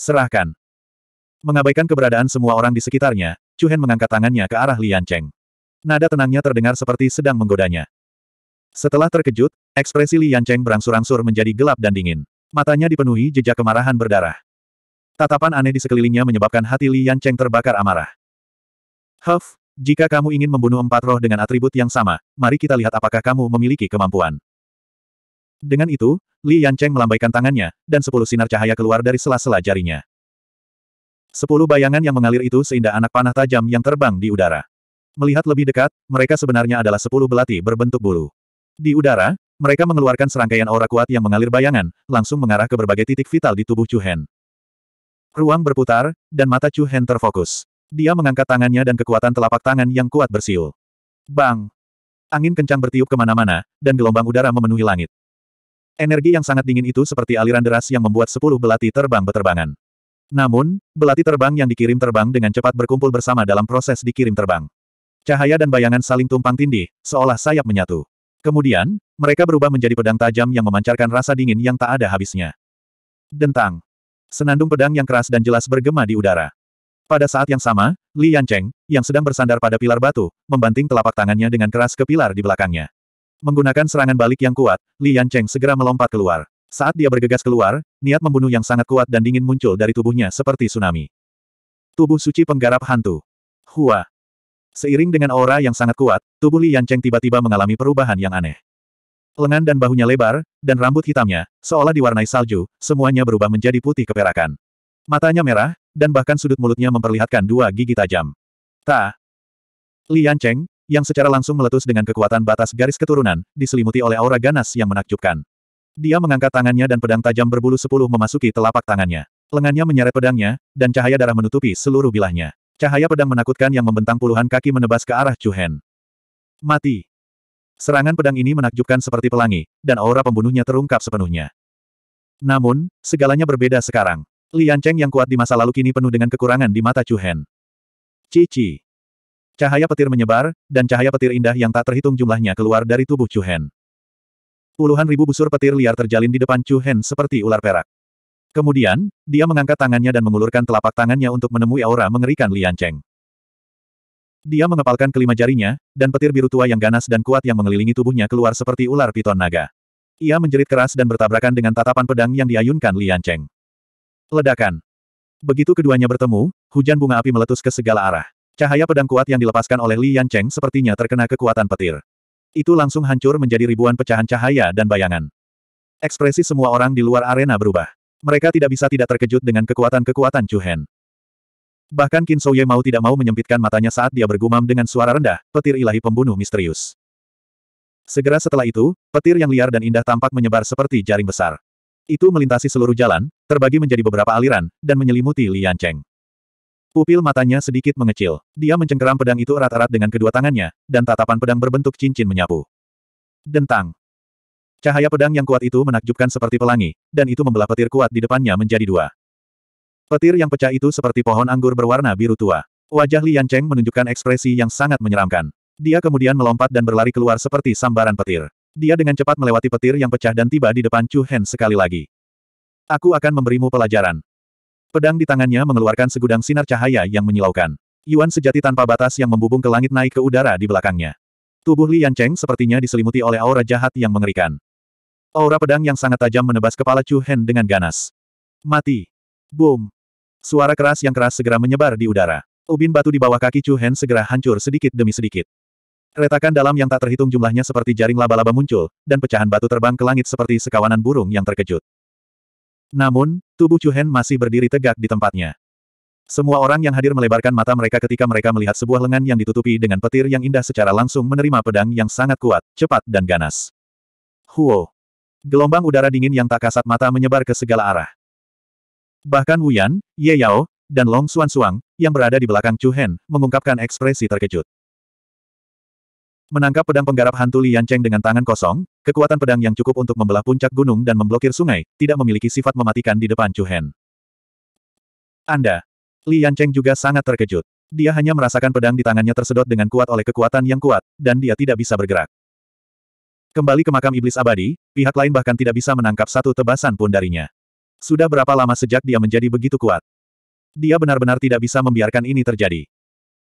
Serahkan. Mengabaikan keberadaan semua orang di sekitarnya, Chu Hen mengangkat tangannya ke arah Lian Cheng. Nada tenangnya terdengar seperti sedang menggodanya. Setelah terkejut, ekspresi Lian Cheng berangsur-angsur menjadi gelap dan dingin. Matanya dipenuhi jejak kemarahan berdarah. Tatapan aneh di sekelilingnya menyebabkan hati Lian Cheng terbakar amarah. Huff, jika kamu ingin membunuh empat roh dengan atribut yang sama, mari kita lihat apakah kamu memiliki kemampuan. Dengan itu, Li Yancheng melambaikan tangannya, dan sepuluh sinar cahaya keluar dari sela-sela jarinya. Sepuluh bayangan yang mengalir itu seindah anak panah tajam yang terbang di udara. Melihat lebih dekat, mereka sebenarnya adalah sepuluh belati berbentuk bulu. Di udara, mereka mengeluarkan serangkaian aura kuat yang mengalir bayangan, langsung mengarah ke berbagai titik vital di tubuh Chu Hen. Ruang berputar, dan mata Chu Hen terfokus. Dia mengangkat tangannya dan kekuatan telapak tangan yang kuat bersiul. Bang! Angin kencang bertiup kemana-mana, dan gelombang udara memenuhi langit. Energi yang sangat dingin itu seperti aliran deras yang membuat sepuluh belati terbang beterbangan. Namun, belati terbang yang dikirim terbang dengan cepat berkumpul bersama dalam proses dikirim terbang. Cahaya dan bayangan saling tumpang tindih, seolah sayap menyatu. Kemudian, mereka berubah menjadi pedang tajam yang memancarkan rasa dingin yang tak ada habisnya. Dentang. Senandung pedang yang keras dan jelas bergema di udara. Pada saat yang sama, Li Yancheng, yang sedang bersandar pada pilar batu, membanting telapak tangannya dengan keras ke pilar di belakangnya. Menggunakan serangan balik yang kuat, Li Yancheng segera melompat keluar. Saat dia bergegas keluar, niat membunuh yang sangat kuat dan dingin muncul dari tubuhnya seperti tsunami. Tubuh suci penggarap hantu. Hua. Seiring dengan aura yang sangat kuat, tubuh Li Yancheng tiba-tiba mengalami perubahan yang aneh. Lengan dan bahunya lebar, dan rambut hitamnya, seolah diwarnai salju, semuanya berubah menjadi putih keperakan. Matanya merah, dan bahkan sudut mulutnya memperlihatkan dua gigi tajam. Ta. Li Yancheng, yang secara langsung meletus dengan kekuatan batas garis keturunan, diselimuti oleh aura ganas yang menakjubkan. Dia mengangkat tangannya dan pedang tajam berbulu sepuluh memasuki telapak tangannya. Lengannya menyeret pedangnya, dan cahaya darah menutupi seluruh bilahnya. Cahaya pedang menakutkan yang membentang puluhan kaki menebas ke arah Chuhen. Mati. Serangan pedang ini menakjubkan seperti pelangi, dan aura pembunuhnya terungkap sepenuhnya. Namun, segalanya berbeda sekarang. Lian Cheng yang kuat di masa lalu kini penuh dengan kekurangan di mata Chuhen. Cici. Cahaya petir menyebar, dan cahaya petir indah yang tak terhitung jumlahnya keluar dari tubuh Chu Hen. Puluhan ribu busur petir liar terjalin di depan Chu Hen seperti ular perak. Kemudian, dia mengangkat tangannya dan mengulurkan telapak tangannya untuk menemui aura mengerikan Lian Cheng. Dia mengepalkan kelima jarinya, dan petir biru tua yang ganas dan kuat yang mengelilingi tubuhnya keluar seperti ular piton naga. Ia menjerit keras dan bertabrakan dengan tatapan pedang yang diayunkan Lian Cheng. Ledakan. Begitu keduanya bertemu, hujan bunga api meletus ke segala arah. Cahaya pedang kuat yang dilepaskan oleh Li Yancheng sepertinya terkena kekuatan petir. Itu langsung hancur menjadi ribuan pecahan cahaya dan bayangan. Ekspresi semua orang di luar arena berubah. Mereka tidak bisa tidak terkejut dengan kekuatan-kekuatan Chu Hen. Bahkan Qin Souye mau tidak mau menyempitkan matanya saat dia bergumam dengan suara rendah, petir ilahi pembunuh misterius. Segera setelah itu, petir yang liar dan indah tampak menyebar seperti jaring besar. Itu melintasi seluruh jalan, terbagi menjadi beberapa aliran, dan menyelimuti Li Yancheng. Pupil matanya sedikit mengecil. Dia mencengkeram pedang itu erat-erat dengan kedua tangannya, dan tatapan pedang berbentuk cincin menyapu. Dentang. Cahaya pedang yang kuat itu menakjubkan seperti pelangi, dan itu membelah petir kuat di depannya menjadi dua. Petir yang pecah itu seperti pohon anggur berwarna biru tua. Wajah Li Yancheng menunjukkan ekspresi yang sangat menyeramkan. Dia kemudian melompat dan berlari keluar seperti sambaran petir. Dia dengan cepat melewati petir yang pecah dan tiba di depan Chu Hen sekali lagi. Aku akan memberimu pelajaran, Pedang di tangannya mengeluarkan segudang sinar cahaya yang menyilaukan. Yuan sejati tanpa batas yang membubung ke langit naik ke udara di belakangnya. Tubuh Li Cheng sepertinya diselimuti oleh aura jahat yang mengerikan. Aura pedang yang sangat tajam menebas kepala Chu Hen dengan ganas. Mati. Boom. Suara keras yang keras segera menyebar di udara. Ubin batu di bawah kaki Chu Hen segera hancur sedikit demi sedikit. Retakan dalam yang tak terhitung jumlahnya seperti jaring laba-laba muncul, dan pecahan batu terbang ke langit seperti sekawanan burung yang terkejut. Namun, tubuh Chu Hen masih berdiri tegak di tempatnya. Semua orang yang hadir melebarkan mata mereka ketika mereka melihat sebuah lengan yang ditutupi dengan petir yang indah secara langsung menerima pedang yang sangat kuat, cepat dan ganas. Huo. Gelombang udara dingin yang tak kasat mata menyebar ke segala arah. Bahkan Wuyan, Ye Yao, dan Long Xuan Suang, yang berada di belakang Chu Hen, mengungkapkan ekspresi terkejut. Menangkap pedang penggarap hantu Li Yancheng dengan tangan kosong, kekuatan pedang yang cukup untuk membelah puncak gunung dan memblokir sungai, tidak memiliki sifat mematikan di depan Chu Hen. Anda. Li Yancheng juga sangat terkejut. Dia hanya merasakan pedang di tangannya tersedot dengan kuat oleh kekuatan yang kuat, dan dia tidak bisa bergerak. Kembali ke makam iblis abadi, pihak lain bahkan tidak bisa menangkap satu tebasan pun darinya. Sudah berapa lama sejak dia menjadi begitu kuat? Dia benar-benar tidak bisa membiarkan ini terjadi.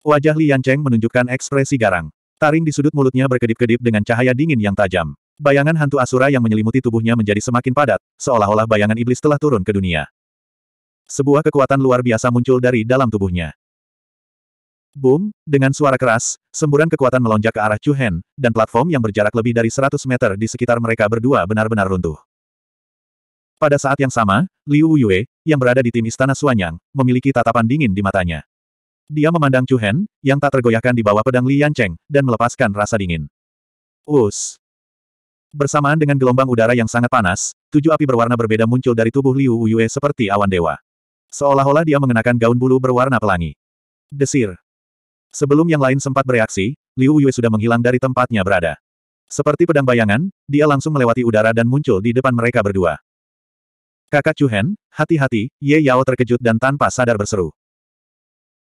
Wajah Li Yancheng menunjukkan ekspresi garang. Taring di sudut mulutnya berkedip-kedip dengan cahaya dingin yang tajam. Bayangan hantu Asura yang menyelimuti tubuhnya menjadi semakin padat, seolah-olah bayangan iblis telah turun ke dunia. Sebuah kekuatan luar biasa muncul dari dalam tubuhnya. Boom, dengan suara keras, semburan kekuatan melonjak ke arah Chuhen, dan platform yang berjarak lebih dari 100 meter di sekitar mereka berdua benar-benar runtuh. Pada saat yang sama, Liu Yue, yang berada di tim Istana Suanyang, memiliki tatapan dingin di matanya. Dia memandang Chu Hen, yang tak tergoyahkan di bawah pedang Li Yancheng, dan melepaskan rasa dingin. Us. Bersamaan dengan gelombang udara yang sangat panas, tujuh api berwarna berbeda muncul dari tubuh Liu Yue seperti awan dewa. Seolah-olah dia mengenakan gaun bulu berwarna pelangi. Desir. Sebelum yang lain sempat bereaksi, Liu Yue sudah menghilang dari tempatnya berada. Seperti pedang bayangan, dia langsung melewati udara dan muncul di depan mereka berdua. Kakak Chu Hen, hati-hati, Ye Yao terkejut dan tanpa sadar berseru.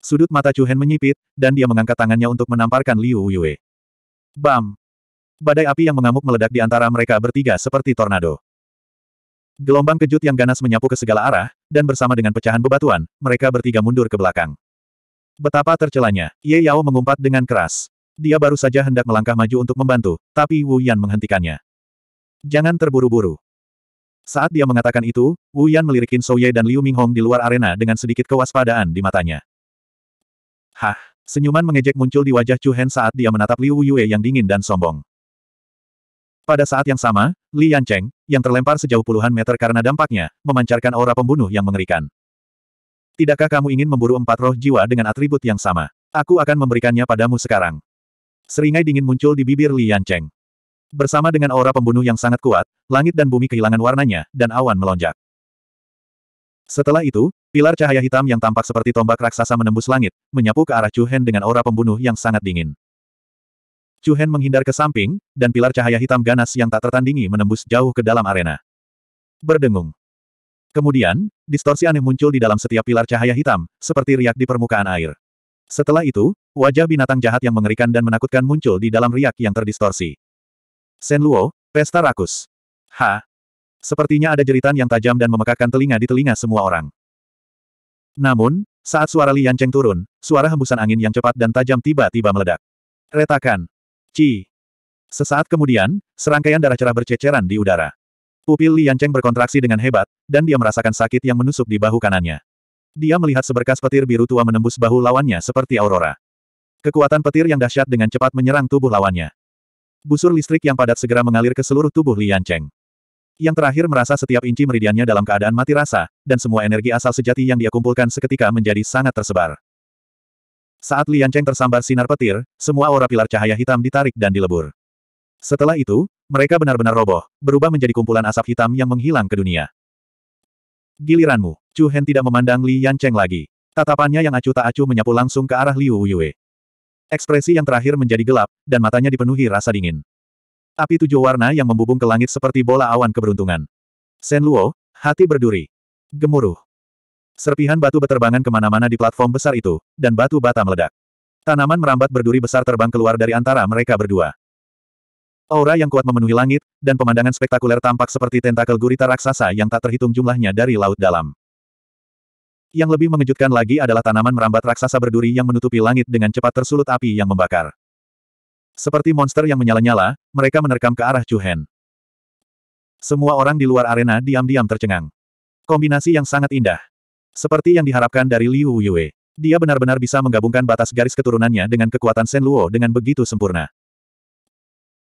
Sudut mata Chu Hen menyipit, dan dia mengangkat tangannya untuk menamparkan Liu Yue. Bam! Badai api yang mengamuk meledak di antara mereka bertiga seperti tornado. Gelombang kejut yang ganas menyapu ke segala arah, dan bersama dengan pecahan bebatuan, mereka bertiga mundur ke belakang. Betapa tercelanya, Ye Yao mengumpat dengan keras. Dia baru saja hendak melangkah maju untuk membantu, tapi Wu Yan menghentikannya. Jangan terburu-buru. Saat dia mengatakan itu, Wu Yan melirikin Sou Ye dan Liu Minghong di luar arena dengan sedikit kewaspadaan di matanya. Hah, senyuman mengejek muncul di wajah Chu Hen saat dia menatap Liu Yue yang dingin dan sombong. Pada saat yang sama, Li Yancheng, yang terlempar sejauh puluhan meter karena dampaknya, memancarkan aura pembunuh yang mengerikan. Tidakkah kamu ingin memburu empat roh jiwa dengan atribut yang sama? Aku akan memberikannya padamu sekarang. Seringai dingin muncul di bibir Li Yancheng. Bersama dengan aura pembunuh yang sangat kuat, langit dan bumi kehilangan warnanya, dan awan melonjak. Setelah itu, Pilar cahaya hitam yang tampak seperti tombak raksasa menembus langit, menyapu ke arah Chu Hen dengan aura pembunuh yang sangat dingin. Chu Hen menghindar ke samping, dan pilar cahaya hitam ganas yang tak tertandingi menembus jauh ke dalam arena. Berdengung. Kemudian, distorsi aneh muncul di dalam setiap pilar cahaya hitam, seperti riak di permukaan air. Setelah itu, wajah binatang jahat yang mengerikan dan menakutkan muncul di dalam riak yang terdistorsi. Sen Luo, Pesta Rakus. Ha! Sepertinya ada jeritan yang tajam dan memekakkan telinga di telinga semua orang. Namun, saat suara Li Yancheng turun, suara hembusan angin yang cepat dan tajam tiba-tiba meledak. Retakan. Ci. Sesaat kemudian, serangkaian darah cerah berceceran di udara. Pupil Li Yancheng berkontraksi dengan hebat, dan dia merasakan sakit yang menusuk di bahu kanannya. Dia melihat seberkas petir biru tua menembus bahu lawannya seperti aurora. Kekuatan petir yang dahsyat dengan cepat menyerang tubuh lawannya. Busur listrik yang padat segera mengalir ke seluruh tubuh Li Yancheng. Yang terakhir merasa setiap inci meridiannya dalam keadaan mati rasa, dan semua energi asal sejati yang dia kumpulkan seketika menjadi sangat tersebar. Saat Lian Cheng tersambar sinar petir, semua aura pilar cahaya hitam ditarik dan dilebur. Setelah itu, mereka benar-benar roboh, berubah menjadi kumpulan asap hitam yang menghilang ke dunia. Giliranmu, Chu Hen tidak memandang Lian Cheng lagi. Tatapannya yang acuh tak acuh menyapu langsung ke arah Liu Yue. Ekspresi yang terakhir menjadi gelap, dan matanya dipenuhi rasa dingin. Api tujuh warna yang membubung ke langit seperti bola awan keberuntungan. Sen Luo, hati berduri. Gemuruh. Serpihan batu beterbangan kemana-mana di platform besar itu, dan batu bata meledak. Tanaman merambat berduri besar terbang keluar dari antara mereka berdua. Aura yang kuat memenuhi langit, dan pemandangan spektakuler tampak seperti tentakel gurita raksasa yang tak terhitung jumlahnya dari laut dalam. Yang lebih mengejutkan lagi adalah tanaman merambat raksasa berduri yang menutupi langit dengan cepat tersulut api yang membakar. Seperti monster yang menyala-nyala, mereka menerkam ke arah Chuhen. Semua orang di luar arena diam-diam tercengang. Kombinasi yang sangat indah. Seperti yang diharapkan dari Liu Yue. Dia benar-benar bisa menggabungkan batas garis keturunannya dengan kekuatan Shen Luo dengan begitu sempurna.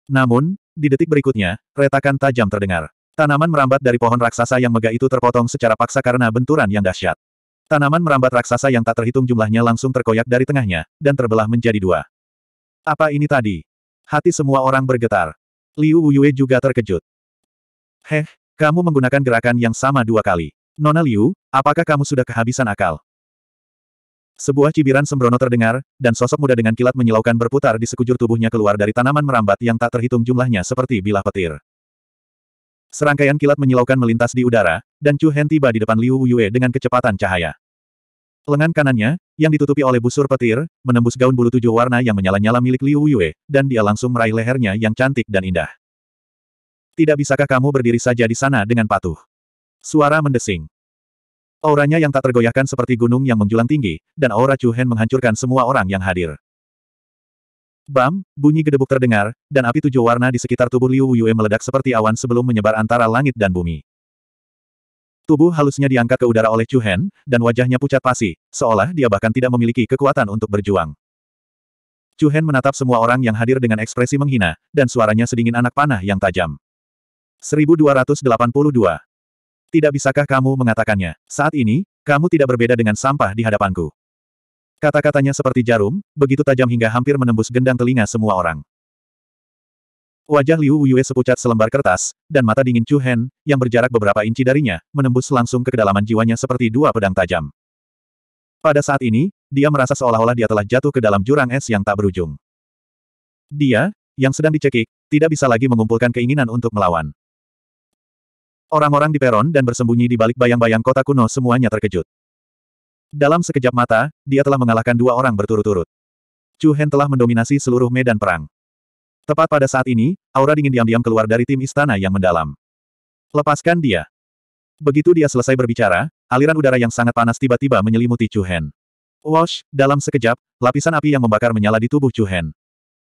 Namun, di detik berikutnya, retakan tajam terdengar. Tanaman merambat dari pohon raksasa yang megah itu terpotong secara paksa karena benturan yang dahsyat. Tanaman merambat raksasa yang tak terhitung jumlahnya langsung terkoyak dari tengahnya, dan terbelah menjadi dua. Apa ini tadi? Hati semua orang bergetar. Liu Wuyue juga terkejut. Heh, kamu menggunakan gerakan yang sama dua kali. Nona Liu, apakah kamu sudah kehabisan akal? Sebuah cibiran sembrono terdengar, dan sosok muda dengan kilat menyilaukan berputar di sekujur tubuhnya keluar dari tanaman merambat yang tak terhitung jumlahnya seperti bilah petir. Serangkaian kilat menyilaukan melintas di udara, dan Chu Hen tiba di depan Liu Wuyue dengan kecepatan cahaya. Lengan kanannya, yang ditutupi oleh busur petir, menembus gaun bulu tujuh warna yang menyala-nyala milik Liu Yue, dan dia langsung meraih lehernya yang cantik dan indah. Tidak bisakah kamu berdiri saja di sana dengan patuh? Suara mendesing. Auranya yang tak tergoyahkan seperti gunung yang menjulang tinggi, dan aura Chu Hen menghancurkan semua orang yang hadir. Bam, bunyi gedebuk terdengar, dan api tujuh warna di sekitar tubuh Liu Yue meledak seperti awan sebelum menyebar antara langit dan bumi. Tubuh halusnya diangkat ke udara oleh Chu Hen, dan wajahnya pucat pasi, seolah dia bahkan tidak memiliki kekuatan untuk berjuang. Chu Hen menatap semua orang yang hadir dengan ekspresi menghina, dan suaranya sedingin anak panah yang tajam. 1282. Tidak bisakah kamu mengatakannya, saat ini, kamu tidak berbeda dengan sampah di hadapanku. Kata-katanya seperti jarum, begitu tajam hingga hampir menembus gendang telinga semua orang. Wajah Liu Wuyue sepucat selembar kertas, dan mata dingin Chu Hen, yang berjarak beberapa inci darinya, menembus langsung ke kedalaman jiwanya seperti dua pedang tajam. Pada saat ini, dia merasa seolah-olah dia telah jatuh ke dalam jurang es yang tak berujung. Dia, yang sedang dicekik, tidak bisa lagi mengumpulkan keinginan untuk melawan. Orang-orang di peron dan bersembunyi di balik bayang-bayang kota kuno semuanya terkejut. Dalam sekejap mata, dia telah mengalahkan dua orang berturut-turut. Chu Hen telah mendominasi seluruh medan perang. Tepat pada saat ini, aura dingin diam-diam keluar dari tim istana yang mendalam. Lepaskan dia. Begitu dia selesai berbicara, aliran udara yang sangat panas tiba-tiba menyelimuti Chu Hen. Wash, dalam sekejap, lapisan api yang membakar menyala di tubuh Chu Hen.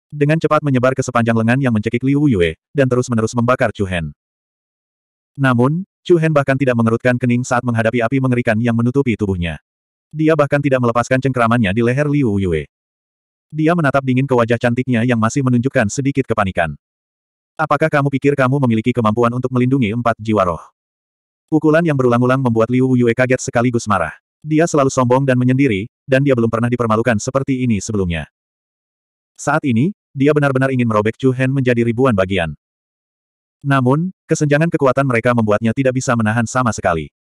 Dengan cepat menyebar ke sepanjang lengan yang mencekik Liu Yue, dan terus-menerus membakar Chu Hen. Namun, Chu Hen bahkan tidak mengerutkan kening saat menghadapi api mengerikan yang menutupi tubuhnya. Dia bahkan tidak melepaskan cengkeramannya di leher Liu Yue. Dia menatap dingin ke wajah cantiknya yang masih menunjukkan sedikit kepanikan. Apakah kamu pikir kamu memiliki kemampuan untuk melindungi empat jiwa roh? Pukulan yang berulang-ulang membuat Liu Yue kaget sekaligus marah. Dia selalu sombong dan menyendiri, dan dia belum pernah dipermalukan seperti ini sebelumnya. Saat ini, dia benar-benar ingin merobek Chu Hen menjadi ribuan bagian. Namun, kesenjangan kekuatan mereka membuatnya tidak bisa menahan sama sekali.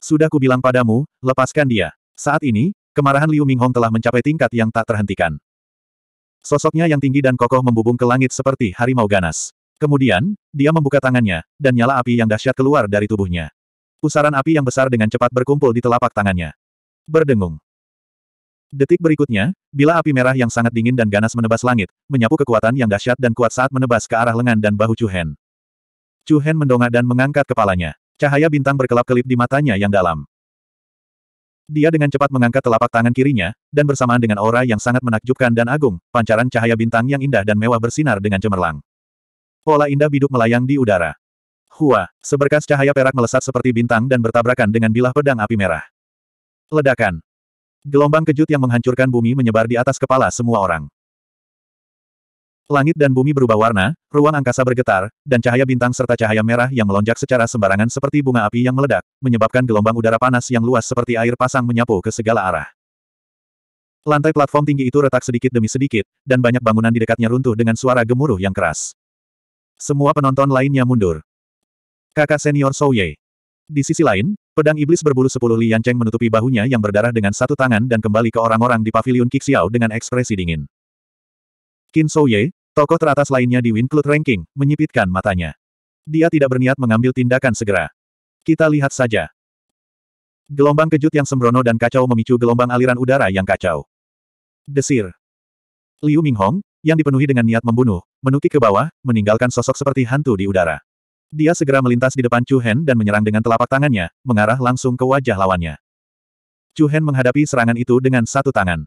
Sudah kubilang padamu, lepaskan dia. Saat ini, Kemarahan Liu Minghong telah mencapai tingkat yang tak terhentikan. Sosoknya yang tinggi dan kokoh membubung ke langit seperti harimau ganas. Kemudian, dia membuka tangannya, dan nyala api yang dahsyat keluar dari tubuhnya. Pusaran api yang besar dengan cepat berkumpul di telapak tangannya. Berdengung. Detik berikutnya, bila api merah yang sangat dingin dan ganas menebas langit, menyapu kekuatan yang dahsyat dan kuat saat menebas ke arah lengan dan bahu Chu Chu Chuhen mendongak dan mengangkat kepalanya. Cahaya bintang berkelap-kelip di matanya yang dalam. Dia dengan cepat mengangkat telapak tangan kirinya, dan bersamaan dengan aura yang sangat menakjubkan dan agung, pancaran cahaya bintang yang indah dan mewah bersinar dengan cemerlang. Pola indah biduk melayang di udara. Hua, seberkas cahaya perak melesat seperti bintang dan bertabrakan dengan bilah pedang api merah. Ledakan. Gelombang kejut yang menghancurkan bumi menyebar di atas kepala semua orang. Langit dan bumi berubah warna, ruang angkasa bergetar, dan cahaya bintang serta cahaya merah yang melonjak secara sembarangan seperti bunga api yang meledak, menyebabkan gelombang udara panas yang luas seperti air pasang menyapu ke segala arah. Lantai platform tinggi itu retak sedikit demi sedikit, dan banyak bangunan di dekatnya runtuh dengan suara gemuruh yang keras. Semua penonton lainnya mundur. Kakak senior Sou Ye. Di sisi lain, pedang iblis berbulu sepuluh Li Yancheng menutupi bahunya yang berdarah dengan satu tangan dan kembali ke orang-orang di paviliun Kixiao dengan ekspresi dingin. Qin Souye, tokoh teratas lainnya di Winclut Ranking, menyipitkan matanya. Dia tidak berniat mengambil tindakan segera. Kita lihat saja. Gelombang kejut yang sembrono dan kacau memicu gelombang aliran udara yang kacau. Desir. Liu Minghong, yang dipenuhi dengan niat membunuh, menukik ke bawah, meninggalkan sosok seperti hantu di udara. Dia segera melintas di depan Chu Hen dan menyerang dengan telapak tangannya, mengarah langsung ke wajah lawannya. Chu Hen menghadapi serangan itu dengan satu tangan.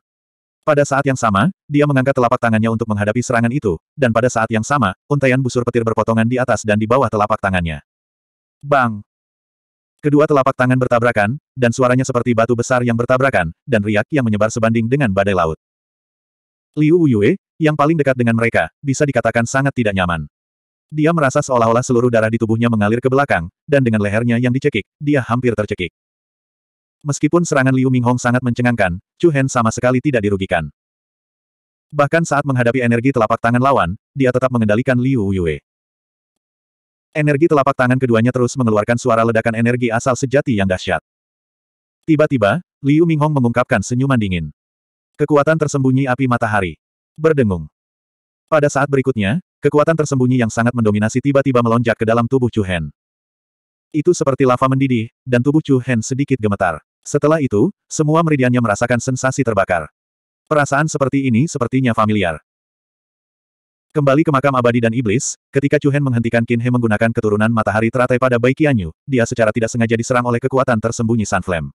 Pada saat yang sama, dia mengangkat telapak tangannya untuk menghadapi serangan itu, dan pada saat yang sama, untaian busur petir berpotongan di atas dan di bawah telapak tangannya. Bang! Kedua telapak tangan bertabrakan, dan suaranya seperti batu besar yang bertabrakan, dan riak yang menyebar sebanding dengan badai laut. Liu Yue, yang paling dekat dengan mereka, bisa dikatakan sangat tidak nyaman. Dia merasa seolah-olah seluruh darah di tubuhnya mengalir ke belakang, dan dengan lehernya yang dicekik, dia hampir tercekik. Meskipun serangan Liu Minghong sangat mencengangkan, Chu Hen sama sekali tidak dirugikan. Bahkan saat menghadapi energi telapak tangan lawan, dia tetap mengendalikan Liu Yue. Energi telapak tangan keduanya terus mengeluarkan suara ledakan energi asal sejati yang dahsyat. Tiba-tiba, Liu Minghong mengungkapkan senyuman dingin. Kekuatan tersembunyi api matahari. Berdengung. Pada saat berikutnya, kekuatan tersembunyi yang sangat mendominasi tiba-tiba melonjak ke dalam tubuh Chu Hen. Itu seperti lava mendidih, dan tubuh Chu Hen sedikit gemetar. Setelah itu, semua meridiannya merasakan sensasi terbakar. Perasaan seperti ini sepertinya familiar. Kembali ke makam abadi dan iblis, ketika Chu Hen menghentikan Qin He menggunakan keturunan matahari teratai pada Bai Qianyu, dia secara tidak sengaja diserang oleh kekuatan tersembunyi Sun Flame.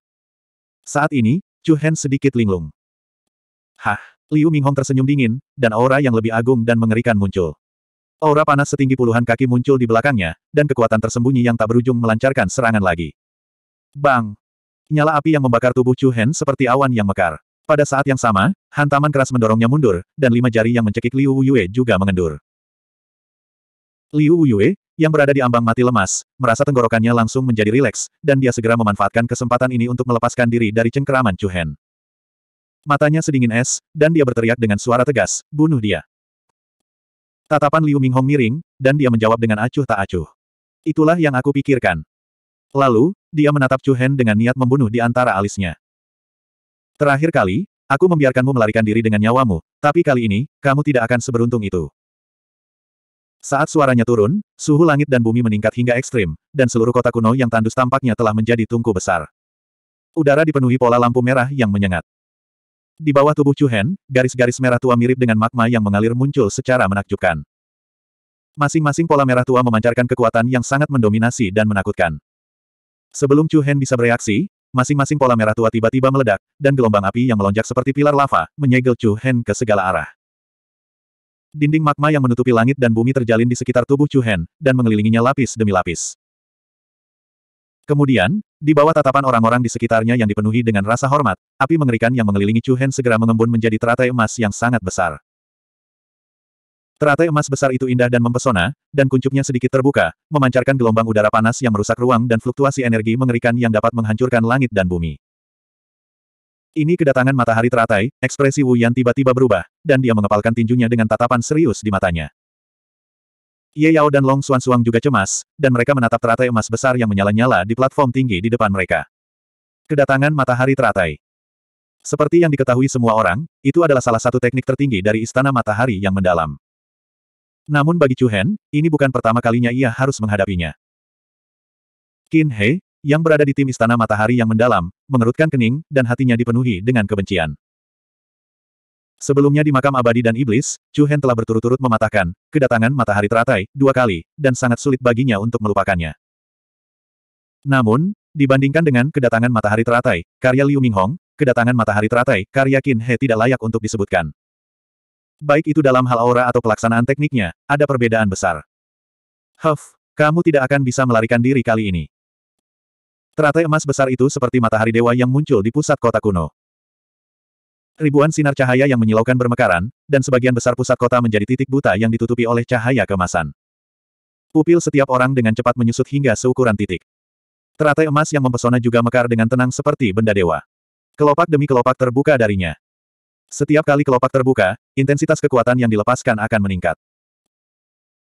Saat ini, Chu Hen sedikit linglung. Hah, Liu Minghong tersenyum dingin, dan aura yang lebih agung dan mengerikan muncul. Aura panas setinggi puluhan kaki muncul di belakangnya, dan kekuatan tersembunyi yang tak berujung melancarkan serangan lagi. Bang! Nyala api yang membakar tubuh Chu Hen seperti awan yang mekar. Pada saat yang sama, hantaman keras mendorongnya mundur, dan lima jari yang mencekik Liu Yue juga mengendur. Liu Yue, yang berada di ambang mati lemas, merasa tenggorokannya langsung menjadi rileks, dan dia segera memanfaatkan kesempatan ini untuk melepaskan diri dari cengkeraman Chu Hen. Matanya sedingin es, dan dia berteriak dengan suara tegas, bunuh dia. Tatapan Liu Minghong miring, dan dia menjawab dengan acuh tak acuh. Itulah yang aku pikirkan. Lalu, dia menatap Chu Hen dengan niat membunuh di antara alisnya. Terakhir kali, aku membiarkanmu melarikan diri dengan nyawamu, tapi kali ini, kamu tidak akan seberuntung itu. Saat suaranya turun, suhu langit dan bumi meningkat hingga ekstrim, dan seluruh kota kuno yang tandus tampaknya telah menjadi tungku besar. Udara dipenuhi pola lampu merah yang menyengat. Di bawah tubuh Chu Hen, garis-garis merah tua mirip dengan magma yang mengalir muncul secara menakjubkan. Masing-masing pola merah tua memancarkan kekuatan yang sangat mendominasi dan menakutkan. Sebelum Chu Hen bisa bereaksi, masing-masing pola merah tua tiba-tiba meledak, dan gelombang api yang melonjak seperti pilar lava, menyegel Chu Hen ke segala arah. Dinding magma yang menutupi langit dan bumi terjalin di sekitar tubuh Chu Hen, dan mengelilinginya lapis demi lapis. Kemudian, di bawah tatapan orang-orang di sekitarnya yang dipenuhi dengan rasa hormat, api mengerikan yang mengelilingi Chu Hen segera mengembun menjadi teratai emas yang sangat besar. Teratai emas besar itu indah dan mempesona, dan kuncupnya sedikit terbuka, memancarkan gelombang udara panas yang merusak ruang dan fluktuasi energi mengerikan yang dapat menghancurkan langit dan bumi. Ini kedatangan matahari teratai, ekspresi Wu Yan tiba-tiba berubah, dan dia mengepalkan tinjunya dengan tatapan serius di matanya. Ye Yao dan Long Xuan Xuan juga cemas, dan mereka menatap teratai emas besar yang menyala-nyala di platform tinggi di depan mereka. Kedatangan matahari teratai. Seperti yang diketahui semua orang, itu adalah salah satu teknik tertinggi dari Istana Matahari yang mendalam. Namun bagi Chu Hen, ini bukan pertama kalinya ia harus menghadapinya. Qin He, yang berada di tim Istana Matahari yang mendalam, mengerutkan kening, dan hatinya dipenuhi dengan kebencian. Sebelumnya di makam abadi dan iblis, Chu Hen telah berturut-turut mematahkan, kedatangan matahari teratai, dua kali, dan sangat sulit baginya untuk melupakannya. Namun, dibandingkan dengan kedatangan matahari teratai, karya Liu Minghong, kedatangan matahari teratai, karya Qin He tidak layak untuk disebutkan. Baik itu dalam hal aura atau pelaksanaan tekniknya, ada perbedaan besar. Huff, kamu tidak akan bisa melarikan diri kali ini. Teratai emas besar itu seperti matahari dewa yang muncul di pusat kota kuno. Ribuan sinar cahaya yang menyilaukan bermekaran, dan sebagian besar pusat kota menjadi titik buta yang ditutupi oleh cahaya kemasan. Pupil setiap orang dengan cepat menyusut hingga seukuran titik. Teratai emas yang mempesona juga mekar dengan tenang seperti benda dewa. Kelopak demi kelopak terbuka darinya. Setiap kali kelopak terbuka, intensitas kekuatan yang dilepaskan akan meningkat.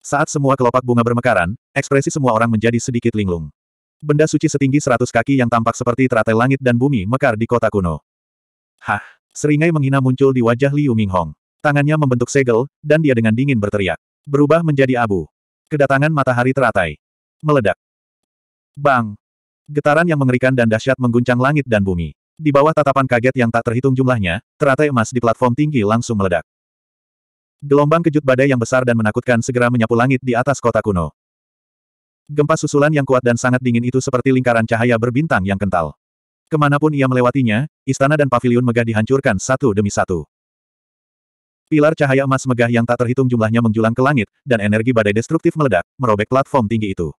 Saat semua kelopak bunga bermekaran, ekspresi semua orang menjadi sedikit linglung. Benda suci setinggi seratus kaki yang tampak seperti teratai langit dan bumi mekar di kota kuno. Hah! Seringai menghina muncul di wajah Liu Minghong. Tangannya membentuk segel, dan dia dengan dingin berteriak. Berubah menjadi abu. Kedatangan matahari teratai. Meledak. Bang! Getaran yang mengerikan dan dahsyat mengguncang langit dan bumi. Di bawah tatapan kaget yang tak terhitung jumlahnya, teratai emas di platform tinggi langsung meledak. Gelombang kejut badai yang besar dan menakutkan segera menyapu langit di atas kota kuno. Gempa susulan yang kuat dan sangat dingin itu seperti lingkaran cahaya berbintang yang kental. Kemanapun ia melewatinya, istana dan pavilion megah dihancurkan satu demi satu. Pilar cahaya emas megah yang tak terhitung jumlahnya menjulang ke langit, dan energi badai destruktif meledak, merobek platform tinggi itu.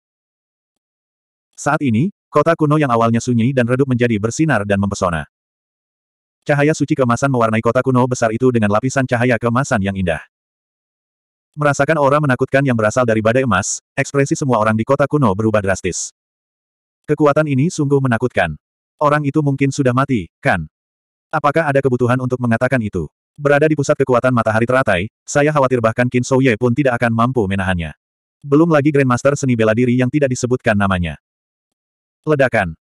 Saat ini, kota kuno yang awalnya sunyi dan redup menjadi bersinar dan mempesona. Cahaya suci kemasan mewarnai kota kuno besar itu dengan lapisan cahaya kemasan yang indah. Merasakan aura menakutkan yang berasal dari badai emas, ekspresi semua orang di kota kuno berubah drastis. Kekuatan ini sungguh menakutkan. Orang itu mungkin sudah mati, kan? Apakah ada kebutuhan untuk mengatakan itu? Berada di pusat kekuatan matahari teratai, saya khawatir bahkan Qin Shouye pun tidak akan mampu menahannya. Belum lagi Grandmaster seni bela diri yang tidak disebutkan namanya. Ledakan.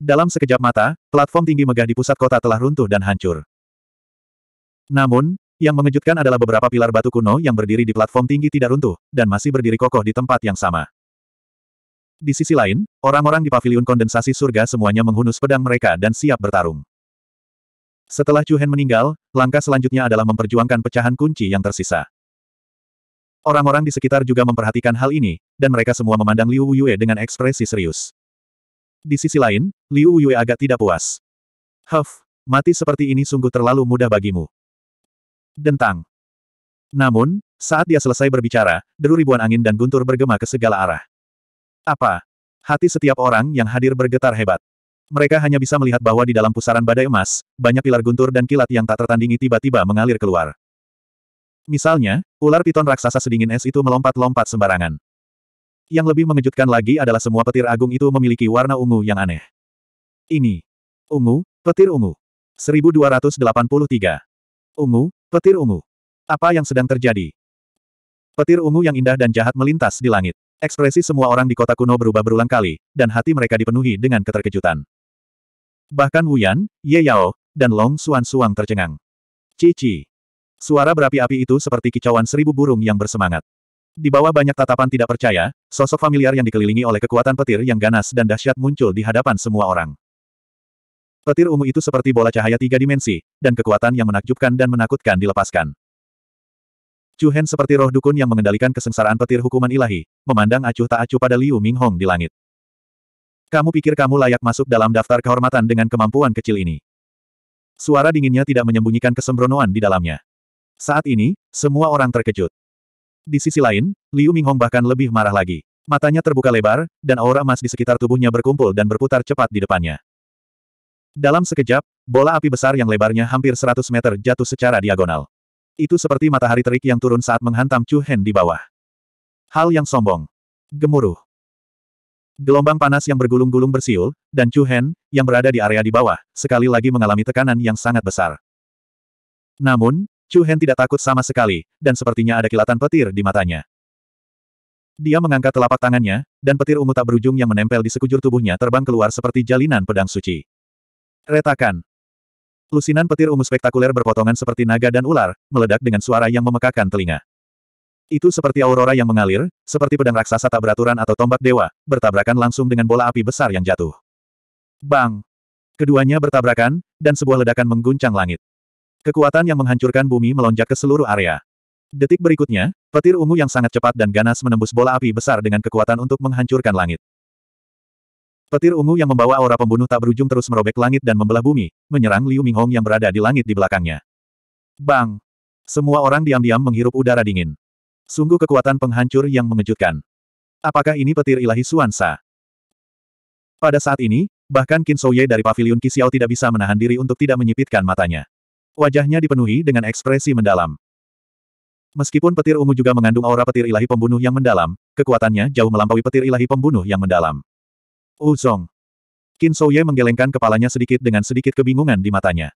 Dalam sekejap mata, platform tinggi megah di pusat kota telah runtuh dan hancur. Namun, yang mengejutkan adalah beberapa pilar batu kuno yang berdiri di platform tinggi tidak runtuh, dan masih berdiri kokoh di tempat yang sama. Di sisi lain, orang-orang di paviliun kondensasi surga semuanya menghunus pedang mereka dan siap bertarung. Setelah Hen meninggal, langkah selanjutnya adalah memperjuangkan pecahan kunci yang tersisa. Orang-orang di sekitar juga memperhatikan hal ini, dan mereka semua memandang Liu Yue dengan ekspresi serius. Di sisi lain, Liu Yue agak tidak puas. Huff, mati seperti ini sungguh terlalu mudah bagimu. Dentang. Namun, saat dia selesai berbicara, deru ribuan angin dan guntur bergema ke segala arah. Apa? Hati setiap orang yang hadir bergetar hebat. Mereka hanya bisa melihat bahwa di dalam pusaran badai emas, banyak pilar guntur dan kilat yang tak tertandingi tiba-tiba mengalir keluar. Misalnya, ular piton raksasa sedingin es itu melompat-lompat sembarangan. Yang lebih mengejutkan lagi adalah semua petir agung itu memiliki warna ungu yang aneh. Ini. Ungu, petir ungu. 1283. Ungu, Petir ungu. Apa yang sedang terjadi? Petir ungu yang indah dan jahat melintas di langit. Ekspresi semua orang di kota kuno berubah berulang kali, dan hati mereka dipenuhi dengan keterkejutan. Bahkan Wuyan, Ye Yao, dan Long Suan Suang tercengang. Cici. Suara berapi-api itu seperti kicauan seribu burung yang bersemangat. Di bawah banyak tatapan tidak percaya, sosok familiar yang dikelilingi oleh kekuatan petir yang ganas dan dahsyat muncul di hadapan semua orang. Petir ungu itu seperti bola cahaya tiga dimensi, dan kekuatan yang menakjubkan dan menakutkan dilepaskan. Chu Hen seperti roh dukun yang mengendalikan kesengsaraan petir hukuman ilahi, memandang acuh tak acuh pada Liu Minghong di langit. Kamu pikir kamu layak masuk dalam daftar kehormatan dengan kemampuan kecil ini? Suara dinginnya tidak menyembunyikan kesembronoan di dalamnya. Saat ini, semua orang terkejut. Di sisi lain, Liu Minghong bahkan lebih marah lagi. Matanya terbuka lebar, dan aura emas di sekitar tubuhnya berkumpul dan berputar cepat di depannya. Dalam sekejap, bola api besar yang lebarnya hampir 100 meter jatuh secara diagonal. Itu seperti matahari terik yang turun saat menghantam Chu Hen di bawah. Hal yang sombong. Gemuruh. Gelombang panas yang bergulung-gulung bersiul, dan Chu Hen, yang berada di area di bawah, sekali lagi mengalami tekanan yang sangat besar. Namun, Chu Hen tidak takut sama sekali, dan sepertinya ada kilatan petir di matanya. Dia mengangkat telapak tangannya, dan petir ungu tak berujung yang menempel di sekujur tubuhnya terbang keluar seperti jalinan pedang suci. Retakan. Lusinan petir ungu spektakuler berpotongan seperti naga dan ular, meledak dengan suara yang memekakan telinga. Itu seperti aurora yang mengalir, seperti pedang raksasa tak beraturan atau tombak dewa, bertabrakan langsung dengan bola api besar yang jatuh. Bang! Keduanya bertabrakan, dan sebuah ledakan mengguncang langit. Kekuatan yang menghancurkan bumi melonjak ke seluruh area. Detik berikutnya, petir ungu yang sangat cepat dan ganas menembus bola api besar dengan kekuatan untuk menghancurkan langit. Petir ungu yang membawa aura pembunuh tak berujung terus merobek langit dan membelah bumi, menyerang Liu Minghong yang berada di langit di belakangnya. Bang! Semua orang diam-diam menghirup udara dingin. Sungguh kekuatan penghancur yang mengejutkan. Apakah ini petir ilahi Suansa? Pada saat ini, bahkan Qin Souye dari Paviliun Kisiao tidak bisa menahan diri untuk tidak menyipitkan matanya. Wajahnya dipenuhi dengan ekspresi mendalam. Meskipun petir ungu juga mengandung aura petir ilahi pembunuh yang mendalam, kekuatannya jauh melampaui petir ilahi pembunuh yang mendalam. Uzong. Qin Souye menggelengkan kepalanya sedikit dengan sedikit kebingungan di matanya.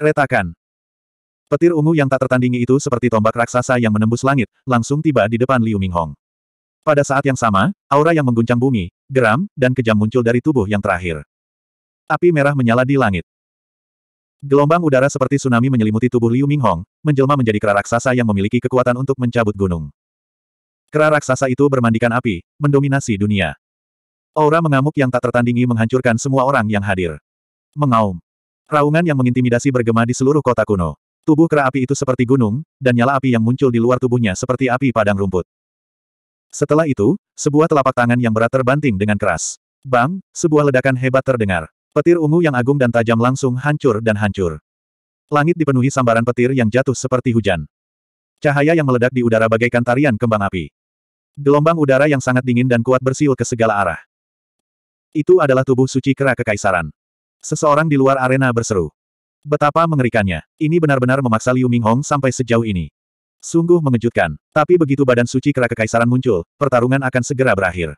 Retakan. Petir ungu yang tak tertandingi itu seperti tombak raksasa yang menembus langit, langsung tiba di depan Liu Minghong. Pada saat yang sama, aura yang mengguncang bumi, geram, dan kejam muncul dari tubuh yang terakhir. Api merah menyala di langit. Gelombang udara seperti tsunami menyelimuti tubuh Liu Minghong, menjelma menjadi kera raksasa yang memiliki kekuatan untuk mencabut gunung. Kera raksasa itu bermandikan api, mendominasi dunia. Aura mengamuk yang tak tertandingi menghancurkan semua orang yang hadir. Mengaum. Raungan yang mengintimidasi bergema di seluruh kota kuno. Tubuh kera api itu seperti gunung, dan nyala api yang muncul di luar tubuhnya seperti api padang rumput. Setelah itu, sebuah telapak tangan yang berat terbanting dengan keras. Bang, sebuah ledakan hebat terdengar. Petir ungu yang agung dan tajam langsung hancur dan hancur. Langit dipenuhi sambaran petir yang jatuh seperti hujan. Cahaya yang meledak di udara bagaikan tarian kembang api. Gelombang udara yang sangat dingin dan kuat bersiul ke segala arah. Itu adalah tubuh suci kera kekaisaran. Seseorang di luar arena berseru. Betapa mengerikannya. Ini benar-benar memaksa Liu Minghong sampai sejauh ini. Sungguh mengejutkan. Tapi begitu badan suci kera kekaisaran muncul, pertarungan akan segera berakhir.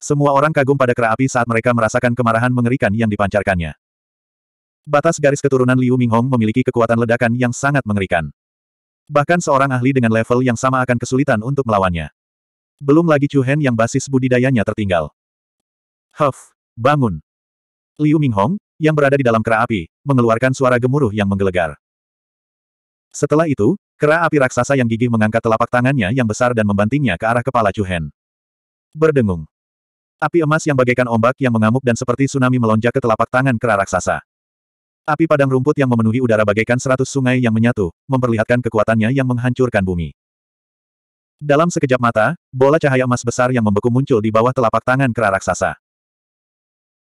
Semua orang kagum pada kera api saat mereka merasakan kemarahan mengerikan yang dipancarkannya. Batas garis keturunan Liu Minghong memiliki kekuatan ledakan yang sangat mengerikan. Bahkan seorang ahli dengan level yang sama akan kesulitan untuk melawannya. Belum lagi Chu Hen yang basis budidayanya tertinggal. Huff, bangun. Liu Minghong, yang berada di dalam kera api, mengeluarkan suara gemuruh yang menggelegar. Setelah itu, kera api raksasa yang gigih mengangkat telapak tangannya yang besar dan membantingnya ke arah kepala Chu Hen. Berdengung. Api emas yang bagaikan ombak yang mengamuk dan seperti tsunami melonjak ke telapak tangan kera raksasa. Api padang rumput yang memenuhi udara bagaikan seratus sungai yang menyatu, memperlihatkan kekuatannya yang menghancurkan bumi. Dalam sekejap mata, bola cahaya emas besar yang membeku muncul di bawah telapak tangan kera raksasa.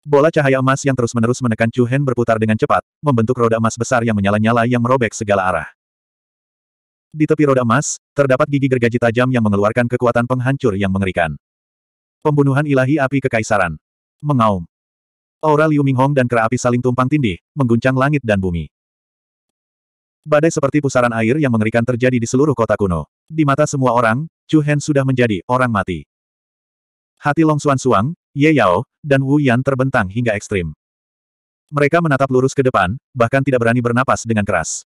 Bola cahaya emas yang terus-menerus menekan Chu Hen berputar dengan cepat, membentuk roda emas besar yang menyala-nyala yang merobek segala arah. Di tepi roda emas, terdapat gigi gergaji tajam yang mengeluarkan kekuatan penghancur yang mengerikan. Pembunuhan ilahi api kekaisaran. Mengaum. Aura Liu Minghong dan kera api saling tumpang tindih, mengguncang langit dan bumi. Badai seperti pusaran air yang mengerikan terjadi di seluruh kota kuno. Di mata semua orang, Chu Hen sudah menjadi orang mati. Hati Long Suan Suang, Ye Yao, dan Wu Yan terbentang hingga ekstrim. Mereka menatap lurus ke depan, bahkan tidak berani bernapas dengan keras.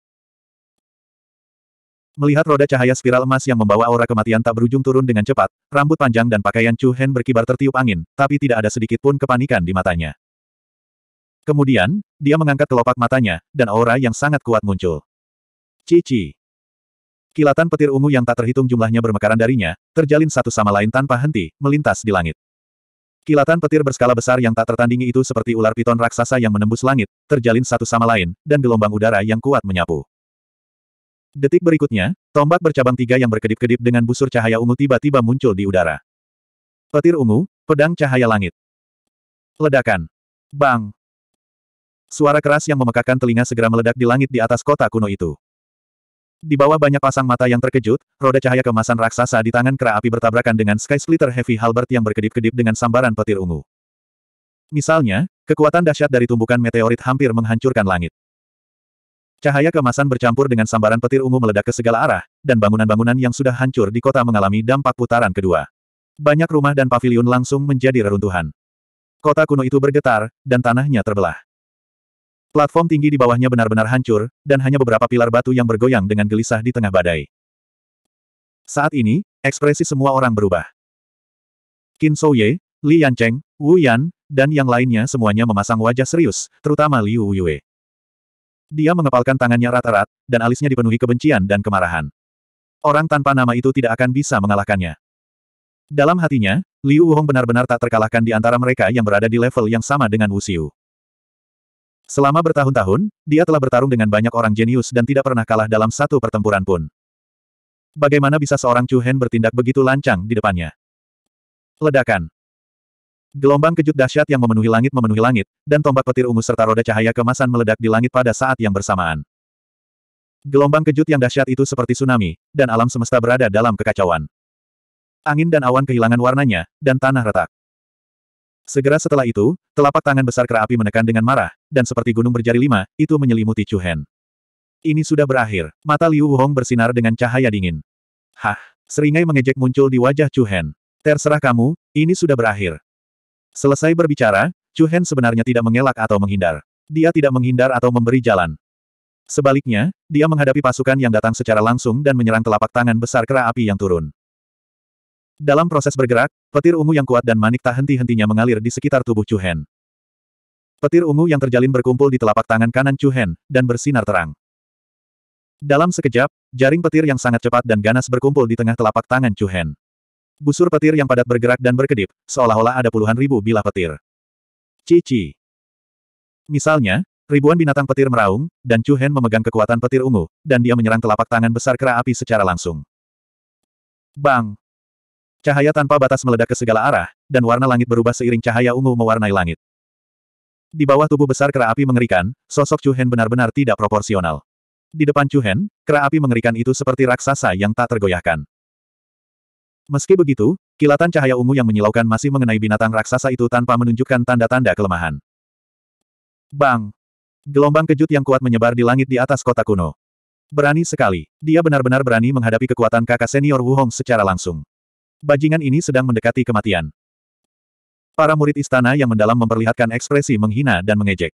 Melihat roda cahaya spiral emas yang membawa aura kematian tak berujung turun dengan cepat, rambut panjang dan pakaian Chu Hen berkibar tertiup angin, tapi tidak ada sedikit pun kepanikan di matanya. Kemudian, dia mengangkat kelopak matanya, dan aura yang sangat kuat muncul. Cici. Kilatan petir ungu yang tak terhitung jumlahnya bermekaran darinya, terjalin satu sama lain tanpa henti, melintas di langit. Kilatan petir berskala besar yang tak tertandingi itu seperti ular piton raksasa yang menembus langit, terjalin satu sama lain, dan gelombang udara yang kuat menyapu. Detik berikutnya, tombak bercabang tiga yang berkedip-kedip dengan busur cahaya ungu tiba-tiba muncul di udara. Petir ungu, pedang cahaya langit. Ledakan. Bang. Suara keras yang memekakan telinga segera meledak di langit di atas kota kuno itu. Di bawah banyak pasang mata yang terkejut, roda cahaya kemasan raksasa di tangan kera api bertabrakan dengan Sky Splitter Heavy Halbert yang berkedip-kedip dengan sambaran petir ungu. Misalnya, kekuatan dahsyat dari tumbukan meteorit hampir menghancurkan langit. Cahaya kemasan bercampur dengan sambaran petir ungu meledak ke segala arah, dan bangunan-bangunan yang sudah hancur di kota mengalami dampak putaran kedua. Banyak rumah dan paviliun langsung menjadi reruntuhan. Kota kuno itu bergetar, dan tanahnya terbelah. Platform tinggi di bawahnya benar-benar hancur, dan hanya beberapa pilar batu yang bergoyang dengan gelisah di tengah badai. Saat ini, ekspresi semua orang berubah. Qin Souye, Li Yancheng, Wu Yan, dan yang lainnya semuanya memasang wajah serius, terutama Liu Yue. Dia mengepalkan tangannya rata-rat, dan alisnya dipenuhi kebencian dan kemarahan. Orang tanpa nama itu tidak akan bisa mengalahkannya. Dalam hatinya, Liu Hong benar-benar tak terkalahkan di antara mereka yang berada di level yang sama dengan Wu Xiu. Selama bertahun-tahun, dia telah bertarung dengan banyak orang jenius dan tidak pernah kalah dalam satu pertempuran pun. Bagaimana bisa seorang Chu Hen bertindak begitu lancang di depannya? Ledakan. Gelombang kejut dahsyat yang memenuhi langit memenuhi langit, dan tombak petir ungu serta roda cahaya kemasan meledak di langit pada saat yang bersamaan. Gelombang kejut yang dahsyat itu seperti tsunami, dan alam semesta berada dalam kekacauan. Angin dan awan kehilangan warnanya, dan tanah retak. Segera setelah itu, telapak tangan besar kera api menekan dengan marah, dan seperti gunung berjari lima, itu menyelimuti Chu Hen. Ini sudah berakhir, mata Liu Hong bersinar dengan cahaya dingin. Hah, seringai mengejek muncul di wajah Chu Hen. Terserah kamu, ini sudah berakhir. Selesai berbicara, Chu Hen sebenarnya tidak mengelak atau menghindar. Dia tidak menghindar atau memberi jalan. Sebaliknya, dia menghadapi pasukan yang datang secara langsung dan menyerang telapak tangan besar kera api yang turun. Dalam proses bergerak, petir ungu yang kuat dan manik tak henti-hentinya mengalir di sekitar tubuh Chu Hen. Petir ungu yang terjalin berkumpul di telapak tangan kanan Chu Hen, dan bersinar terang. Dalam sekejap, jaring petir yang sangat cepat dan ganas berkumpul di tengah telapak tangan Chu Hen. Busur petir yang padat bergerak dan berkedip, seolah-olah ada puluhan ribu bilah petir. Cici. Misalnya, ribuan binatang petir meraung, dan Chu Hen memegang kekuatan petir ungu, dan dia menyerang telapak tangan besar kera api secara langsung. Bang! Cahaya tanpa batas meledak ke segala arah, dan warna langit berubah seiring cahaya ungu mewarnai langit. Di bawah tubuh besar kera api mengerikan, sosok Chuhen benar-benar tidak proporsional. Di depan Chuhen, Hen, kera api mengerikan itu seperti raksasa yang tak tergoyahkan. Meski begitu, kilatan cahaya ungu yang menyilaukan masih mengenai binatang raksasa itu tanpa menunjukkan tanda-tanda kelemahan. Bang! Gelombang kejut yang kuat menyebar di langit di atas kota kuno. Berani sekali, dia benar-benar berani menghadapi kekuatan kakak senior Wu Hong secara langsung. Bajingan ini sedang mendekati kematian. Para murid istana yang mendalam memperlihatkan ekspresi menghina dan mengejek.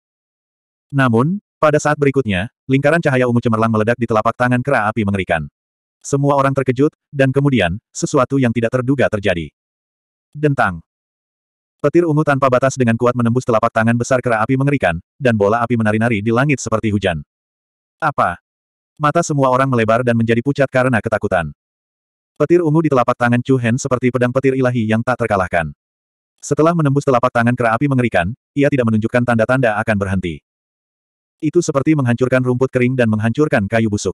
Namun, pada saat berikutnya, lingkaran cahaya ungu cemerlang meledak di telapak tangan kera api mengerikan. Semua orang terkejut, dan kemudian, sesuatu yang tidak terduga terjadi. Dentang. Petir ungu tanpa batas dengan kuat menembus telapak tangan besar kera api mengerikan, dan bola api menari-nari di langit seperti hujan. Apa? Mata semua orang melebar dan menjadi pucat karena ketakutan. Petir ungu di telapak tangan Chu Hen seperti pedang petir ilahi yang tak terkalahkan. Setelah menembus telapak tangan kera api mengerikan, ia tidak menunjukkan tanda-tanda akan berhenti. Itu seperti menghancurkan rumput kering dan menghancurkan kayu busuk.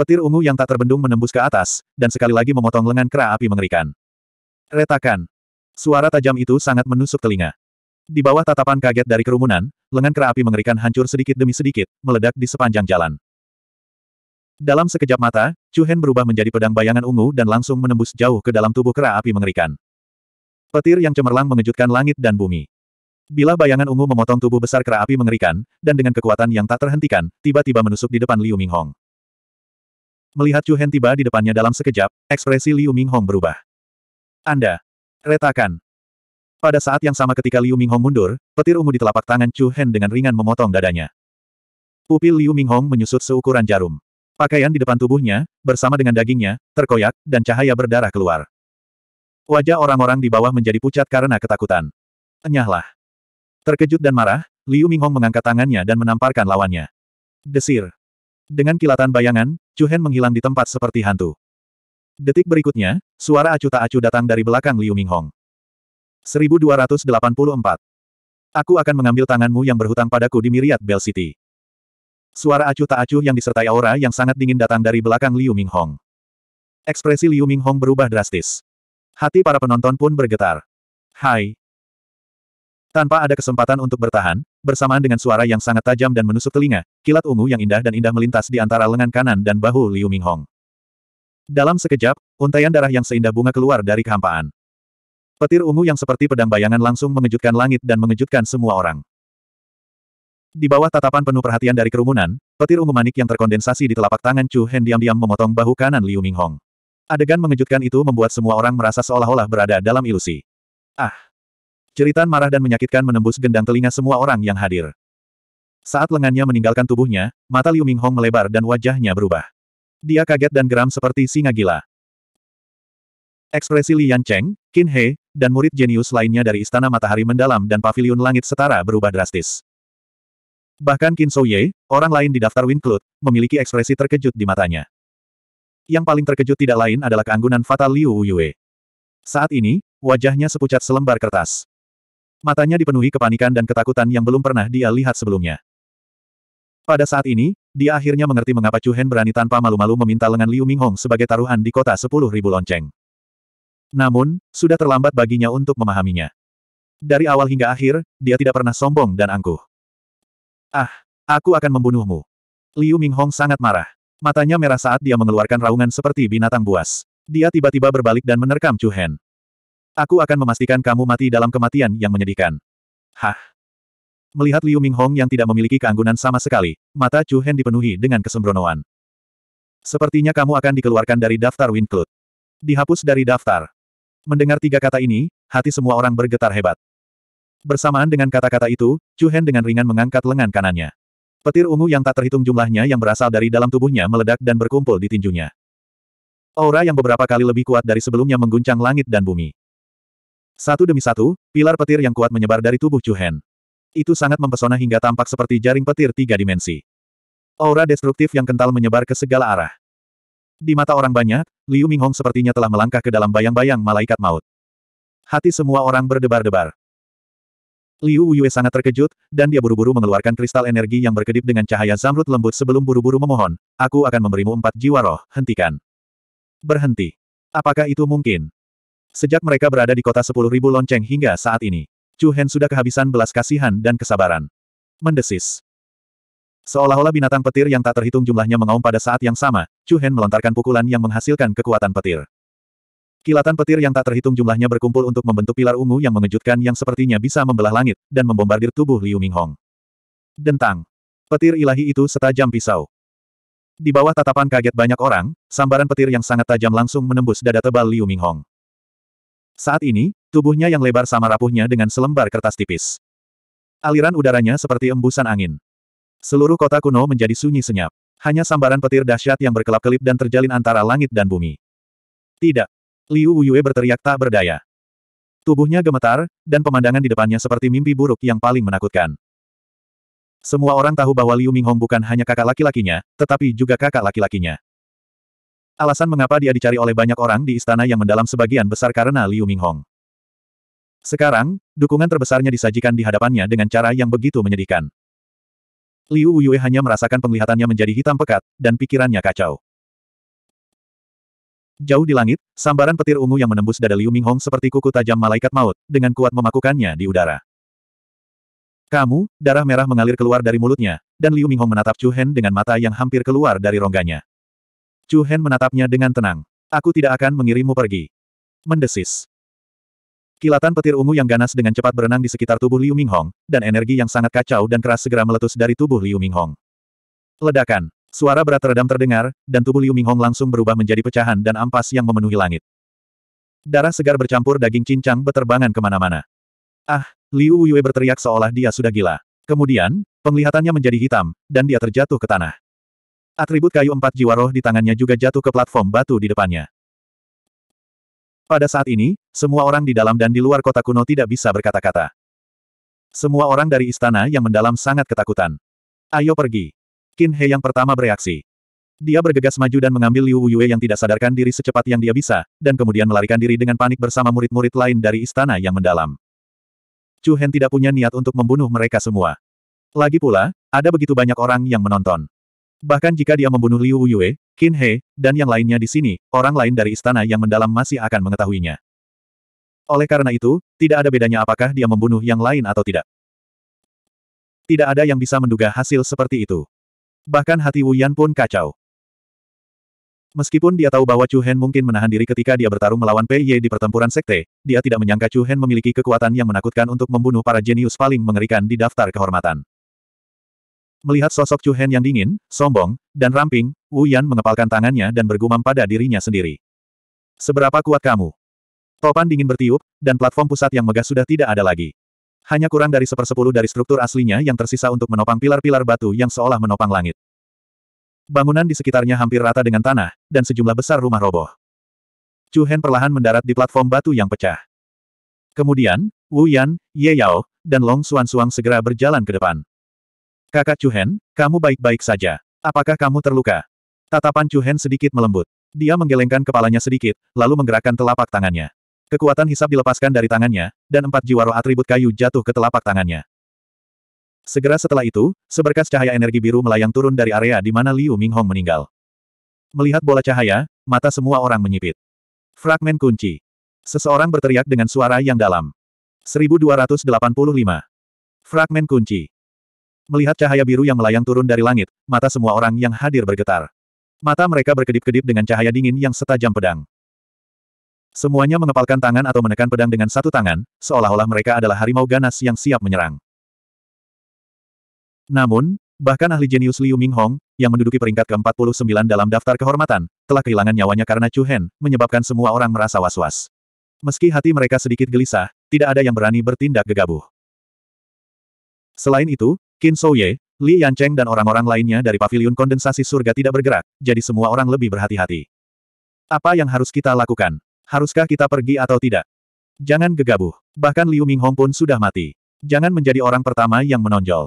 Petir ungu yang tak terbendung menembus ke atas, dan sekali lagi memotong lengan kera api mengerikan. Retakan. Suara tajam itu sangat menusuk telinga. Di bawah tatapan kaget dari kerumunan, lengan kera api mengerikan hancur sedikit demi sedikit, meledak di sepanjang jalan. Dalam sekejap mata, Chu Hen berubah menjadi pedang bayangan ungu dan langsung menembus jauh ke dalam tubuh kera api mengerikan. Petir yang cemerlang mengejutkan langit dan bumi. Bila bayangan ungu memotong tubuh besar kera api mengerikan, dan dengan kekuatan yang tak terhentikan, tiba-tiba menusuk di depan Liu Minghong. Melihat Chu Hen tiba di depannya dalam sekejap, ekspresi Liu Minghong berubah. Anda. Retakan. Pada saat yang sama ketika Liu Minghong mundur, petir ungu di telapak tangan Chu Hen dengan ringan memotong dadanya. Pupil Liu Minghong menyusut seukuran jarum. Pakaian di depan tubuhnya, bersama dengan dagingnya, terkoyak, dan cahaya berdarah keluar. Wajah orang-orang di bawah menjadi pucat karena ketakutan. Enyahlah. Terkejut dan marah, Liu Minghong mengangkat tangannya dan menamparkan lawannya. Desir. Dengan kilatan bayangan, Chu Hen menghilang di tempat seperti hantu. Detik berikutnya, suara acu tak acu datang dari belakang Liu Minghong. 1284. Aku akan mengambil tanganmu yang berhutang padaku di Miriat Bell City. Suara acu tak acu yang disertai aura yang sangat dingin datang dari belakang Liu Minghong. Ekspresi Liu Minghong berubah drastis. Hati para penonton pun bergetar. Hai. Tanpa ada kesempatan untuk bertahan, bersamaan dengan suara yang sangat tajam dan menusuk telinga, kilat ungu yang indah dan indah melintas di antara lengan kanan dan bahu Liu Minghong. Dalam sekejap, untaian darah yang seindah bunga keluar dari kehampaan. Petir ungu yang seperti pedang bayangan langsung mengejutkan langit dan mengejutkan semua orang. Di bawah tatapan penuh perhatian dari kerumunan, petir ungu manik yang terkondensasi di telapak tangan Chu Hen diam-diam memotong bahu kanan Liu Minghong. Adegan mengejutkan itu membuat semua orang merasa seolah-olah berada dalam ilusi. Ah! Ceritan marah dan menyakitkan menembus gendang telinga semua orang yang hadir. Saat lengannya meninggalkan tubuhnya, mata Liu Minghong melebar dan wajahnya berubah. Dia kaget dan geram seperti singa gila. Ekspresi Li Yan Cheng, Qin He, dan murid jenius lainnya dari Istana Matahari Mendalam dan Paviliun Langit Setara berubah drastis. Bahkan Qin Soye, orang lain di daftar Winklut, memiliki ekspresi terkejut di matanya. Yang paling terkejut tidak lain adalah keanggunan fatal Liu Yue. Saat ini, wajahnya sepucat selembar kertas. Matanya dipenuhi kepanikan dan ketakutan yang belum pernah dia lihat sebelumnya. Pada saat ini, dia akhirnya mengerti mengapa Chu Hen berani tanpa malu-malu meminta lengan Liu Minghong sebagai taruhan di kota sepuluh ribu lonceng. Namun, sudah terlambat baginya untuk memahaminya. Dari awal hingga akhir, dia tidak pernah sombong dan angkuh. Ah, aku akan membunuhmu. Liu Minghong sangat marah. Matanya merah saat dia mengeluarkan raungan seperti binatang buas. Dia tiba-tiba berbalik dan menerkam Chu Hen. Aku akan memastikan kamu mati dalam kematian yang menyedihkan. Hah? Melihat Liu Minghong yang tidak memiliki keanggunan sama sekali, mata Chu Hen dipenuhi dengan kesembronoan. Sepertinya kamu akan dikeluarkan dari daftar Winclut. Dihapus dari daftar. Mendengar tiga kata ini, hati semua orang bergetar hebat. Bersamaan dengan kata-kata itu, Chu Hen dengan ringan mengangkat lengan kanannya. Petir ungu yang tak terhitung jumlahnya yang berasal dari dalam tubuhnya meledak dan berkumpul di tinjunya. Aura yang beberapa kali lebih kuat dari sebelumnya mengguncang langit dan bumi. Satu demi satu, pilar petir yang kuat menyebar dari tubuh Chu Hen. Itu sangat mempesona hingga tampak seperti jaring petir tiga dimensi. Aura destruktif yang kental menyebar ke segala arah. Di mata orang banyak, Liu Minghong sepertinya telah melangkah ke dalam bayang-bayang malaikat maut. Hati semua orang berdebar-debar. Liu Yue sangat terkejut, dan dia buru-buru mengeluarkan kristal energi yang berkedip dengan cahaya zamrud lembut sebelum buru-buru memohon, aku akan memberimu empat jiwa roh, hentikan. Berhenti. Apakah itu mungkin? Sejak mereka berada di kota sepuluh ribu lonceng hingga saat ini, Chu Hen sudah kehabisan belas kasihan dan kesabaran. Mendesis. Seolah-olah binatang petir yang tak terhitung jumlahnya mengaum pada saat yang sama, Chu Hen melontarkan pukulan yang menghasilkan kekuatan petir. Kilatan petir yang tak terhitung jumlahnya berkumpul untuk membentuk pilar ungu yang mengejutkan yang sepertinya bisa membelah langit, dan membombardir tubuh Liu Minghong. Dentang. Petir ilahi itu setajam pisau. Di bawah tatapan kaget banyak orang, sambaran petir yang sangat tajam langsung menembus dada tebal Liu Minghong. Saat ini, tubuhnya yang lebar sama rapuhnya dengan selembar kertas tipis. Aliran udaranya seperti embusan angin. Seluruh kota kuno menjadi sunyi senyap. Hanya sambaran petir dahsyat yang berkelap-kelip dan terjalin antara langit dan bumi. Tidak, Liu Wuyue berteriak tak berdaya. Tubuhnya gemetar, dan pemandangan di depannya seperti mimpi buruk yang paling menakutkan. Semua orang tahu bahwa Liu Minghong bukan hanya kakak laki-lakinya, tetapi juga kakak laki-lakinya. Alasan mengapa dia dicari oleh banyak orang di istana yang mendalam sebagian besar karena Liu Minghong. Sekarang, dukungan terbesarnya disajikan di hadapannya dengan cara yang begitu menyedihkan. Liu Wuyue hanya merasakan penglihatannya menjadi hitam pekat, dan pikirannya kacau. Jauh di langit, sambaran petir ungu yang menembus dada Liu Minghong seperti kuku tajam malaikat maut, dengan kuat memakukannya di udara. Kamu, darah merah mengalir keluar dari mulutnya, dan Liu Minghong menatap Chu Hen dengan mata yang hampir keluar dari rongganya. Chu Hen menatapnya dengan tenang. Aku tidak akan mengirimmu pergi. Mendesis. Kilatan petir ungu yang ganas dengan cepat berenang di sekitar tubuh Liu Minghong, dan energi yang sangat kacau dan keras segera meletus dari tubuh Liu Minghong. Ledakan. Suara berat teredam terdengar, dan tubuh Liu Minghong langsung berubah menjadi pecahan dan ampas yang memenuhi langit. Darah segar bercampur daging cincang beterbangan kemana-mana. Ah, Liu Yue berteriak seolah dia sudah gila. Kemudian, penglihatannya menjadi hitam, dan dia terjatuh ke tanah. Atribut kayu empat jiwa roh di tangannya juga jatuh ke platform batu di depannya. Pada saat ini, semua orang di dalam dan di luar kota kuno tidak bisa berkata-kata. Semua orang dari istana yang mendalam sangat ketakutan. Ayo pergi. Qin He yang pertama bereaksi. Dia bergegas maju dan mengambil Liu Yue yang tidak sadarkan diri secepat yang dia bisa, dan kemudian melarikan diri dengan panik bersama murid-murid lain dari istana yang mendalam. Chu Hen tidak punya niat untuk membunuh mereka semua. Lagi pula, ada begitu banyak orang yang menonton. Bahkan jika dia membunuh Liu Yue, Qin He, dan yang lainnya di sini, orang lain dari istana yang mendalam masih akan mengetahuinya. Oleh karena itu, tidak ada bedanya apakah dia membunuh yang lain atau tidak. Tidak ada yang bisa menduga hasil seperti itu. Bahkan hati Wuyan pun kacau. Meskipun dia tahu bahwa Chu Hen mungkin menahan diri ketika dia bertarung melawan Pei Ye di pertempuran sekte, dia tidak menyangka Chu Hen memiliki kekuatan yang menakutkan untuk membunuh para jenius paling mengerikan di daftar kehormatan. Melihat sosok Chu Hen yang dingin, sombong, dan ramping, Wu Yan mengepalkan tangannya dan bergumam pada dirinya sendiri. Seberapa kuat kamu? Topan dingin bertiup, dan platform pusat yang megah sudah tidak ada lagi. Hanya kurang dari sepersepuluh dari struktur aslinya yang tersisa untuk menopang pilar-pilar batu yang seolah menopang langit. Bangunan di sekitarnya hampir rata dengan tanah, dan sejumlah besar rumah roboh. Chu Hen perlahan mendarat di platform batu yang pecah. Kemudian, Wu Yan, Ye Yao, dan Long Xuan Suang segera berjalan ke depan. Kakak Chu Hen, kamu baik-baik saja. Apakah kamu terluka? Tatapan Chu Hen sedikit melembut. Dia menggelengkan kepalanya sedikit, lalu menggerakkan telapak tangannya. Kekuatan hisap dilepaskan dari tangannya, dan empat jiwa roh atribut kayu jatuh ke telapak tangannya. Segera setelah itu, seberkas cahaya energi biru melayang turun dari area di mana Liu Minghong meninggal. Melihat bola cahaya, mata semua orang menyipit. Fragmen kunci. Seseorang berteriak dengan suara yang dalam. 1285. Fragmen kunci. Melihat cahaya biru yang melayang turun dari langit, mata semua orang yang hadir bergetar. Mata mereka berkedip-kedip dengan cahaya dingin yang setajam pedang. Semuanya mengepalkan tangan atau menekan pedang dengan satu tangan, seolah-olah mereka adalah harimau ganas yang siap menyerang. Namun, bahkan ahli jenius Liu Minghong, yang menduduki peringkat ke-49 dalam daftar kehormatan, telah kehilangan nyawanya karena Chu Hen, menyebabkan semua orang merasa was-was. Meski hati mereka sedikit gelisah, tidak ada yang berani bertindak gegabah. Selain itu, Qin Souye, Li Yancheng dan orang-orang lainnya dari pavilion kondensasi surga tidak bergerak, jadi semua orang lebih berhati-hati. Apa yang harus kita lakukan? Haruskah kita pergi atau tidak? Jangan gegabah. Bahkan Liu Minghong pun sudah mati. Jangan menjadi orang pertama yang menonjol.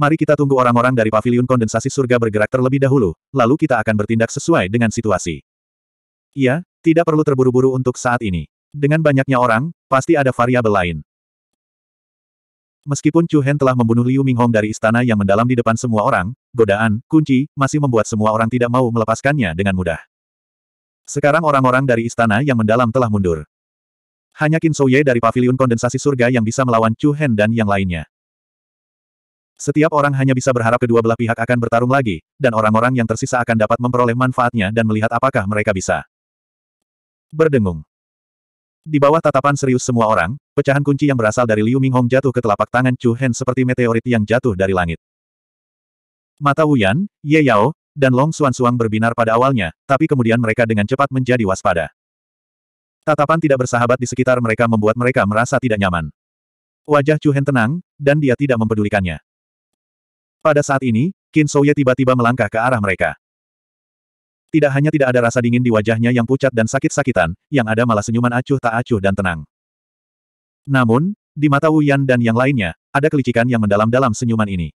Mari kita tunggu orang-orang dari Paviliun kondensasi surga bergerak terlebih dahulu, lalu kita akan bertindak sesuai dengan situasi. Iya, tidak perlu terburu-buru untuk saat ini. Dengan banyaknya orang, pasti ada variabel lain. Meskipun Chu Hen telah membunuh Liu Minghong dari istana yang mendalam di depan semua orang, godaan, kunci, masih membuat semua orang tidak mau melepaskannya dengan mudah. Sekarang orang-orang dari istana yang mendalam telah mundur. Hanya Qin Souye dari pavilion kondensasi surga yang bisa melawan Chu Hen dan yang lainnya. Setiap orang hanya bisa berharap kedua belah pihak akan bertarung lagi, dan orang-orang yang tersisa akan dapat memperoleh manfaatnya dan melihat apakah mereka bisa. Berdengung. Di bawah tatapan serius semua orang, pecahan kunci yang berasal dari Liu Minghong jatuh ke telapak tangan Chu Hen seperti meteorit yang jatuh dari langit. Mata Wuyan, Ye Yao, dan Long Xuan Suang berbinar pada awalnya, tapi kemudian mereka dengan cepat menjadi waspada. Tatapan tidak bersahabat di sekitar mereka membuat mereka merasa tidak nyaman. Wajah Chu Hen tenang, dan dia tidak mempedulikannya. Pada saat ini, Qin Souye tiba-tiba melangkah ke arah mereka. Tidak hanya tidak ada rasa dingin di wajahnya yang pucat dan sakit-sakitan, yang ada malah senyuman acuh tak acuh dan tenang. Namun, di mata Wuyan dan yang lainnya, ada kelicikan yang mendalam dalam senyuman ini.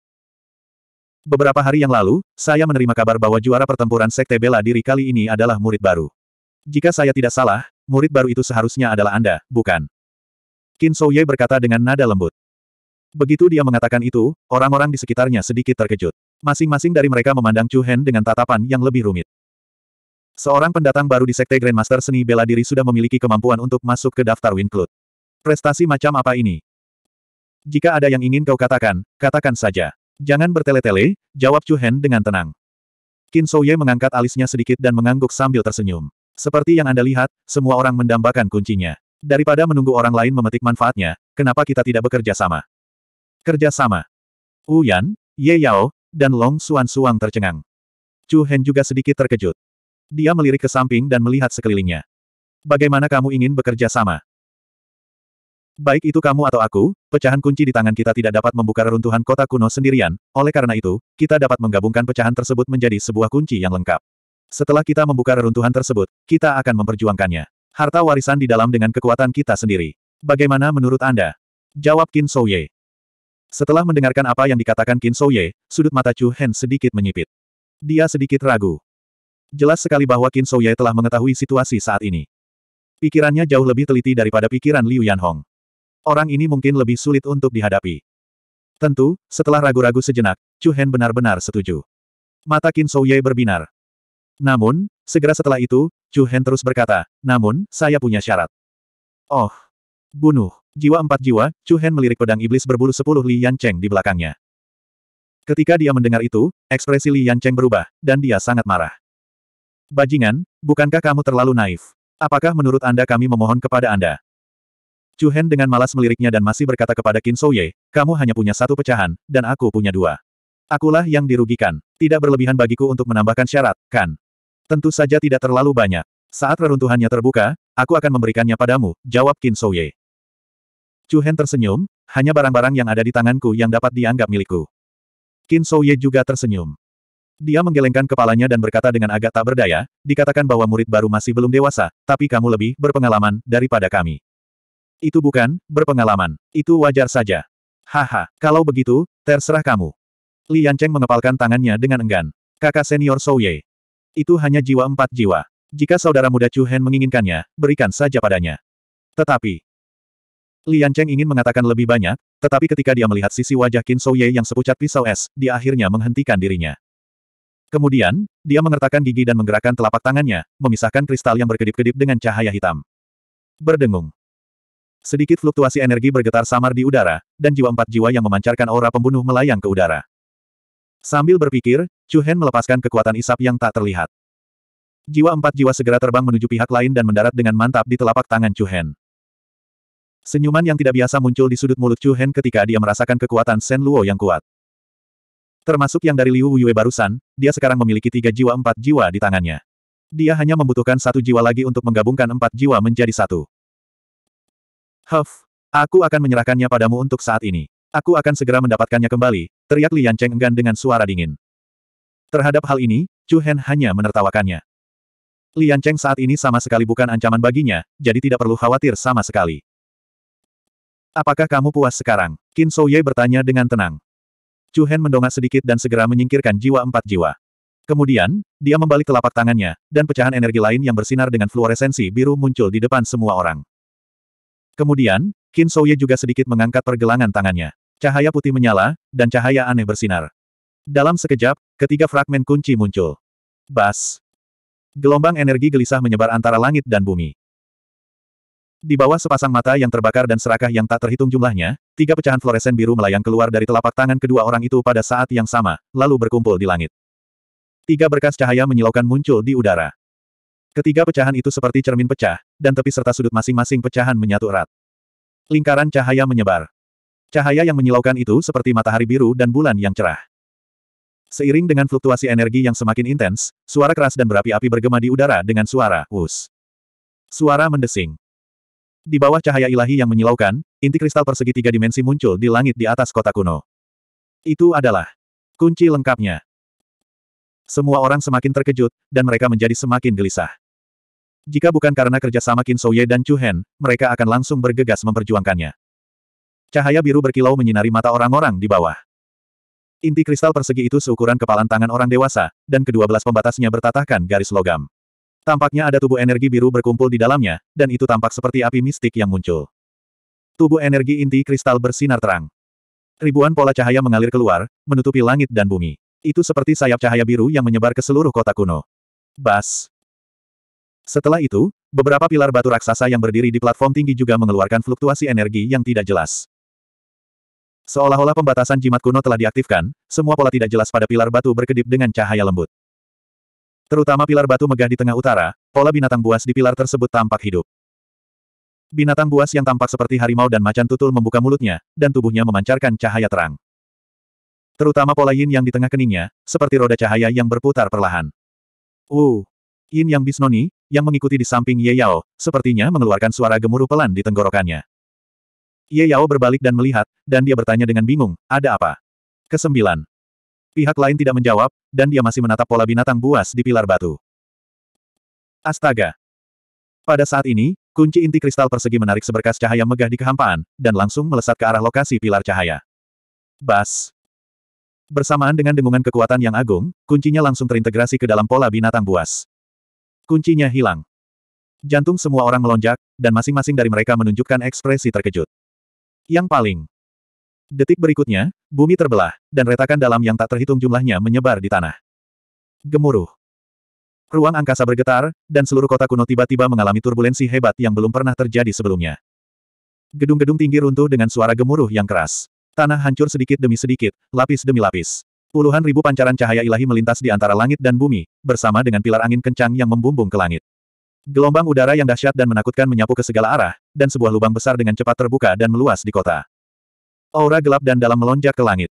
Beberapa hari yang lalu, saya menerima kabar bahwa juara pertempuran Sekte Bela Diri kali ini adalah murid baru. Jika saya tidak salah, murid baru itu seharusnya adalah Anda, bukan? Qin Shouye berkata dengan nada lembut. Begitu dia mengatakan itu, orang-orang di sekitarnya sedikit terkejut. Masing-masing dari mereka memandang Chu Hen dengan tatapan yang lebih rumit. Seorang pendatang baru di Sekte Grandmaster Seni Bela Diri sudah memiliki kemampuan untuk masuk ke daftar Winclut. Prestasi macam apa ini? Jika ada yang ingin kau katakan, katakan saja. Jangan bertele-tele, jawab Chu Hen dengan tenang. Qin Souye mengangkat alisnya sedikit dan mengangguk sambil tersenyum. Seperti yang Anda lihat, semua orang mendambakan kuncinya. Daripada menunggu orang lain memetik manfaatnya, kenapa kita tidak bekerja sama? Kerja sama. Wu Yan, Ye Yao, dan Long Xuan Suang tercengang. Chu Hen juga sedikit terkejut. Dia melirik ke samping dan melihat sekelilingnya. Bagaimana kamu ingin bekerja sama? Baik itu kamu atau aku, pecahan kunci di tangan kita tidak dapat membuka reruntuhan kota kuno sendirian, oleh karena itu, kita dapat menggabungkan pecahan tersebut menjadi sebuah kunci yang lengkap. Setelah kita membuka reruntuhan tersebut, kita akan memperjuangkannya. Harta warisan di dalam dengan kekuatan kita sendiri. Bagaimana menurut Anda? Jawab Qin Souye. Setelah mendengarkan apa yang dikatakan Qin Souye, sudut mata Chu Hen sedikit menyipit. Dia sedikit ragu. Jelas sekali bahwa Qin Souye telah mengetahui situasi saat ini. Pikirannya jauh lebih teliti daripada pikiran Liu Yanhong. Orang ini mungkin lebih sulit untuk dihadapi. Tentu, setelah ragu-ragu sejenak, Chu Hen benar-benar setuju. Mata Qin Souye berbinar. Namun, segera setelah itu, Chu Hen terus berkata, namun, saya punya syarat. Oh, bunuh. Jiwa empat jiwa, Chu Hen melirik pedang iblis berbulu sepuluh Li Yan Cheng di belakangnya. Ketika dia mendengar itu, ekspresi Li Yan Cheng berubah, dan dia sangat marah. Bajingan, bukankah kamu terlalu naif? Apakah menurut Anda kami memohon kepada Anda? Chu Hen dengan malas meliriknya dan masih berkata kepada Qin Ye, kamu hanya punya satu pecahan, dan aku punya dua. Akulah yang dirugikan. Tidak berlebihan bagiku untuk menambahkan syarat, kan? Tentu saja tidak terlalu banyak. Saat reruntuhannya terbuka, aku akan memberikannya padamu, jawab Qin Ye. Chu Hen tersenyum, hanya barang-barang yang ada di tanganku yang dapat dianggap milikku. Qin Ye juga tersenyum. Dia menggelengkan kepalanya dan berkata dengan agak tak berdaya, dikatakan bahwa murid baru masih belum dewasa, tapi kamu lebih berpengalaman daripada kami. Itu bukan, berpengalaman. Itu wajar saja. Haha, kalau begitu, terserah kamu. Li Yancheng mengepalkan tangannya dengan enggan. Kakak senior Sou Ye. Itu hanya jiwa empat jiwa. Jika saudara muda Chu Hen menginginkannya, berikan saja padanya. Tetapi, Lian Cheng ingin mengatakan lebih banyak, tetapi ketika dia melihat sisi wajah Qin Sou Ye yang sepucat pisau es, dia akhirnya menghentikan dirinya. Kemudian, dia mengertakkan gigi dan menggerakkan telapak tangannya, memisahkan kristal yang berkedip-kedip dengan cahaya hitam. Berdengung. Sedikit fluktuasi energi bergetar samar di udara, dan jiwa empat jiwa yang memancarkan aura pembunuh melayang ke udara. Sambil berpikir, Chu Hen melepaskan kekuatan isap yang tak terlihat. Jiwa empat jiwa segera terbang menuju pihak lain dan mendarat dengan mantap di telapak tangan Chu Hen. Senyuman yang tidak biasa muncul di sudut mulut Chu Hen ketika dia merasakan kekuatan Shen Luo yang kuat. Termasuk yang dari Liu Yue barusan, dia sekarang memiliki tiga jiwa empat jiwa di tangannya. Dia hanya membutuhkan satu jiwa lagi untuk menggabungkan empat jiwa menjadi satu. Huff, aku akan menyerahkannya padamu untuk saat ini. Aku akan segera mendapatkannya kembali, teriak Lian Cheng enggan dengan suara dingin. Terhadap hal ini, Chu Hen hanya menertawakannya. Lian Cheng saat ini sama sekali bukan ancaman baginya, jadi tidak perlu khawatir sama sekali. Apakah kamu puas sekarang? Qin Ye bertanya dengan tenang. Chu Hen mendongak sedikit dan segera menyingkirkan jiwa empat jiwa. Kemudian, dia membalik telapak tangannya, dan pecahan energi lain yang bersinar dengan fluoresensi biru muncul di depan semua orang. Kemudian, Qin Shouye juga sedikit mengangkat pergelangan tangannya. Cahaya putih menyala, dan cahaya aneh bersinar. Dalam sekejap, ketiga fragmen kunci muncul. Bas. Gelombang energi gelisah menyebar antara langit dan bumi. Di bawah sepasang mata yang terbakar dan serakah yang tak terhitung jumlahnya, tiga pecahan floresen biru melayang keluar dari telapak tangan kedua orang itu pada saat yang sama, lalu berkumpul di langit. Tiga berkas cahaya menyilaukan muncul di udara. Ketiga pecahan itu seperti cermin pecah, dan tepi serta sudut masing-masing pecahan menyatu erat. Lingkaran cahaya menyebar. Cahaya yang menyilaukan itu seperti matahari biru dan bulan yang cerah. Seiring dengan fluktuasi energi yang semakin intens, suara keras dan berapi-api bergema di udara dengan suara wus. Suara mendesing. Di bawah cahaya ilahi yang menyilaukan, inti kristal persegi tiga dimensi muncul di langit di atas kota kuno. Itu adalah kunci lengkapnya. Semua orang semakin terkejut, dan mereka menjadi semakin gelisah. Jika bukan karena kerjasama Qin Souye dan Chu Hen, mereka akan langsung bergegas memperjuangkannya. Cahaya biru berkilau menyinari mata orang-orang di bawah. Inti kristal persegi itu seukuran kepalan tangan orang dewasa, dan kedua belas pembatasnya bertatahkan garis logam. Tampaknya ada tubuh energi biru berkumpul di dalamnya, dan itu tampak seperti api mistik yang muncul. Tubuh energi inti kristal bersinar terang. Ribuan pola cahaya mengalir keluar, menutupi langit dan bumi. Itu seperti sayap cahaya biru yang menyebar ke seluruh kota kuno. Bas! Setelah itu, beberapa pilar batu raksasa yang berdiri di platform tinggi juga mengeluarkan fluktuasi energi yang tidak jelas. Seolah-olah pembatasan jimat kuno telah diaktifkan, semua pola tidak jelas pada pilar batu berkedip dengan cahaya lembut. Terutama pilar batu megah di tengah utara, pola binatang buas di pilar tersebut tampak hidup. Binatang buas yang tampak seperti harimau dan macan tutul membuka mulutnya, dan tubuhnya memancarkan cahaya terang. Terutama pola yin yang di tengah keningnya, seperti roda cahaya yang berputar perlahan. Uh! Yin yang bisnoni, yang mengikuti di samping Ye Yao, sepertinya mengeluarkan suara gemuruh pelan di tenggorokannya. Ye Yao berbalik dan melihat, dan dia bertanya dengan bingung, ada apa? Kesembilan. Pihak lain tidak menjawab, dan dia masih menatap pola binatang buas di pilar batu. Astaga! Pada saat ini, kunci inti kristal persegi menarik seberkas cahaya megah di kehampaan, dan langsung melesat ke arah lokasi pilar cahaya. Bas! Bersamaan dengan dengungan kekuatan yang agung, kuncinya langsung terintegrasi ke dalam pola binatang buas. Kuncinya hilang. Jantung semua orang melonjak, dan masing-masing dari mereka menunjukkan ekspresi terkejut. Yang paling. Detik berikutnya, bumi terbelah, dan retakan dalam yang tak terhitung jumlahnya menyebar di tanah. Gemuruh. Ruang angkasa bergetar, dan seluruh kota kuno tiba-tiba mengalami turbulensi hebat yang belum pernah terjadi sebelumnya. Gedung-gedung tinggi runtuh dengan suara gemuruh yang keras. Tanah hancur sedikit demi sedikit, lapis demi lapis. Puluhan ribu pancaran cahaya ilahi melintas di antara langit dan bumi, bersama dengan pilar angin kencang yang membumbung ke langit. Gelombang udara yang dahsyat dan menakutkan menyapu ke segala arah, dan sebuah lubang besar dengan cepat terbuka dan meluas di kota. Aura gelap dan dalam melonjak ke langit.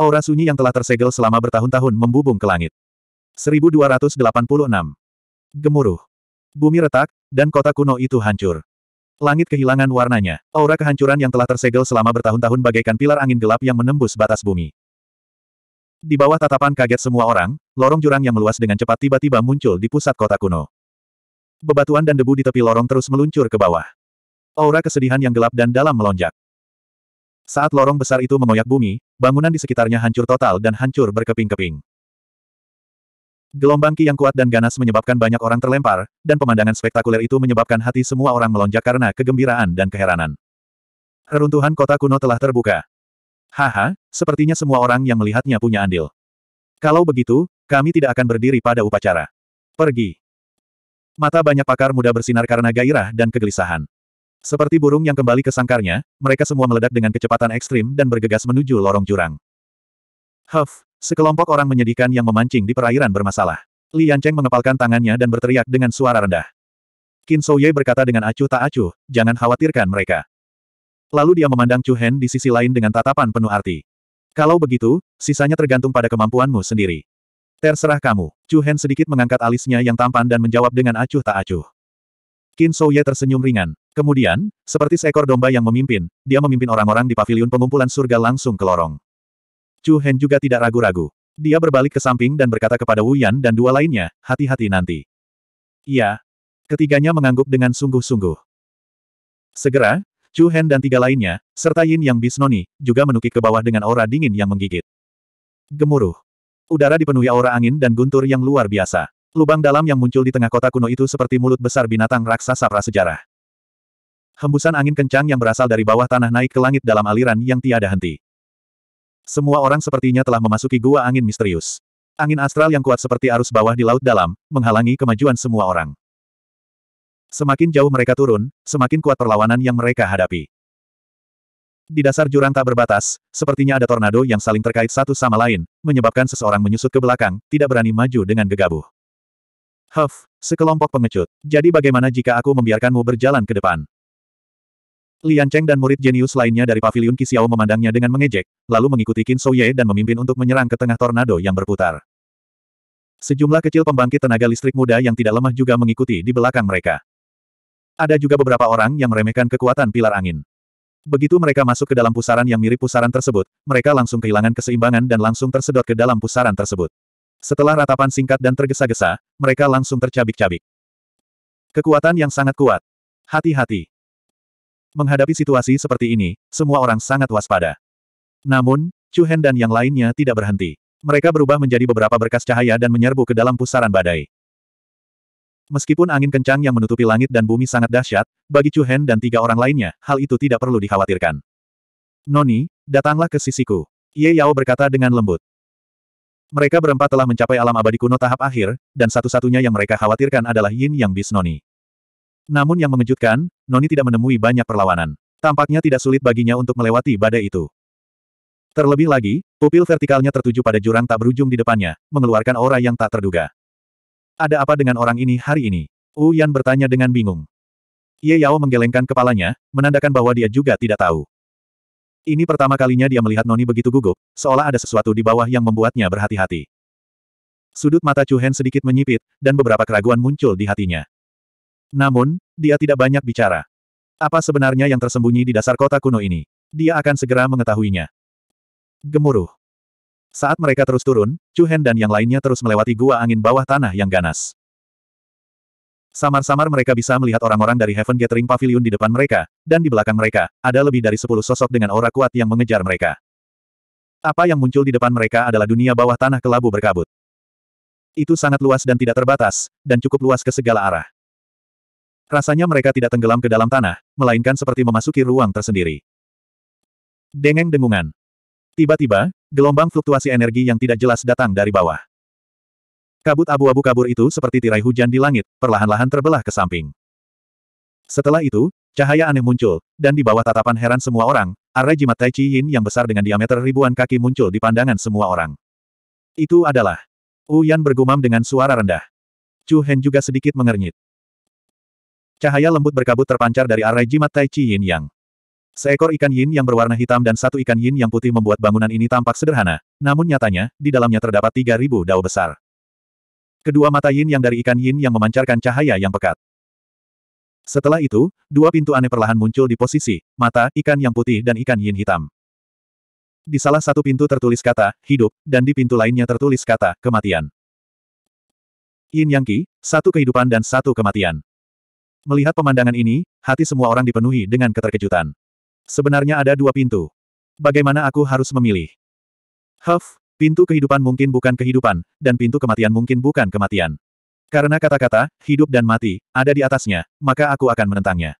Aura sunyi yang telah tersegel selama bertahun-tahun membubung ke langit. 1286. Gemuruh. Bumi retak, dan kota kuno itu hancur. Langit kehilangan warnanya. Aura kehancuran yang telah tersegel selama bertahun-tahun bagaikan pilar angin gelap yang menembus batas bumi. Di bawah tatapan kaget semua orang, lorong jurang yang meluas dengan cepat tiba-tiba muncul di pusat kota kuno. Bebatuan dan debu di tepi lorong terus meluncur ke bawah. Aura kesedihan yang gelap dan dalam melonjak. Saat lorong besar itu mengoyak bumi, bangunan di sekitarnya hancur total dan hancur berkeping-keping. Gelombang ki yang kuat dan ganas menyebabkan banyak orang terlempar, dan pemandangan spektakuler itu menyebabkan hati semua orang melonjak karena kegembiraan dan keheranan. Reruntuhan kota kuno telah terbuka. Haha, sepertinya semua orang yang melihatnya punya andil. Kalau begitu, kami tidak akan berdiri pada upacara. Pergi. Mata banyak pakar muda bersinar karena gairah dan kegelisahan. Seperti burung yang kembali ke sangkarnya, mereka semua meledak dengan kecepatan ekstrim dan bergegas menuju lorong jurang. Huff, sekelompok orang menyedihkan yang memancing di perairan bermasalah. Li Yancheng mengepalkan tangannya dan berteriak dengan suara rendah. Qin Souye berkata dengan acuh tak acuh, jangan khawatirkan mereka. Lalu dia memandang Chu Hen di sisi lain dengan tatapan penuh arti. Kalau begitu, sisanya tergantung pada kemampuanmu sendiri. Terserah kamu. Chu Hen sedikit mengangkat alisnya yang tampan dan menjawab dengan acuh tak acuh. Qin So Ye tersenyum ringan. Kemudian, seperti seekor domba yang memimpin, dia memimpin orang-orang di paviliun pengumpulan surga langsung ke lorong. Chu Hen juga tidak ragu-ragu. Dia berbalik ke samping dan berkata kepada Wu Yan dan dua lainnya, hati-hati nanti. Iya. Ketiganya mengangguk dengan sungguh-sungguh. Segera, Chu Hen dan tiga lainnya, serta Yin Yang Bisnoni, juga menukik ke bawah dengan aura dingin yang menggigit. Gemuruh. Udara dipenuhi aura angin dan guntur yang luar biasa. Lubang dalam yang muncul di tengah kota kuno itu seperti mulut besar binatang raksasa prasejarah. Hembusan angin kencang yang berasal dari bawah tanah naik ke langit dalam aliran yang tiada henti. Semua orang sepertinya telah memasuki gua angin misterius. Angin astral yang kuat seperti arus bawah di laut dalam, menghalangi kemajuan semua orang. Semakin jauh mereka turun, semakin kuat perlawanan yang mereka hadapi. Di dasar jurang tak berbatas, sepertinya ada tornado yang saling terkait satu sama lain, menyebabkan seseorang menyusut ke belakang, tidak berani maju dengan gegabah. Huff, sekelompok pengecut. Jadi bagaimana jika aku membiarkanmu berjalan ke depan? Lian Cheng dan murid jenius lainnya dari paviliun Kisiao memandangnya dengan mengejek, lalu mengikuti Qin Shouye dan memimpin untuk menyerang ke tengah tornado yang berputar. Sejumlah kecil pembangkit tenaga listrik muda yang tidak lemah juga mengikuti di belakang mereka. Ada juga beberapa orang yang meremehkan kekuatan pilar angin. Begitu mereka masuk ke dalam pusaran yang mirip pusaran tersebut, mereka langsung kehilangan keseimbangan dan langsung tersedot ke dalam pusaran tersebut. Setelah ratapan singkat dan tergesa-gesa, mereka langsung tercabik-cabik. Kekuatan yang sangat kuat. Hati-hati. Menghadapi situasi seperti ini, semua orang sangat waspada. Namun, Chu Hen dan yang lainnya tidak berhenti. Mereka berubah menjadi beberapa berkas cahaya dan menyerbu ke dalam pusaran badai. Meskipun angin kencang yang menutupi langit dan bumi sangat dahsyat, bagi Chu Hen dan tiga orang lainnya, hal itu tidak perlu dikhawatirkan. Noni, datanglah ke sisiku. Ye Yao berkata dengan lembut. Mereka berempat telah mencapai alam abadi kuno tahap akhir, dan satu-satunya yang mereka khawatirkan adalah Yin Yang Bis Noni. Namun yang mengejutkan, Noni tidak menemui banyak perlawanan. Tampaknya tidak sulit baginya untuk melewati badai itu. Terlebih lagi, pupil vertikalnya tertuju pada jurang tak berujung di depannya, mengeluarkan aura yang tak terduga. Ada apa dengan orang ini hari ini? Wu Yan bertanya dengan bingung. Ye Yao menggelengkan kepalanya, menandakan bahwa dia juga tidak tahu. Ini pertama kalinya dia melihat Noni begitu gugup, seolah ada sesuatu di bawah yang membuatnya berhati-hati. Sudut mata Chu Hen sedikit menyipit, dan beberapa keraguan muncul di hatinya. Namun, dia tidak banyak bicara. Apa sebenarnya yang tersembunyi di dasar kota kuno ini? Dia akan segera mengetahuinya. Gemuruh. Saat mereka terus turun, Chu Hen dan yang lainnya terus melewati gua angin bawah tanah yang ganas. Samar-samar mereka bisa melihat orang-orang dari Heaven Gathering Pavilion di depan mereka, dan di belakang mereka, ada lebih dari sepuluh sosok dengan aura kuat yang mengejar mereka. Apa yang muncul di depan mereka adalah dunia bawah tanah kelabu berkabut. Itu sangat luas dan tidak terbatas, dan cukup luas ke segala arah. Rasanya mereka tidak tenggelam ke dalam tanah, melainkan seperti memasuki ruang tersendiri. Dengeng dengungan. Tiba-tiba, gelombang fluktuasi energi yang tidak jelas datang dari bawah. Kabut abu-abu kabur itu seperti tirai hujan di langit, perlahan-lahan terbelah ke samping. Setelah itu, cahaya aneh muncul, dan di bawah tatapan heran semua orang, arai jimat Tai Chi Yin yang besar dengan diameter ribuan kaki muncul di pandangan semua orang. Itu adalah. Wu Yan bergumam dengan suara rendah. Chu Hen juga sedikit mengernyit. Cahaya lembut berkabut terpancar dari arai jimat Tai Chi Yin yang Seekor ikan yin yang berwarna hitam dan satu ikan yin yang putih membuat bangunan ini tampak sederhana, namun nyatanya, di dalamnya terdapat 3.000 dao besar. Kedua mata yin yang dari ikan yin yang memancarkan cahaya yang pekat. Setelah itu, dua pintu aneh perlahan muncul di posisi, mata, ikan yang putih dan ikan yin hitam. Di salah satu pintu tertulis kata, hidup, dan di pintu lainnya tertulis kata, kematian. Yin Yang Qi, satu kehidupan dan satu kematian. Melihat pemandangan ini, hati semua orang dipenuhi dengan keterkejutan. Sebenarnya ada dua pintu. Bagaimana aku harus memilih? Huff, pintu kehidupan mungkin bukan kehidupan, dan pintu kematian mungkin bukan kematian. Karena kata-kata, hidup dan mati, ada di atasnya, maka aku akan menentangnya.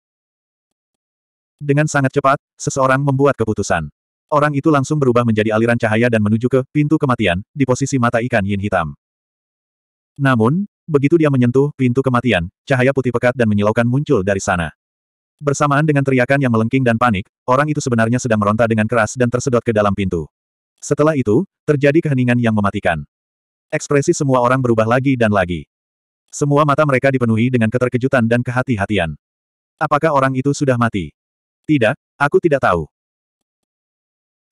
Dengan sangat cepat, seseorang membuat keputusan. Orang itu langsung berubah menjadi aliran cahaya dan menuju ke pintu kematian, di posisi mata ikan yin hitam. Namun, begitu dia menyentuh pintu kematian, cahaya putih pekat dan menyilaukan muncul dari sana. Bersamaan dengan teriakan yang melengking dan panik, orang itu sebenarnya sedang meronta dengan keras dan tersedot ke dalam pintu. Setelah itu, terjadi keheningan yang mematikan. Ekspresi semua orang berubah lagi dan lagi. Semua mata mereka dipenuhi dengan keterkejutan dan kehati-hatian. Apakah orang itu sudah mati? Tidak, aku tidak tahu.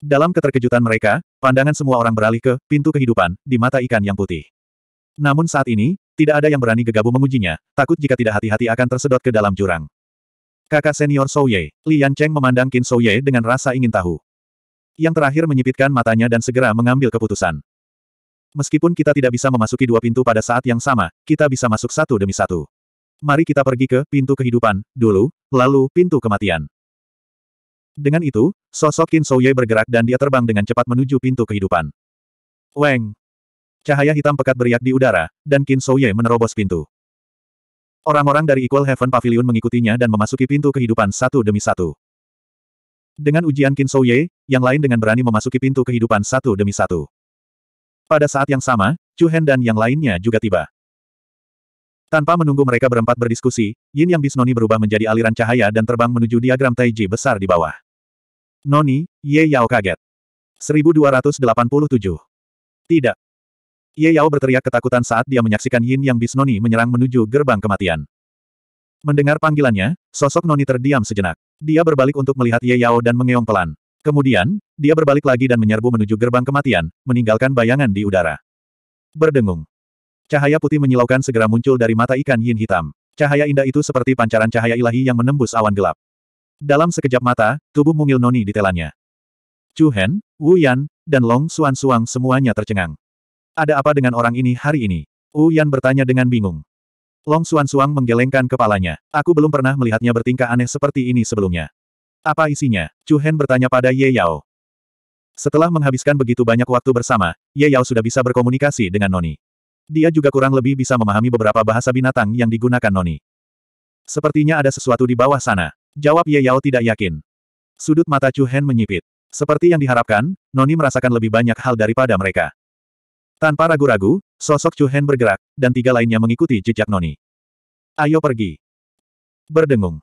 Dalam keterkejutan mereka, pandangan semua orang beralih ke pintu kehidupan di mata ikan yang putih. Namun saat ini, tidak ada yang berani gegabah mengujinya, takut jika tidak hati-hati akan tersedot ke dalam jurang. Kakak senior Sou Ye, Lian Cheng memandang Qin Sou Ye dengan rasa ingin tahu. Yang terakhir menyipitkan matanya dan segera mengambil keputusan. Meskipun kita tidak bisa memasuki dua pintu pada saat yang sama, kita bisa masuk satu demi satu. Mari kita pergi ke pintu kehidupan, dulu, lalu pintu kematian. Dengan itu, sosok Qin Sou Ye bergerak dan dia terbang dengan cepat menuju pintu kehidupan. Weng! Cahaya hitam pekat beriak di udara, dan Qin Sou Ye menerobos pintu. Orang-orang dari Equal Heaven Pavilion mengikutinya dan memasuki pintu kehidupan satu demi satu. Dengan ujian Qin Shouye, yang lain dengan berani memasuki pintu kehidupan satu demi satu. Pada saat yang sama, Chu Hen dan yang lainnya juga tiba. Tanpa menunggu mereka berempat berdiskusi, Yin Yang Bis Noni berubah menjadi aliran cahaya dan terbang menuju diagram Taiji besar di bawah. Noni, Ye Yao kaget. 1287. Tidak, Ye Yao berteriak ketakutan saat dia menyaksikan Yin Yang Bisnoni menyerang menuju gerbang kematian. Mendengar panggilannya, sosok Noni terdiam sejenak. Dia berbalik untuk melihat Ye Yao dan mengeong pelan. Kemudian, dia berbalik lagi dan menyerbu menuju gerbang kematian, meninggalkan bayangan di udara. Berdengung. Cahaya putih menyilaukan segera muncul dari mata ikan Yin hitam. Cahaya indah itu seperti pancaran cahaya ilahi yang menembus awan gelap. Dalam sekejap mata, tubuh mungil Noni ditelannya. Chu Hen, Wu Yan, dan Long Xuan Suang semuanya tercengang. Ada apa dengan orang ini hari ini? Wu Yan bertanya dengan bingung. Long Suan Suang menggelengkan kepalanya. Aku belum pernah melihatnya bertingkah aneh seperti ini sebelumnya. Apa isinya? Chu Hen bertanya pada Ye Yao. Setelah menghabiskan begitu banyak waktu bersama, Ye Yao sudah bisa berkomunikasi dengan Noni. Dia juga kurang lebih bisa memahami beberapa bahasa binatang yang digunakan Noni. Sepertinya ada sesuatu di bawah sana. Jawab Ye Yao tidak yakin. Sudut mata Chu Hen menyipit. Seperti yang diharapkan, Noni merasakan lebih banyak hal daripada mereka. Tanpa ragu-ragu, sosok Chu Hen bergerak, dan tiga lainnya mengikuti jejak Noni. Ayo pergi. Berdengung.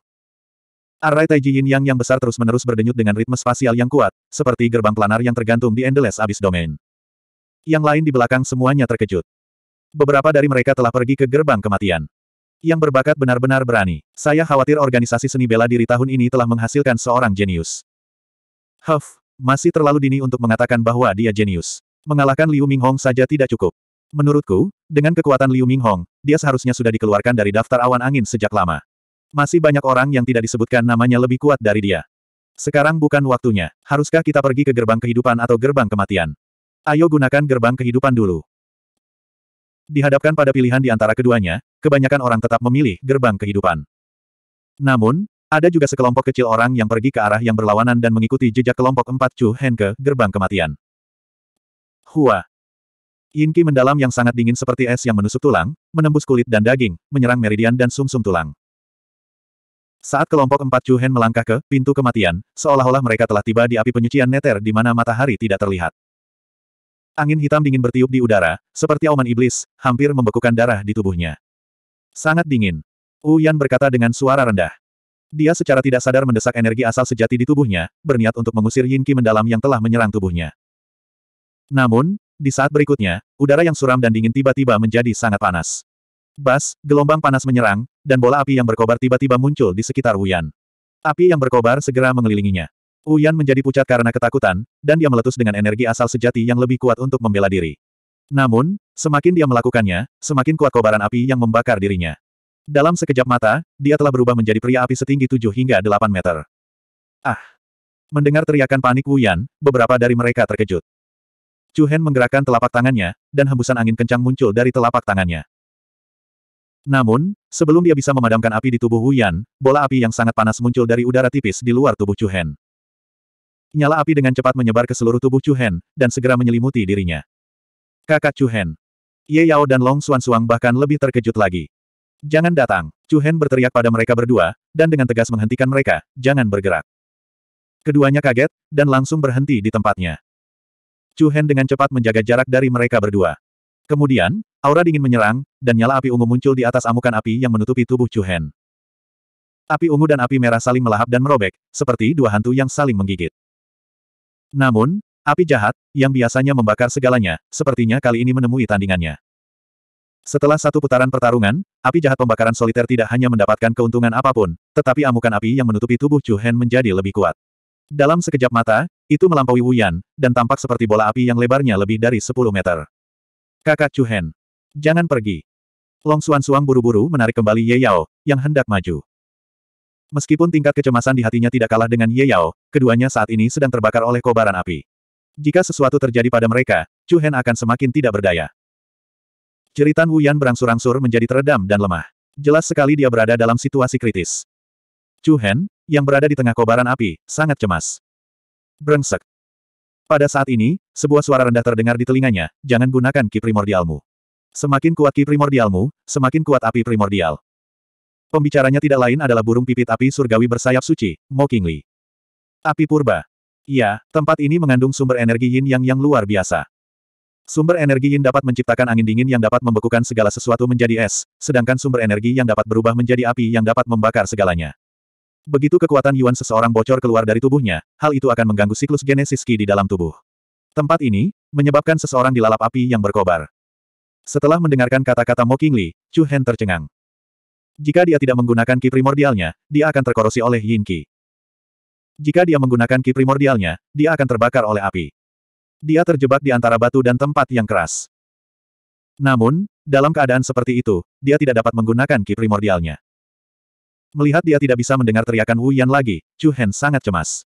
Arai Taiji Yin Yang yang besar terus-menerus berdenyut dengan ritme spasial yang kuat, seperti gerbang planar yang tergantung di Endless Abyss Domain. Yang lain di belakang semuanya terkejut. Beberapa dari mereka telah pergi ke gerbang kematian. Yang berbakat benar-benar berani. Saya khawatir organisasi seni bela diri tahun ini telah menghasilkan seorang jenius. Huff, masih terlalu dini untuk mengatakan bahwa dia jenius mengalahkan Liu Minghong saja tidak cukup. Menurutku, dengan kekuatan Liu Minghong, dia seharusnya sudah dikeluarkan dari daftar awan angin sejak lama. Masih banyak orang yang tidak disebutkan namanya lebih kuat dari dia. Sekarang bukan waktunya. Haruskah kita pergi ke gerbang kehidupan atau gerbang kematian? Ayo gunakan gerbang kehidupan dulu. Dihadapkan pada pilihan di antara keduanya, kebanyakan orang tetap memilih gerbang kehidupan. Namun, ada juga sekelompok kecil orang yang pergi ke arah yang berlawanan dan mengikuti jejak kelompok empat Chu Hen ke gerbang kematian. Hua. Yinki mendalam yang sangat dingin seperti es yang menusuk tulang, menembus kulit dan daging, menyerang meridian dan sumsum -sum tulang. Saat kelompok empat Chu Hen melangkah ke pintu kematian, seolah-olah mereka telah tiba di api penyucian neter di mana matahari tidak terlihat. Angin hitam dingin bertiup di udara, seperti auman iblis, hampir membekukan darah di tubuhnya. Sangat dingin. Wu Yan berkata dengan suara rendah. Dia secara tidak sadar mendesak energi asal sejati di tubuhnya, berniat untuk mengusir Yin Yinki mendalam yang telah menyerang tubuhnya. Namun, di saat berikutnya, udara yang suram dan dingin tiba-tiba menjadi sangat panas. Bas, gelombang panas menyerang, dan bola api yang berkobar tiba-tiba muncul di sekitar Wuyan. Api yang berkobar segera mengelilinginya. Wuyan menjadi pucat karena ketakutan, dan dia meletus dengan energi asal sejati yang lebih kuat untuk membela diri. Namun, semakin dia melakukannya, semakin kuat kobaran api yang membakar dirinya. Dalam sekejap mata, dia telah berubah menjadi pria api setinggi 7 hingga 8 meter. Ah! Mendengar teriakan panik Wuyan, beberapa dari mereka terkejut. Chu Hen menggerakkan telapak tangannya, dan hembusan angin kencang muncul dari telapak tangannya. Namun, sebelum dia bisa memadamkan api di tubuh Yan, bola api yang sangat panas muncul dari udara tipis di luar tubuh Chu Hen. Nyala api dengan cepat menyebar ke seluruh tubuh Chu Hen, dan segera menyelimuti dirinya. Kakak Chu Hen. Ye Yao dan Long Suan Suang bahkan lebih terkejut lagi. Jangan datang, Chu Hen berteriak pada mereka berdua, dan dengan tegas menghentikan mereka, jangan bergerak. Keduanya kaget, dan langsung berhenti di tempatnya. Chu Hen dengan cepat menjaga jarak dari mereka berdua. Kemudian, aura dingin menyerang, dan nyala api ungu muncul di atas amukan api yang menutupi tubuh Chu Hen. Api ungu dan api merah saling melahap dan merobek, seperti dua hantu yang saling menggigit. Namun, api jahat, yang biasanya membakar segalanya, sepertinya kali ini menemui tandingannya. Setelah satu putaran pertarungan, api jahat pembakaran soliter tidak hanya mendapatkan keuntungan apapun, tetapi amukan api yang menutupi tubuh Chu Hen menjadi lebih kuat. Dalam sekejap mata, itu melampaui Wuyan, dan tampak seperti bola api yang lebarnya lebih dari 10 meter. Kakak Chuhen, Jangan pergi. Long Suan Suang buru-buru menarik kembali Ye Yao, yang hendak maju. Meskipun tingkat kecemasan di hatinya tidak kalah dengan Ye Yao, keduanya saat ini sedang terbakar oleh kobaran api. Jika sesuatu terjadi pada mereka, Chuhen akan semakin tidak berdaya. Jeritan Wuyan berangsur-angsur menjadi teredam dan lemah. Jelas sekali dia berada dalam situasi kritis. Chu Hen, yang berada di tengah kobaran api, sangat cemas. Brengsek. Pada saat ini, sebuah suara rendah terdengar di telinganya, jangan gunakan ki primordialmu. Semakin kuat ki primordialmu, semakin kuat api primordial. Pembicaranya tidak lain adalah burung pipit api surgawi bersayap suci, Mo Api purba. Ya, tempat ini mengandung sumber energi yin yang yang luar biasa. Sumber energi yin dapat menciptakan angin dingin yang dapat membekukan segala sesuatu menjadi es, sedangkan sumber energi yang dapat berubah menjadi api yang dapat membakar segalanya. Begitu kekuatan Yuan seseorang bocor keluar dari tubuhnya, hal itu akan mengganggu siklus genesis Qi di dalam tubuh. Tempat ini, menyebabkan seseorang dilalap api yang berkobar. Setelah mendengarkan kata-kata Mo Qingli, Chu Hen tercengang. Jika dia tidak menggunakan Qi primordialnya, dia akan terkorosi oleh Yin Qi. Jika dia menggunakan Qi primordialnya, dia akan terbakar oleh api. Dia terjebak di antara batu dan tempat yang keras. Namun, dalam keadaan seperti itu, dia tidak dapat menggunakan Qi primordialnya. Melihat dia tidak bisa mendengar teriakan Wu Yan lagi, Chu Hen sangat cemas.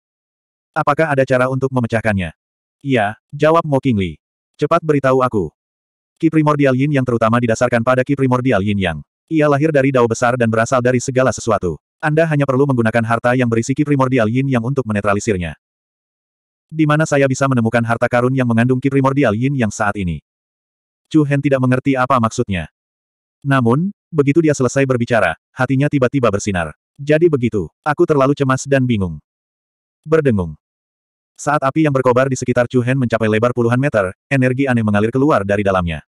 Apakah ada cara untuk memecahkannya? Iya, jawab Mo Qingli. Cepat beritahu aku. Ki primordial yin yang terutama didasarkan pada ki primordial yin yang. Ia lahir dari dao besar dan berasal dari segala sesuatu. Anda hanya perlu menggunakan harta yang berisi ki primordial yin yang untuk menetralisirnya. Di mana saya bisa menemukan harta karun yang mengandung ki primordial yin yang saat ini? Chu Hen tidak mengerti apa maksudnya. Namun, Begitu dia selesai berbicara, hatinya tiba-tiba bersinar. Jadi begitu, aku terlalu cemas dan bingung. Berdengung. Saat api yang berkobar di sekitar Chu Hen mencapai lebar puluhan meter, energi aneh mengalir keluar dari dalamnya.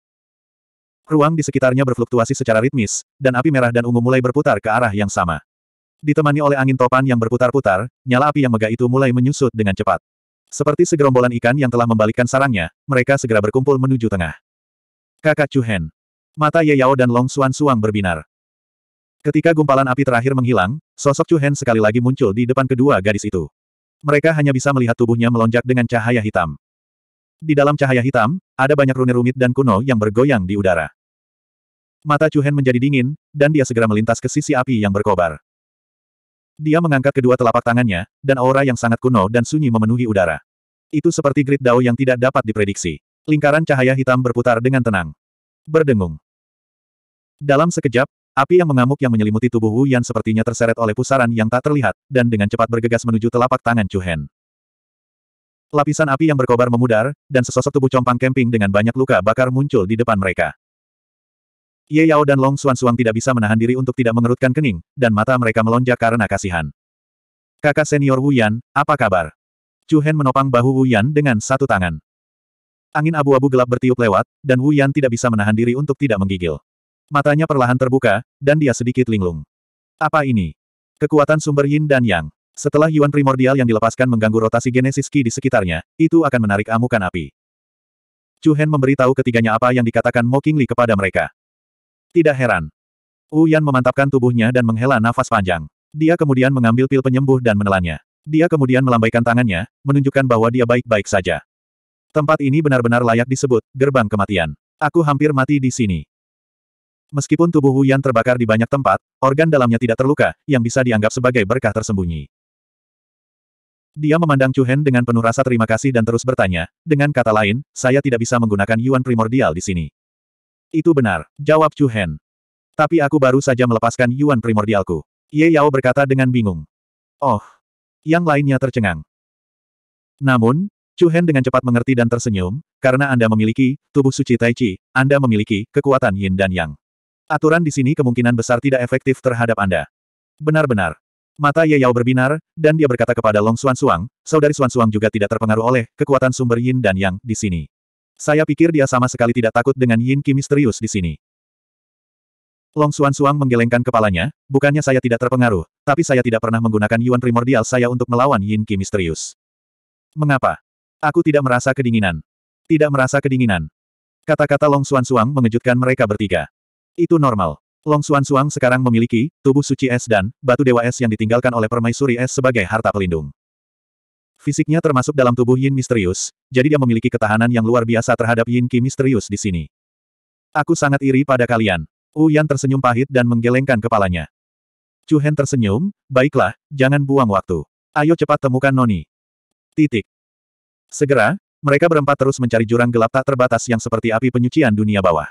Ruang di sekitarnya berfluktuasi secara ritmis, dan api merah dan ungu mulai berputar ke arah yang sama. Ditemani oleh angin topan yang berputar-putar, nyala api yang megah itu mulai menyusut dengan cepat. Seperti segerombolan ikan yang telah membalikkan sarangnya, mereka segera berkumpul menuju tengah. Kakak Chu Hen. Mata Ye Yao dan Long Xuan Suang berbinar. Ketika gumpalan api terakhir menghilang, sosok Chu Hen sekali lagi muncul di depan kedua gadis itu. Mereka hanya bisa melihat tubuhnya melonjak dengan cahaya hitam. Di dalam cahaya hitam, ada banyak rune rumit dan kuno yang bergoyang di udara. Mata Chu Hen menjadi dingin, dan dia segera melintas ke sisi api yang berkobar. Dia mengangkat kedua telapak tangannya, dan aura yang sangat kuno dan sunyi memenuhi udara. Itu seperti grid dao yang tidak dapat diprediksi. Lingkaran cahaya hitam berputar dengan tenang. Berdengung. Dalam sekejap, api yang mengamuk yang menyelimuti tubuh Wu Yan sepertinya terseret oleh pusaran yang tak terlihat, dan dengan cepat bergegas menuju telapak tangan Chu Hen. Lapisan api yang berkobar memudar, dan sesosok tubuh compang kemping dengan banyak luka bakar muncul di depan mereka. Ye Yao dan Long Xuan Suang tidak bisa menahan diri untuk tidak mengerutkan kening, dan mata mereka melonjak karena kasihan. Kakak senior Wu Yan, apa kabar? Chu Hen menopang bahu Wu Yan dengan satu tangan. Angin abu-abu gelap bertiup lewat, dan Wu Yan tidak bisa menahan diri untuk tidak menggigil. Matanya perlahan terbuka, dan dia sedikit linglung. Apa ini? Kekuatan sumber yin dan yang. Setelah Yuan primordial yang dilepaskan mengganggu rotasi genesis Ki di sekitarnya, itu akan menarik amukan api. Chu Hen memberitahu ketiganya apa yang dikatakan Mo Qingli kepada mereka. Tidak heran. Wu Yan memantapkan tubuhnya dan menghela nafas panjang. Dia kemudian mengambil pil penyembuh dan menelannya. Dia kemudian melambaikan tangannya, menunjukkan bahwa dia baik-baik saja. Tempat ini benar-benar layak disebut gerbang kematian. Aku hampir mati di sini. Meskipun tubuh Huyan terbakar di banyak tempat, organ dalamnya tidak terluka, yang bisa dianggap sebagai berkah tersembunyi. Dia memandang Chu Hen dengan penuh rasa terima kasih dan terus bertanya, dengan kata lain, saya tidak bisa menggunakan Yuan primordial di sini. Itu benar, jawab Chu Hen. Tapi aku baru saja melepaskan Yuan primordialku. Ye Yao berkata dengan bingung. Oh. Yang lainnya tercengang. Namun, Chu Hen dengan cepat mengerti dan tersenyum, karena Anda memiliki, tubuh suci Tai Chi, Anda memiliki, kekuatan Yin dan Yang. Aturan di sini kemungkinan besar tidak efektif terhadap Anda. Benar-benar. Mata Ye Yao berbinar, dan dia berkata kepada Long Suan Suang, saudari Suan Suang juga tidak terpengaruh oleh kekuatan sumber yin dan yang di sini. Saya pikir dia sama sekali tidak takut dengan yin ki misterius di sini. Long Suan Suang menggelengkan kepalanya, bukannya saya tidak terpengaruh, tapi saya tidak pernah menggunakan yuan primordial saya untuk melawan yin ki misterius. Mengapa? Aku tidak merasa kedinginan. Tidak merasa kedinginan. Kata-kata Long Suan Suang mengejutkan mereka bertiga. Itu normal. Long Xuan Suang sekarang memiliki tubuh suci es dan batu dewa es yang ditinggalkan oleh permaisuri es sebagai harta pelindung. Fisiknya termasuk dalam tubuh Yin misterius, jadi dia memiliki ketahanan yang luar biasa terhadap Yin Qi misterius di sini. Aku sangat iri pada kalian. Wu Yan tersenyum pahit dan menggelengkan kepalanya. Chu Hen tersenyum, baiklah, jangan buang waktu. Ayo cepat temukan Noni. Titik. Segera, mereka berempat terus mencari jurang gelap tak terbatas yang seperti api penyucian dunia bawah.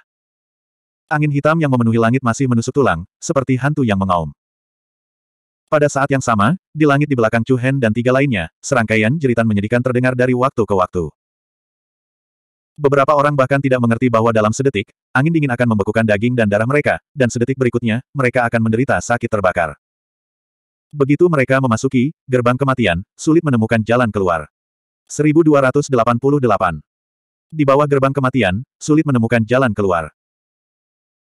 Angin hitam yang memenuhi langit masih menusuk tulang, seperti hantu yang mengaum. Pada saat yang sama, di langit di belakang Chu Hen dan tiga lainnya, serangkaian jeritan menyedihkan terdengar dari waktu ke waktu. Beberapa orang bahkan tidak mengerti bahwa dalam sedetik, angin dingin akan membekukan daging dan darah mereka, dan sedetik berikutnya, mereka akan menderita sakit terbakar. Begitu mereka memasuki gerbang kematian, sulit menemukan jalan keluar. 1288. Di bawah gerbang kematian, sulit menemukan jalan keluar.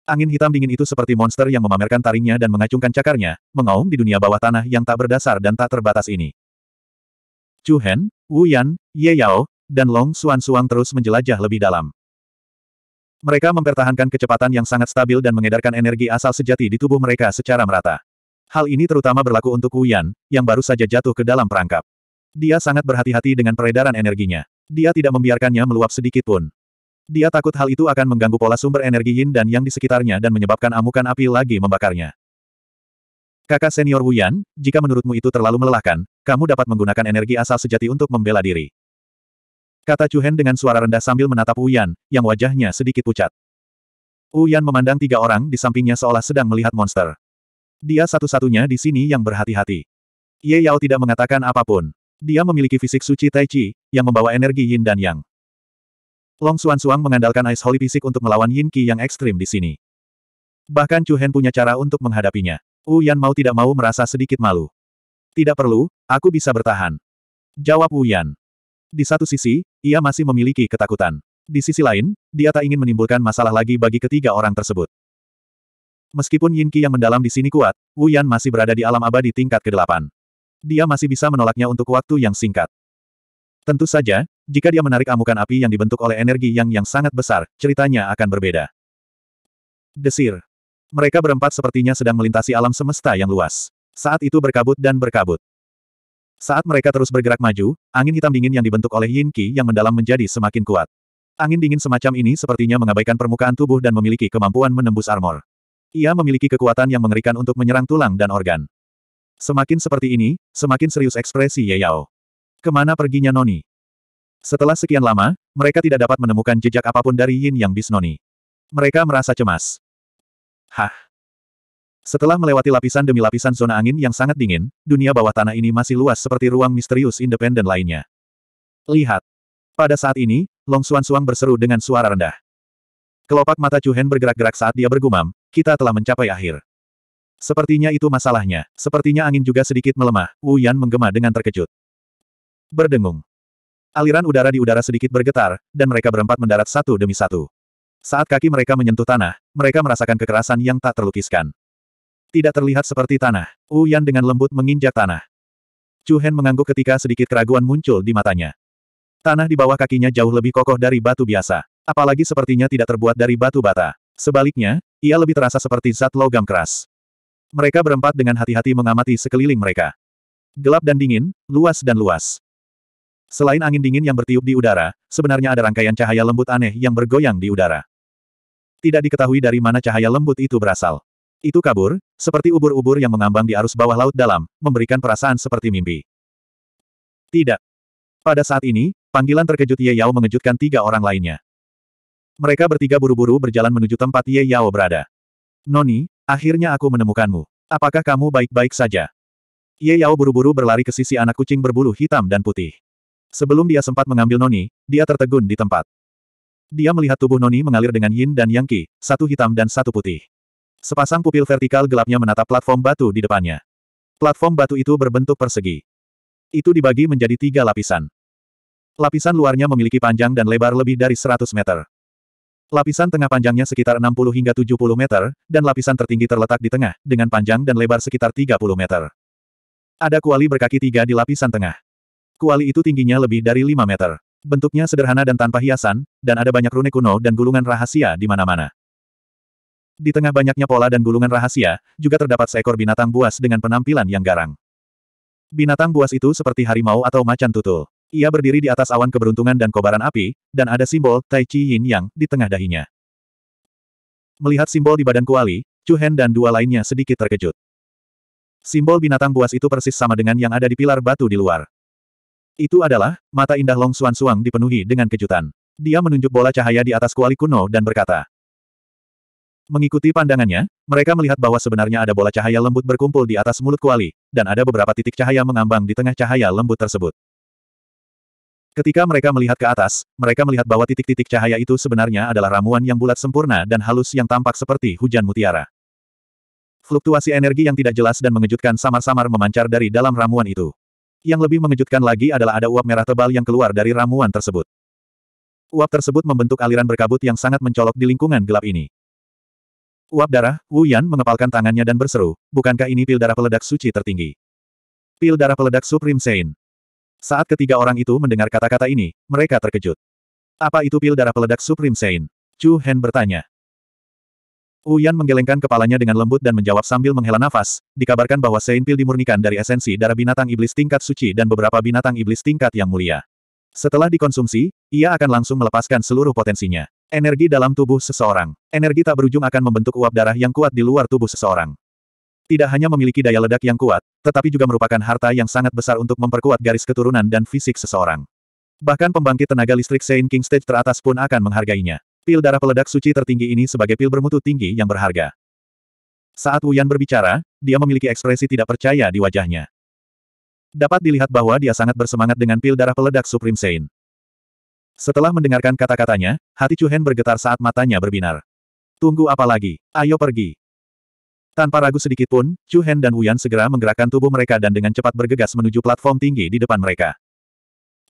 Angin hitam dingin itu seperti monster yang memamerkan taringnya dan mengacungkan cakarnya, mengaum di dunia bawah tanah yang tak berdasar dan tak terbatas ini. Chu Hen, Wu Yan, Ye Yao, dan Long Xuan Suang terus menjelajah lebih dalam. Mereka mempertahankan kecepatan yang sangat stabil dan mengedarkan energi asal sejati di tubuh mereka secara merata. Hal ini terutama berlaku untuk Wu Yan, yang baru saja jatuh ke dalam perangkap. Dia sangat berhati-hati dengan peredaran energinya. Dia tidak membiarkannya meluap sedikit pun. Dia takut hal itu akan mengganggu pola sumber energi yin dan yang di sekitarnya dan menyebabkan amukan api lagi membakarnya. Kakak senior Wu Yan, jika menurutmu itu terlalu melelahkan, kamu dapat menggunakan energi asal sejati untuk membela diri. Kata Chu Hen dengan suara rendah sambil menatap Wu Yan, yang wajahnya sedikit pucat. Wu Yan memandang tiga orang di sampingnya seolah sedang melihat monster. Dia satu-satunya di sini yang berhati-hati. Ye Yao tidak mengatakan apapun. Dia memiliki fisik suci Tai Chi, yang membawa energi yin dan yang. Long Suan Suang mengandalkan Ice Holy fisik untuk melawan Yin Qi yang ekstrim di sini. Bahkan Chu Hen punya cara untuk menghadapinya. Wu Yan mau tidak mau merasa sedikit malu. Tidak perlu, aku bisa bertahan. Jawab Wu Yan. Di satu sisi, ia masih memiliki ketakutan. Di sisi lain, dia tak ingin menimbulkan masalah lagi bagi ketiga orang tersebut. Meskipun Yin Qi yang mendalam di sini kuat, Wu Yan masih berada di alam abadi tingkat ke-8. Dia masih bisa menolaknya untuk waktu yang singkat. Tentu saja, jika dia menarik amukan api yang dibentuk oleh energi yang yang sangat besar, ceritanya akan berbeda. Desir. Mereka berempat sepertinya sedang melintasi alam semesta yang luas. Saat itu berkabut dan berkabut. Saat mereka terus bergerak maju, angin hitam dingin yang dibentuk oleh Yin Qi yang mendalam menjadi semakin kuat. Angin dingin semacam ini sepertinya mengabaikan permukaan tubuh dan memiliki kemampuan menembus armor. Ia memiliki kekuatan yang mengerikan untuk menyerang tulang dan organ. Semakin seperti ini, semakin serius ekspresi Ye Yao. Kemana perginya Noni? Setelah sekian lama, mereka tidak dapat menemukan jejak apapun dari Yin Yang bis Noni. Mereka merasa cemas. Hah. Setelah melewati lapisan demi lapisan zona angin yang sangat dingin, dunia bawah tanah ini masih luas seperti ruang misterius independen lainnya. Lihat. Pada saat ini, Long Suan Suang berseru dengan suara rendah. Kelopak mata Chu Hen bergerak-gerak saat dia bergumam, kita telah mencapai akhir. Sepertinya itu masalahnya, sepertinya angin juga sedikit melemah, Wu Yan menggema dengan terkejut. Berdengung. Aliran udara di udara sedikit bergetar, dan mereka berempat mendarat satu demi satu. Saat kaki mereka menyentuh tanah, mereka merasakan kekerasan yang tak terlukiskan. Tidak terlihat seperti tanah. Uyan dengan lembut menginjak tanah. Chu Hen mengangguk ketika sedikit keraguan muncul di matanya. Tanah di bawah kakinya jauh lebih kokoh dari batu biasa. Apalagi sepertinya tidak terbuat dari batu bata. Sebaliknya, ia lebih terasa seperti zat logam keras. Mereka berempat dengan hati-hati mengamati sekeliling mereka. Gelap dan dingin, luas dan luas. Selain angin dingin yang bertiup di udara, sebenarnya ada rangkaian cahaya lembut aneh yang bergoyang di udara. Tidak diketahui dari mana cahaya lembut itu berasal. Itu kabur, seperti ubur-ubur yang mengambang di arus bawah laut dalam, memberikan perasaan seperti mimpi. Tidak. Pada saat ini, panggilan terkejut Ye Yao mengejutkan tiga orang lainnya. Mereka bertiga buru-buru berjalan menuju tempat Ye Yao berada. Noni, akhirnya aku menemukanmu. Apakah kamu baik-baik saja? Ye Yao buru-buru berlari ke sisi anak kucing berbulu hitam dan putih. Sebelum dia sempat mengambil Noni, dia tertegun di tempat. Dia melihat tubuh Noni mengalir dengan yin dan yang ki, satu hitam dan satu putih. Sepasang pupil vertikal gelapnya menatap platform batu di depannya. Platform batu itu berbentuk persegi. Itu dibagi menjadi tiga lapisan. Lapisan luarnya memiliki panjang dan lebar lebih dari 100 meter. Lapisan tengah panjangnya sekitar 60 hingga 70 meter, dan lapisan tertinggi terletak di tengah, dengan panjang dan lebar sekitar 30 meter. Ada kuali berkaki tiga di lapisan tengah. Kuali itu tingginya lebih dari 5 meter. Bentuknya sederhana dan tanpa hiasan, dan ada banyak rune kuno dan gulungan rahasia di mana-mana. Di tengah banyaknya pola dan gulungan rahasia, juga terdapat seekor binatang buas dengan penampilan yang garang. Binatang buas itu seperti harimau atau macan tutul. Ia berdiri di atas awan keberuntungan dan kobaran api, dan ada simbol Tai Chi Yin Yang di tengah dahinya. Melihat simbol di badan kuali, Chu Hen dan dua lainnya sedikit terkejut. Simbol binatang buas itu persis sama dengan yang ada di pilar batu di luar. Itu adalah, mata indah Long Suan Suang dipenuhi dengan kejutan. Dia menunjuk bola cahaya di atas kuali kuno dan berkata. Mengikuti pandangannya, mereka melihat bahwa sebenarnya ada bola cahaya lembut berkumpul di atas mulut kuali, dan ada beberapa titik cahaya mengambang di tengah cahaya lembut tersebut. Ketika mereka melihat ke atas, mereka melihat bahwa titik-titik cahaya itu sebenarnya adalah ramuan yang bulat sempurna dan halus yang tampak seperti hujan mutiara. Fluktuasi energi yang tidak jelas dan mengejutkan samar-samar memancar dari dalam ramuan itu. Yang lebih mengejutkan lagi adalah ada uap merah tebal yang keluar dari ramuan tersebut. Uap tersebut membentuk aliran berkabut yang sangat mencolok di lingkungan gelap ini. Uap darah, Wu Yan mengepalkan tangannya dan berseru, bukankah ini pil darah peledak suci tertinggi? Pil darah peledak Supreme Saint. Saat ketiga orang itu mendengar kata-kata ini, mereka terkejut. Apa itu pil darah peledak Supreme Saint? Chu Hen bertanya. Uyan menggelengkan kepalanya dengan lembut dan menjawab sambil menghela nafas, dikabarkan bahwa pil dimurnikan dari esensi darah binatang iblis tingkat suci dan beberapa binatang iblis tingkat yang mulia. Setelah dikonsumsi, ia akan langsung melepaskan seluruh potensinya. Energi dalam tubuh seseorang. Energi tak berujung akan membentuk uap darah yang kuat di luar tubuh seseorang. Tidak hanya memiliki daya ledak yang kuat, tetapi juga merupakan harta yang sangat besar untuk memperkuat garis keturunan dan fisik seseorang. Bahkan pembangkit tenaga listrik Sein King Stage teratas pun akan menghargainya. Pil darah peledak suci tertinggi ini sebagai pil bermutu tinggi yang berharga. Saat Wuyan berbicara, dia memiliki ekspresi tidak percaya di wajahnya. Dapat dilihat bahwa dia sangat bersemangat dengan pil darah peledak Supreme Saint. Setelah mendengarkan kata-katanya, hati Chuhen bergetar saat matanya berbinar. Tunggu apa lagi? Ayo pergi. Tanpa ragu sedikit pun, Cuhen dan Wuyan segera menggerakkan tubuh mereka dan dengan cepat bergegas menuju platform tinggi di depan mereka.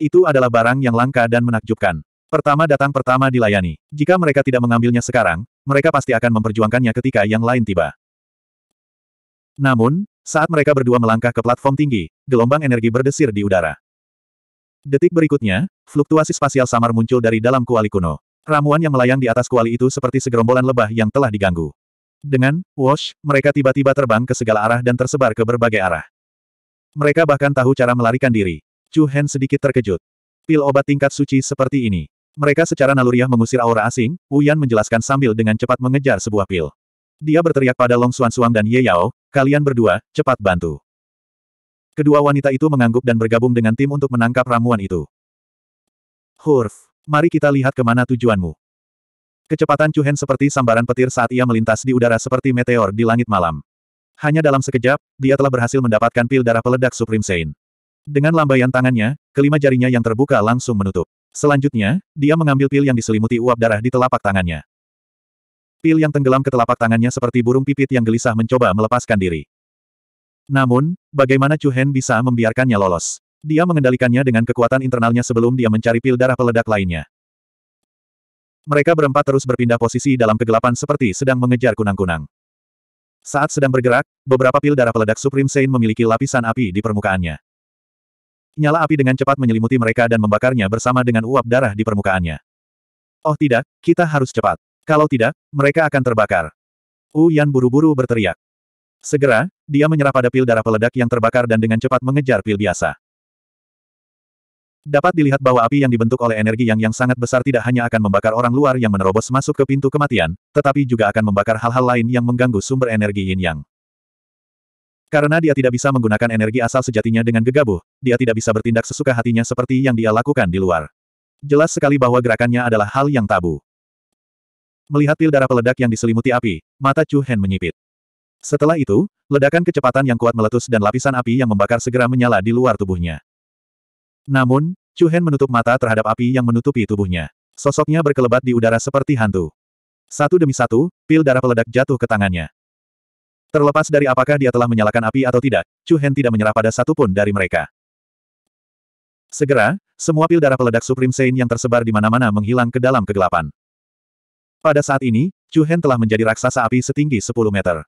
Itu adalah barang yang langka dan menakjubkan. Pertama datang pertama dilayani. Jika mereka tidak mengambilnya sekarang, mereka pasti akan memperjuangkannya ketika yang lain tiba. Namun, saat mereka berdua melangkah ke platform tinggi, gelombang energi berdesir di udara. Detik berikutnya, fluktuasi spasial samar muncul dari dalam kuali kuno. Ramuan yang melayang di atas kuali itu seperti segerombolan lebah yang telah diganggu. Dengan wash, mereka tiba-tiba terbang ke segala arah dan tersebar ke berbagai arah. Mereka bahkan tahu cara melarikan diri. Chu Hen sedikit terkejut. Pil obat tingkat suci seperti ini. Mereka secara naluriah mengusir aura asing, Uyan menjelaskan sambil dengan cepat mengejar sebuah pil. Dia berteriak pada Long Xuan Suang dan Ye Yao, kalian berdua, cepat bantu. Kedua wanita itu mengangguk dan bergabung dengan tim untuk menangkap ramuan itu. Hurf, mari kita lihat kemana tujuanmu. Kecepatan Chu Hen seperti sambaran petir saat ia melintas di udara seperti meteor di langit malam. Hanya dalam sekejap, dia telah berhasil mendapatkan pil darah peledak Supreme Saint. Dengan lambaian tangannya, kelima jarinya yang terbuka langsung menutup. Selanjutnya, dia mengambil pil yang diselimuti uap darah di telapak tangannya. Pil yang tenggelam ke telapak tangannya seperti burung pipit yang gelisah mencoba melepaskan diri. Namun, bagaimana Chu Hen bisa membiarkannya lolos? Dia mengendalikannya dengan kekuatan internalnya sebelum dia mencari pil darah peledak lainnya. Mereka berempat terus berpindah posisi dalam kegelapan seperti sedang mengejar kunang-kunang. Saat sedang bergerak, beberapa pil darah peledak Supreme Saint memiliki lapisan api di permukaannya nyala api dengan cepat menyelimuti mereka dan membakarnya bersama dengan uap darah di permukaannya. Oh tidak, kita harus cepat. Kalau tidak, mereka akan terbakar. Wu Yan buru-buru berteriak. Segera, dia menyerah pada pil darah peledak yang terbakar dan dengan cepat mengejar pil biasa. Dapat dilihat bahwa api yang dibentuk oleh energi yang yang sangat besar tidak hanya akan membakar orang luar yang menerobos masuk ke pintu kematian, tetapi juga akan membakar hal-hal lain yang mengganggu sumber energi yin yang. Karena dia tidak bisa menggunakan energi asal sejatinya dengan gegabah, dia tidak bisa bertindak sesuka hatinya seperti yang dia lakukan di luar. Jelas sekali bahwa gerakannya adalah hal yang tabu. Melihat pil darah peledak yang diselimuti api, mata Chu Hen menyipit. Setelah itu, ledakan kecepatan yang kuat meletus dan lapisan api yang membakar segera menyala di luar tubuhnya. Namun, Chu Hen menutup mata terhadap api yang menutupi tubuhnya. Sosoknya berkelebat di udara seperti hantu. Satu demi satu, pil darah peledak jatuh ke tangannya. Terlepas dari apakah dia telah menyalakan api atau tidak, Chu Hen tidak menyerah pada satu pun dari mereka. Segera, semua pil darah peledak Supreme Saint yang tersebar di mana-mana menghilang ke dalam kegelapan. Pada saat ini, Chu Hen telah menjadi raksasa api setinggi 10 meter.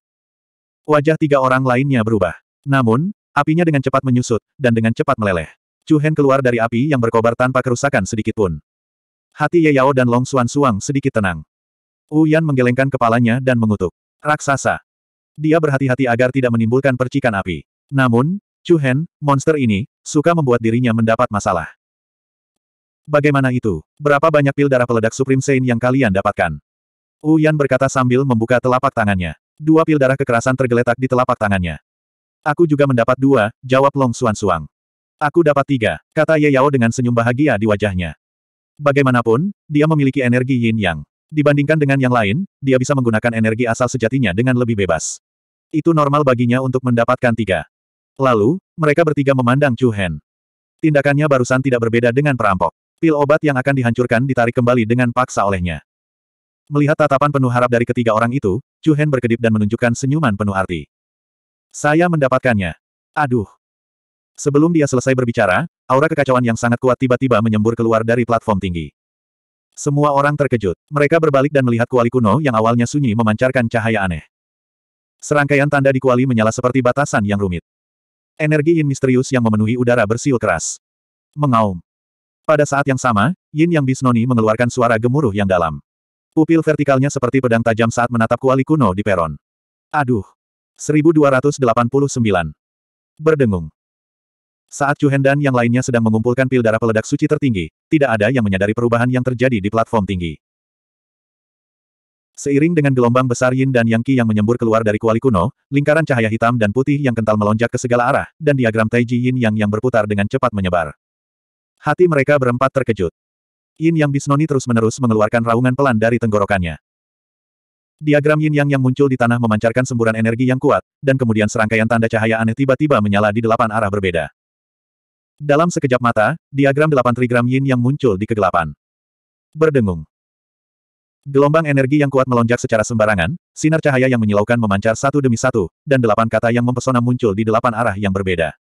Wajah tiga orang lainnya berubah. Namun, apinya dengan cepat menyusut, dan dengan cepat meleleh. Chu Hen keluar dari api yang berkobar tanpa kerusakan sedikit pun. Hati Ye Yao dan Long Xuan Suang sedikit tenang. Wu Yan menggelengkan kepalanya dan mengutuk. Raksasa dia berhati-hati agar tidak menimbulkan percikan api. Namun, Chu Hen, monster ini, suka membuat dirinya mendapat masalah. Bagaimana itu? Berapa banyak pil darah peledak Supreme Saint yang kalian dapatkan? Wu Yan berkata sambil membuka telapak tangannya. Dua pil darah kekerasan tergeletak di telapak tangannya. Aku juga mendapat dua, jawab Long Suan Suang. Aku dapat tiga, kata Ye Yao dengan senyum bahagia di wajahnya. Bagaimanapun, dia memiliki energi yin yang. Dibandingkan dengan yang lain, dia bisa menggunakan energi asal sejatinya dengan lebih bebas. Itu normal baginya untuk mendapatkan tiga. Lalu, mereka bertiga memandang Chu Hen. Tindakannya barusan tidak berbeda dengan perampok. Pil obat yang akan dihancurkan ditarik kembali dengan paksa olehnya. Melihat tatapan penuh harap dari ketiga orang itu, Chu Hen berkedip dan menunjukkan senyuman penuh arti. Saya mendapatkannya. Aduh. Sebelum dia selesai berbicara, aura kekacauan yang sangat kuat tiba-tiba menyembur keluar dari platform tinggi. Semua orang terkejut. Mereka berbalik dan melihat kuali kuno yang awalnya sunyi memancarkan cahaya aneh. Serangkaian tanda di kuali menyala seperti batasan yang rumit. Energi yin misterius yang memenuhi udara bersiul keras. Mengaum. Pada saat yang sama, yin yang bisnoni mengeluarkan suara gemuruh yang dalam. Pupil vertikalnya seperti pedang tajam saat menatap kuali kuno di peron. Aduh. 1289. Berdengung. Saat Chu dan yang lainnya sedang mengumpulkan pil darah peledak suci tertinggi, tidak ada yang menyadari perubahan yang terjadi di platform tinggi. Seiring dengan gelombang besar Yin dan Yang Qi yang menyembur keluar dari kuali kuno, lingkaran cahaya hitam dan putih yang kental melonjak ke segala arah, dan diagram Taiji Yin Yang yang berputar dengan cepat menyebar. Hati mereka berempat terkejut. Yin Yang Bisnoni terus-menerus mengeluarkan raungan pelan dari tenggorokannya. Diagram Yin Yang yang muncul di tanah memancarkan semburan energi yang kuat, dan kemudian serangkaian tanda cahaya aneh tiba-tiba menyala di delapan arah berbeda. Dalam sekejap mata, diagram delapan trigram Yin Yang muncul di kegelapan. Berdengung. Gelombang energi yang kuat melonjak secara sembarangan, sinar cahaya yang menyilaukan memancar satu demi satu, dan delapan kata yang mempesona muncul di delapan arah yang berbeda.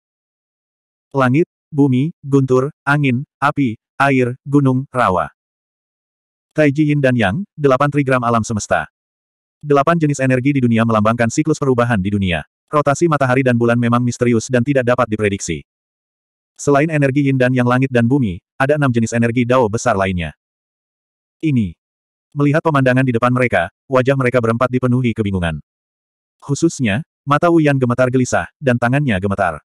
Langit, bumi, guntur, angin, api, air, gunung, rawa. Taiji Yin dan Yang, delapan trigram alam semesta. Delapan jenis energi di dunia melambangkan siklus perubahan di dunia. Rotasi matahari dan bulan memang misterius dan tidak dapat diprediksi. Selain energi Yin dan Yang langit dan bumi, ada enam jenis energi Dao besar lainnya. Ini Melihat pemandangan di depan mereka, wajah mereka berempat dipenuhi kebingungan. Khususnya, mata Wuyan gemetar gelisah, dan tangannya gemetar.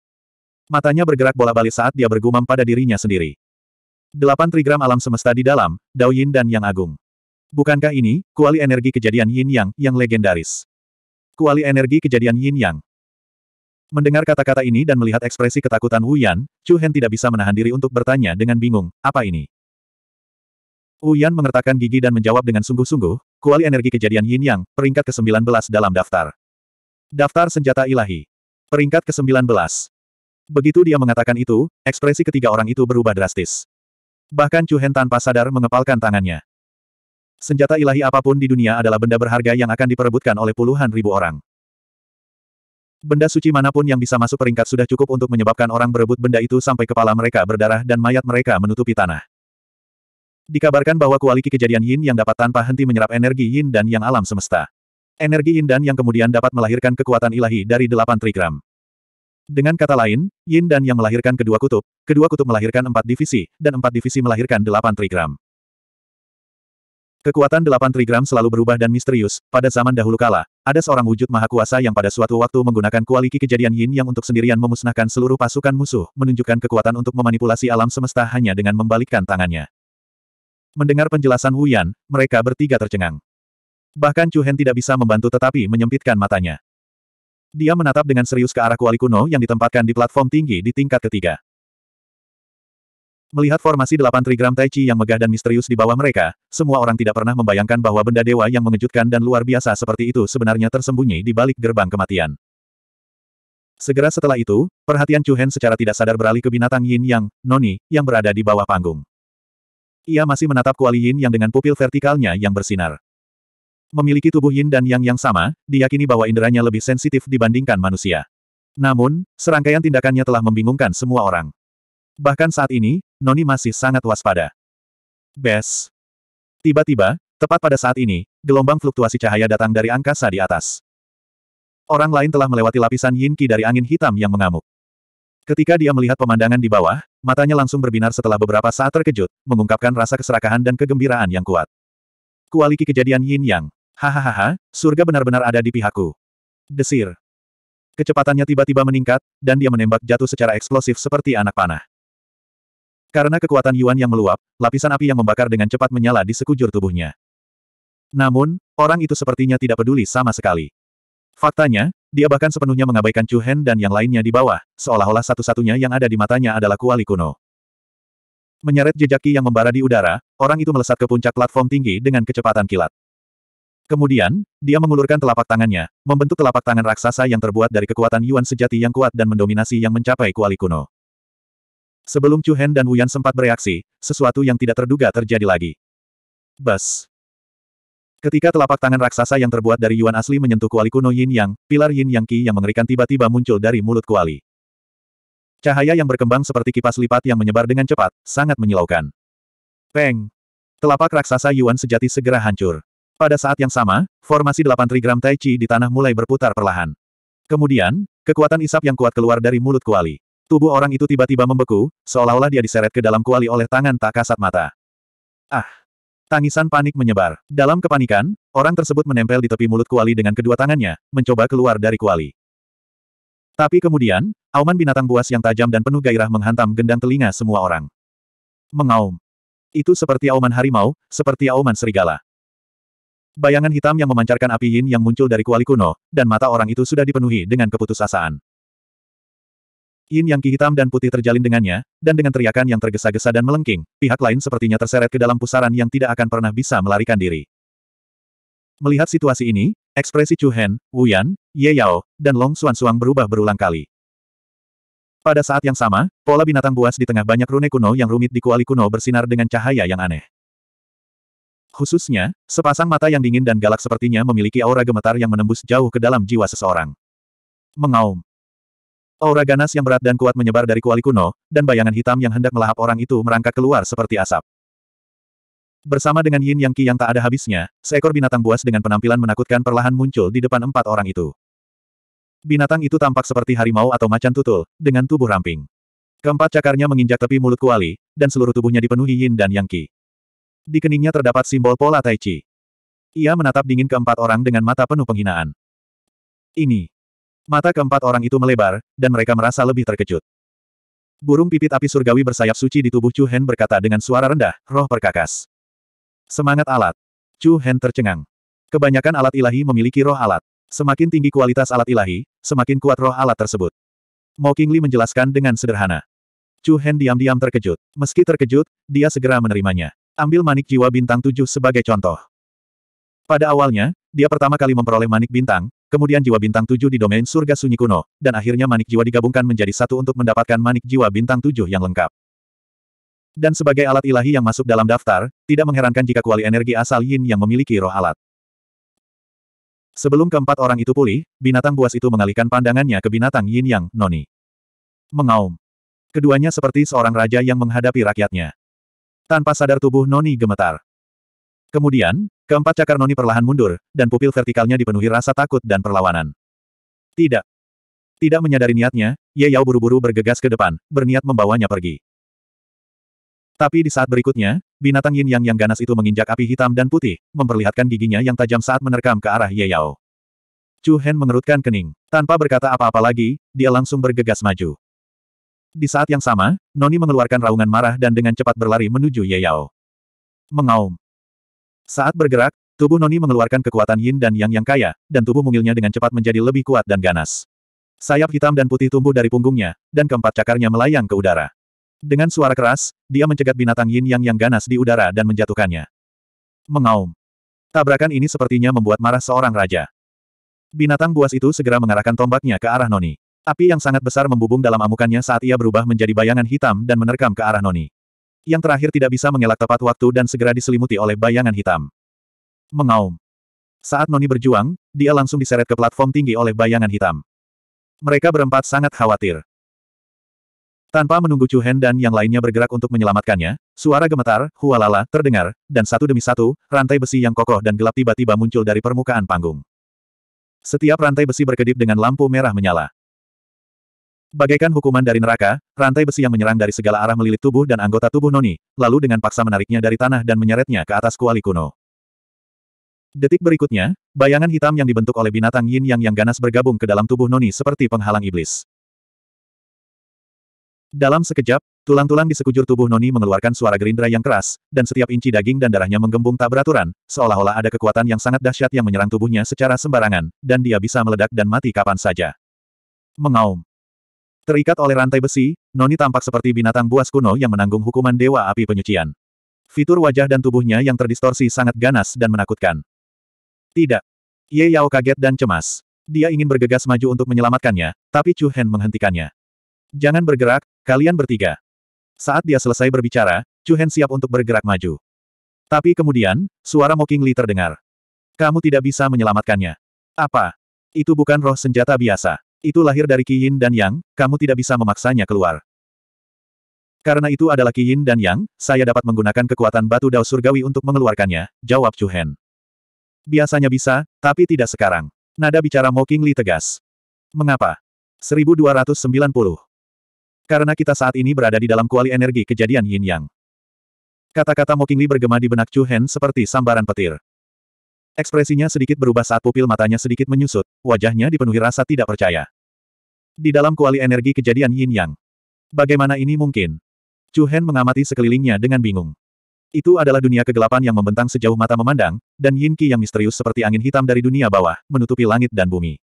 Matanya bergerak bola-balik saat dia bergumam pada dirinya sendiri. Delapan trigram alam semesta di dalam, Dao Yin dan Yang Agung. Bukankah ini, kuali energi kejadian Yin Yang, yang legendaris? Kuali energi kejadian Yin Yang, Mendengar kata-kata ini dan melihat ekspresi ketakutan Wuyan, Yan, Chu Hen tidak bisa menahan diri untuk bertanya dengan bingung, apa ini? Uyan mengertakkan gigi dan menjawab dengan sungguh-sungguh, kuali energi kejadian Yin Yang, peringkat ke-19 dalam daftar. Daftar senjata ilahi. Peringkat ke-19. Begitu dia mengatakan itu, ekspresi ketiga orang itu berubah drastis. Bahkan Chu Hen tanpa sadar mengepalkan tangannya. Senjata ilahi apapun di dunia adalah benda berharga yang akan diperebutkan oleh puluhan ribu orang. Benda suci manapun yang bisa masuk peringkat sudah cukup untuk menyebabkan orang berebut benda itu sampai kepala mereka berdarah dan mayat mereka menutupi tanah. Dikabarkan bahwa kualiki kejadian yin yang dapat tanpa henti menyerap energi yin dan yang alam semesta. Energi yin dan yang kemudian dapat melahirkan kekuatan ilahi dari delapan trigram. Dengan kata lain, yin dan yang melahirkan kedua kutub, kedua kutub melahirkan empat divisi, dan empat divisi melahirkan delapan trigram. Kekuatan delapan trigram selalu berubah dan misterius. Pada zaman dahulu kala, ada seorang wujud maha kuasa yang pada suatu waktu menggunakan kualiki kejadian yin yang untuk sendirian memusnahkan seluruh pasukan musuh, menunjukkan kekuatan untuk memanipulasi alam semesta hanya dengan membalikkan tangannya. Mendengar penjelasan Wu Yan, mereka bertiga tercengang. Bahkan Chu Hen tidak bisa membantu tetapi menyempitkan matanya. Dia menatap dengan serius ke arah kuali kuno yang ditempatkan di platform tinggi di tingkat ketiga. Melihat formasi delapan trigram Tai Chi yang megah dan misterius di bawah mereka, semua orang tidak pernah membayangkan bahwa benda dewa yang mengejutkan dan luar biasa seperti itu sebenarnya tersembunyi di balik gerbang kematian. Segera setelah itu, perhatian Chu Hen secara tidak sadar beralih ke binatang Yin Yang, Noni, yang berada di bawah panggung. Ia masih menatap kuali yin yang dengan pupil vertikalnya yang bersinar. Memiliki tubuh yin dan yang yang sama, diyakini bahwa inderanya lebih sensitif dibandingkan manusia. Namun, serangkaian tindakannya telah membingungkan semua orang. Bahkan saat ini, Noni masih sangat waspada. Bes. Tiba-tiba, tepat pada saat ini, gelombang fluktuasi cahaya datang dari angkasa di atas. Orang lain telah melewati lapisan yin ki dari angin hitam yang mengamuk. Ketika dia melihat pemandangan di bawah, matanya langsung berbinar setelah beberapa saat terkejut, mengungkapkan rasa keserakahan dan kegembiraan yang kuat. Kualiki kejadian yin yang. Hahaha, surga benar-benar ada di pihakku. Desir. Kecepatannya tiba-tiba meningkat, dan dia menembak jatuh secara eksplosif seperti anak panah. Karena kekuatan Yuan yang meluap, lapisan api yang membakar dengan cepat menyala di sekujur tubuhnya. Namun, orang itu sepertinya tidak peduli sama sekali. Faktanya, dia bahkan sepenuhnya mengabaikan Chu Hen dan yang lainnya di bawah, seolah-olah satu-satunya yang ada di matanya adalah kuali kuno. Menyeret jejaki yang membara di udara, orang itu melesat ke puncak platform tinggi dengan kecepatan kilat. Kemudian, dia mengulurkan telapak tangannya, membentuk telapak tangan raksasa yang terbuat dari kekuatan Yuan sejati yang kuat dan mendominasi yang mencapai kuali kuno. Sebelum Chu Hen dan Wuyan sempat bereaksi, sesuatu yang tidak terduga terjadi lagi. Bas! Ketika telapak tangan raksasa yang terbuat dari Yuan asli menyentuh kuali kuno Yin Yang, pilar Yin Yang Qi yang mengerikan tiba-tiba muncul dari mulut kuali. Cahaya yang berkembang seperti kipas lipat yang menyebar dengan cepat, sangat menyilaukan. Peng! Telapak raksasa Yuan sejati segera hancur. Pada saat yang sama, formasi 8 trigram Tai Chi di tanah mulai berputar perlahan. Kemudian, kekuatan isap yang kuat keluar dari mulut kuali. Tubuh orang itu tiba-tiba membeku, seolah-olah dia diseret ke dalam kuali oleh tangan tak kasat mata. Ah! Tangisan panik menyebar. Dalam kepanikan, orang tersebut menempel di tepi mulut kuali dengan kedua tangannya, mencoba keluar dari kuali. Tapi kemudian, auman binatang buas yang tajam dan penuh gairah menghantam gendang telinga semua orang. Mengaum. Itu seperti auman harimau, seperti auman serigala. Bayangan hitam yang memancarkan api yin yang muncul dari kuali kuno, dan mata orang itu sudah dipenuhi dengan keputusasaan. Yin yang hitam dan putih terjalin dengannya, dan dengan teriakan yang tergesa-gesa dan melengking, pihak lain sepertinya terseret ke dalam pusaran yang tidak akan pernah bisa melarikan diri. Melihat situasi ini, ekspresi Chu Hen, Wu Yan, Ye Yao, dan Long Xuan Suang berubah berulang kali. Pada saat yang sama, pola binatang buas di tengah banyak rune kuno yang rumit di kuali kuno bersinar dengan cahaya yang aneh. Khususnya, sepasang mata yang dingin dan galak sepertinya memiliki aura gemetar yang menembus jauh ke dalam jiwa seseorang. Mengaum. Aura ganas yang berat dan kuat menyebar dari kuali kuno, dan bayangan hitam yang hendak melahap orang itu merangkak keluar seperti asap. Bersama dengan yin yang ki yang tak ada habisnya, seekor binatang buas dengan penampilan menakutkan perlahan muncul di depan empat orang itu. Binatang itu tampak seperti harimau atau macan tutul, dengan tubuh ramping. Keempat cakarnya menginjak tepi mulut kuali, dan seluruh tubuhnya dipenuhi yin dan yang ki. Di keningnya terdapat simbol pola tai chi. Ia menatap dingin keempat orang dengan mata penuh penghinaan. Ini, Mata keempat orang itu melebar, dan mereka merasa lebih terkejut. Burung pipit api surgawi bersayap suci di tubuh Chu Hen berkata dengan suara rendah, roh perkakas. Semangat alat. Chu Hen tercengang. Kebanyakan alat ilahi memiliki roh alat. Semakin tinggi kualitas alat ilahi, semakin kuat roh alat tersebut. Mo Qingli menjelaskan dengan sederhana. Chu Hen diam-diam terkejut. Meski terkejut, dia segera menerimanya. Ambil manik jiwa bintang tujuh sebagai contoh. Pada awalnya, dia pertama kali memperoleh manik bintang, kemudian jiwa bintang tujuh di domain surga sunyi kuno, dan akhirnya manik jiwa digabungkan menjadi satu untuk mendapatkan manik jiwa bintang tujuh yang lengkap. Dan sebagai alat ilahi yang masuk dalam daftar, tidak mengherankan jika kuali energi asal Yin yang memiliki roh alat. Sebelum keempat orang itu pulih, binatang buas itu mengalihkan pandangannya ke binatang Yin yang, Noni. Mengaum. Keduanya seperti seorang raja yang menghadapi rakyatnya. Tanpa sadar tubuh Noni gemetar. Kemudian, Keempat cakar noni perlahan mundur, dan pupil vertikalnya dipenuhi rasa takut dan perlawanan. Tidak. Tidak menyadari niatnya, Ye Yao buru-buru bergegas ke depan, berniat membawanya pergi. Tapi di saat berikutnya, binatang yin yang yang ganas itu menginjak api hitam dan putih, memperlihatkan giginya yang tajam saat menerkam ke arah Ye Yao. Chu Hen mengerutkan kening. Tanpa berkata apa-apa lagi, dia langsung bergegas maju. Di saat yang sama, Noni mengeluarkan raungan marah dan dengan cepat berlari menuju Ye Yao. Mengaum. Saat bergerak, tubuh Noni mengeluarkan kekuatan yin dan yang yang kaya, dan tubuh mungilnya dengan cepat menjadi lebih kuat dan ganas. Sayap hitam dan putih tumbuh dari punggungnya, dan keempat cakarnya melayang ke udara. Dengan suara keras, dia mencegat binatang yin yang yang ganas di udara dan menjatuhkannya. Mengaum. Tabrakan ini sepertinya membuat marah seorang raja. Binatang buas itu segera mengarahkan tombaknya ke arah Noni. Api yang sangat besar membubung dalam amukannya saat ia berubah menjadi bayangan hitam dan menerkam ke arah Noni. Yang terakhir tidak bisa mengelak tepat waktu dan segera diselimuti oleh bayangan hitam. Mengaum. Saat Noni berjuang, dia langsung diseret ke platform tinggi oleh bayangan hitam. Mereka berempat sangat khawatir. Tanpa menunggu Chu Hen dan yang lainnya bergerak untuk menyelamatkannya, suara gemetar, hualala, terdengar, dan satu demi satu, rantai besi yang kokoh dan gelap tiba-tiba muncul dari permukaan panggung. Setiap rantai besi berkedip dengan lampu merah menyala. Bagaikan hukuman dari neraka, rantai besi yang menyerang dari segala arah melilit tubuh dan anggota tubuh Noni, lalu dengan paksa menariknya dari tanah dan menyeretnya ke atas kuali kuno. Detik berikutnya, bayangan hitam yang dibentuk oleh binatang yin yang yang ganas bergabung ke dalam tubuh Noni seperti penghalang iblis. Dalam sekejap, tulang-tulang di sekujur tubuh Noni mengeluarkan suara gerindra yang keras, dan setiap inci daging dan darahnya menggembung tak beraturan, seolah-olah ada kekuatan yang sangat dahsyat yang menyerang tubuhnya secara sembarangan, dan dia bisa meledak dan mati kapan saja. Mengaum. Terikat oleh rantai besi, Noni tampak seperti binatang buas kuno yang menanggung hukuman Dewa Api Penyucian. Fitur wajah dan tubuhnya yang terdistorsi sangat ganas dan menakutkan. Tidak. Ye Yao kaget dan cemas. Dia ingin bergegas maju untuk menyelamatkannya, tapi Chu Hen menghentikannya. Jangan bergerak, kalian bertiga. Saat dia selesai berbicara, Chu Hen siap untuk bergerak maju. Tapi kemudian, suara Mocking Li terdengar. Kamu tidak bisa menyelamatkannya. Apa? Itu bukan roh senjata biasa. Itu lahir dari Qi Yin dan Yang, kamu tidak bisa memaksanya keluar. Karena itu adalah Qi Yin dan Yang, saya dapat menggunakan kekuatan batu dao surgawi untuk mengeluarkannya, jawab Chu Hen. Biasanya bisa, tapi tidak sekarang. Nada bicara Mo Li tegas. Mengapa? 1290. Karena kita saat ini berada di dalam kuali energi kejadian Yin Yang. Kata-kata Mo Li bergema di benak Chu Hen seperti sambaran petir. Ekspresinya sedikit berubah saat pupil matanya sedikit menyusut, wajahnya dipenuhi rasa tidak percaya. Di dalam kuali energi kejadian yin yang. Bagaimana ini mungkin? Chu Hen mengamati sekelilingnya dengan bingung. Itu adalah dunia kegelapan yang membentang sejauh mata memandang, dan yin qi yang misterius seperti angin hitam dari dunia bawah, menutupi langit dan bumi.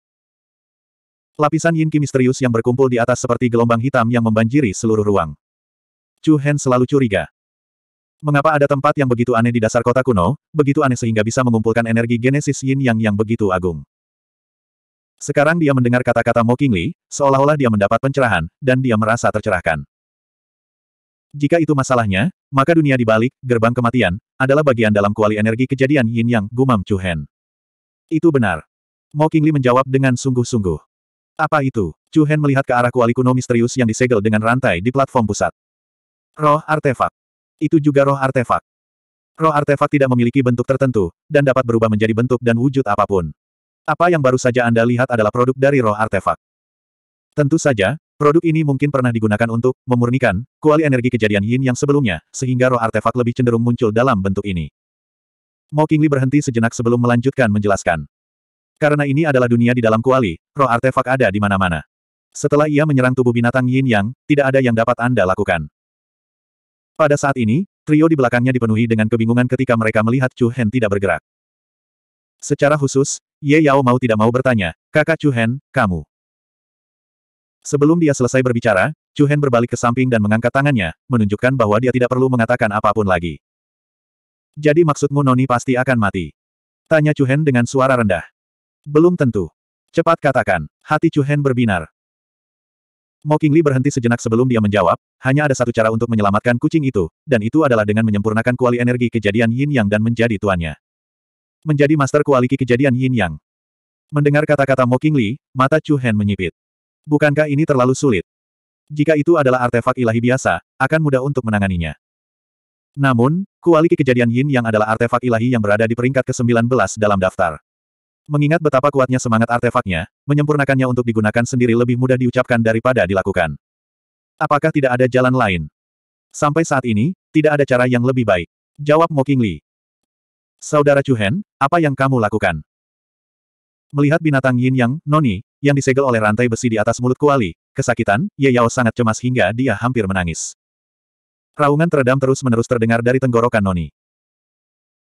Lapisan yin qi misterius yang berkumpul di atas seperti gelombang hitam yang membanjiri seluruh ruang. Chu Hen selalu curiga. Mengapa ada tempat yang begitu aneh di dasar kota kuno, begitu aneh sehingga bisa mengumpulkan energi genesis yin yang yang begitu agung? Sekarang dia mendengar kata-kata Mo Qingli, seolah-olah dia mendapat pencerahan, dan dia merasa tercerahkan. Jika itu masalahnya, maka dunia di balik, gerbang kematian, adalah bagian dalam kuali energi kejadian yin yang, gumam Chu Hen. Itu benar. Mo Qingli menjawab dengan sungguh-sungguh. Apa itu? Chu Hen melihat ke arah kuali kuno misterius yang disegel dengan rantai di platform pusat. Roh artefak. Itu juga roh artefak. Roh artefak tidak memiliki bentuk tertentu, dan dapat berubah menjadi bentuk dan wujud apapun. Apa yang baru saja Anda lihat adalah produk dari roh artefak. Tentu saja, produk ini mungkin pernah digunakan untuk memurnikan kuali energi kejadian yin yang sebelumnya, sehingga roh artefak lebih cenderung muncul dalam bentuk ini. Mo Qingli berhenti sejenak sebelum melanjutkan menjelaskan. Karena ini adalah dunia di dalam kuali, roh artefak ada di mana-mana. Setelah ia menyerang tubuh binatang yin yang, tidak ada yang dapat Anda lakukan. Pada saat ini, trio di belakangnya dipenuhi dengan kebingungan ketika mereka melihat Chu Hen tidak bergerak. Secara khusus, Ye Yao mau tidak mau bertanya, kakak Chu Hen, kamu. Sebelum dia selesai berbicara, Chu Hen berbalik ke samping dan mengangkat tangannya, menunjukkan bahwa dia tidak perlu mengatakan apapun lagi. Jadi maksudmu Noni pasti akan mati? Tanya Chu Hen dengan suara rendah. Belum tentu. Cepat katakan, hati Chu Hen berbinar. Mo berhenti sejenak sebelum dia menjawab, hanya ada satu cara untuk menyelamatkan kucing itu, dan itu adalah dengan menyempurnakan kuali energi kejadian Yin Yang dan menjadi tuannya. Menjadi master kuali kejadian Yin Yang. Mendengar kata-kata Mo mata Chu Hen menyipit. Bukankah ini terlalu sulit? Jika itu adalah artefak ilahi biasa, akan mudah untuk menanganinya. Namun, kuali kejadian Yin Yang adalah artefak ilahi yang berada di peringkat ke-19 dalam daftar. Mengingat betapa kuatnya semangat artefaknya, menyempurnakannya untuk digunakan sendiri lebih mudah diucapkan daripada dilakukan. Apakah tidak ada jalan lain? Sampai saat ini, tidak ada cara yang lebih baik. Jawab Mo Qingli. Saudara Chuhen, apa yang kamu lakukan? Melihat binatang yin yang, noni, yang disegel oleh rantai besi di atas mulut kuali, kesakitan, Ye Yao sangat cemas hingga dia hampir menangis. Raungan teredam terus-menerus terdengar dari tenggorokan noni.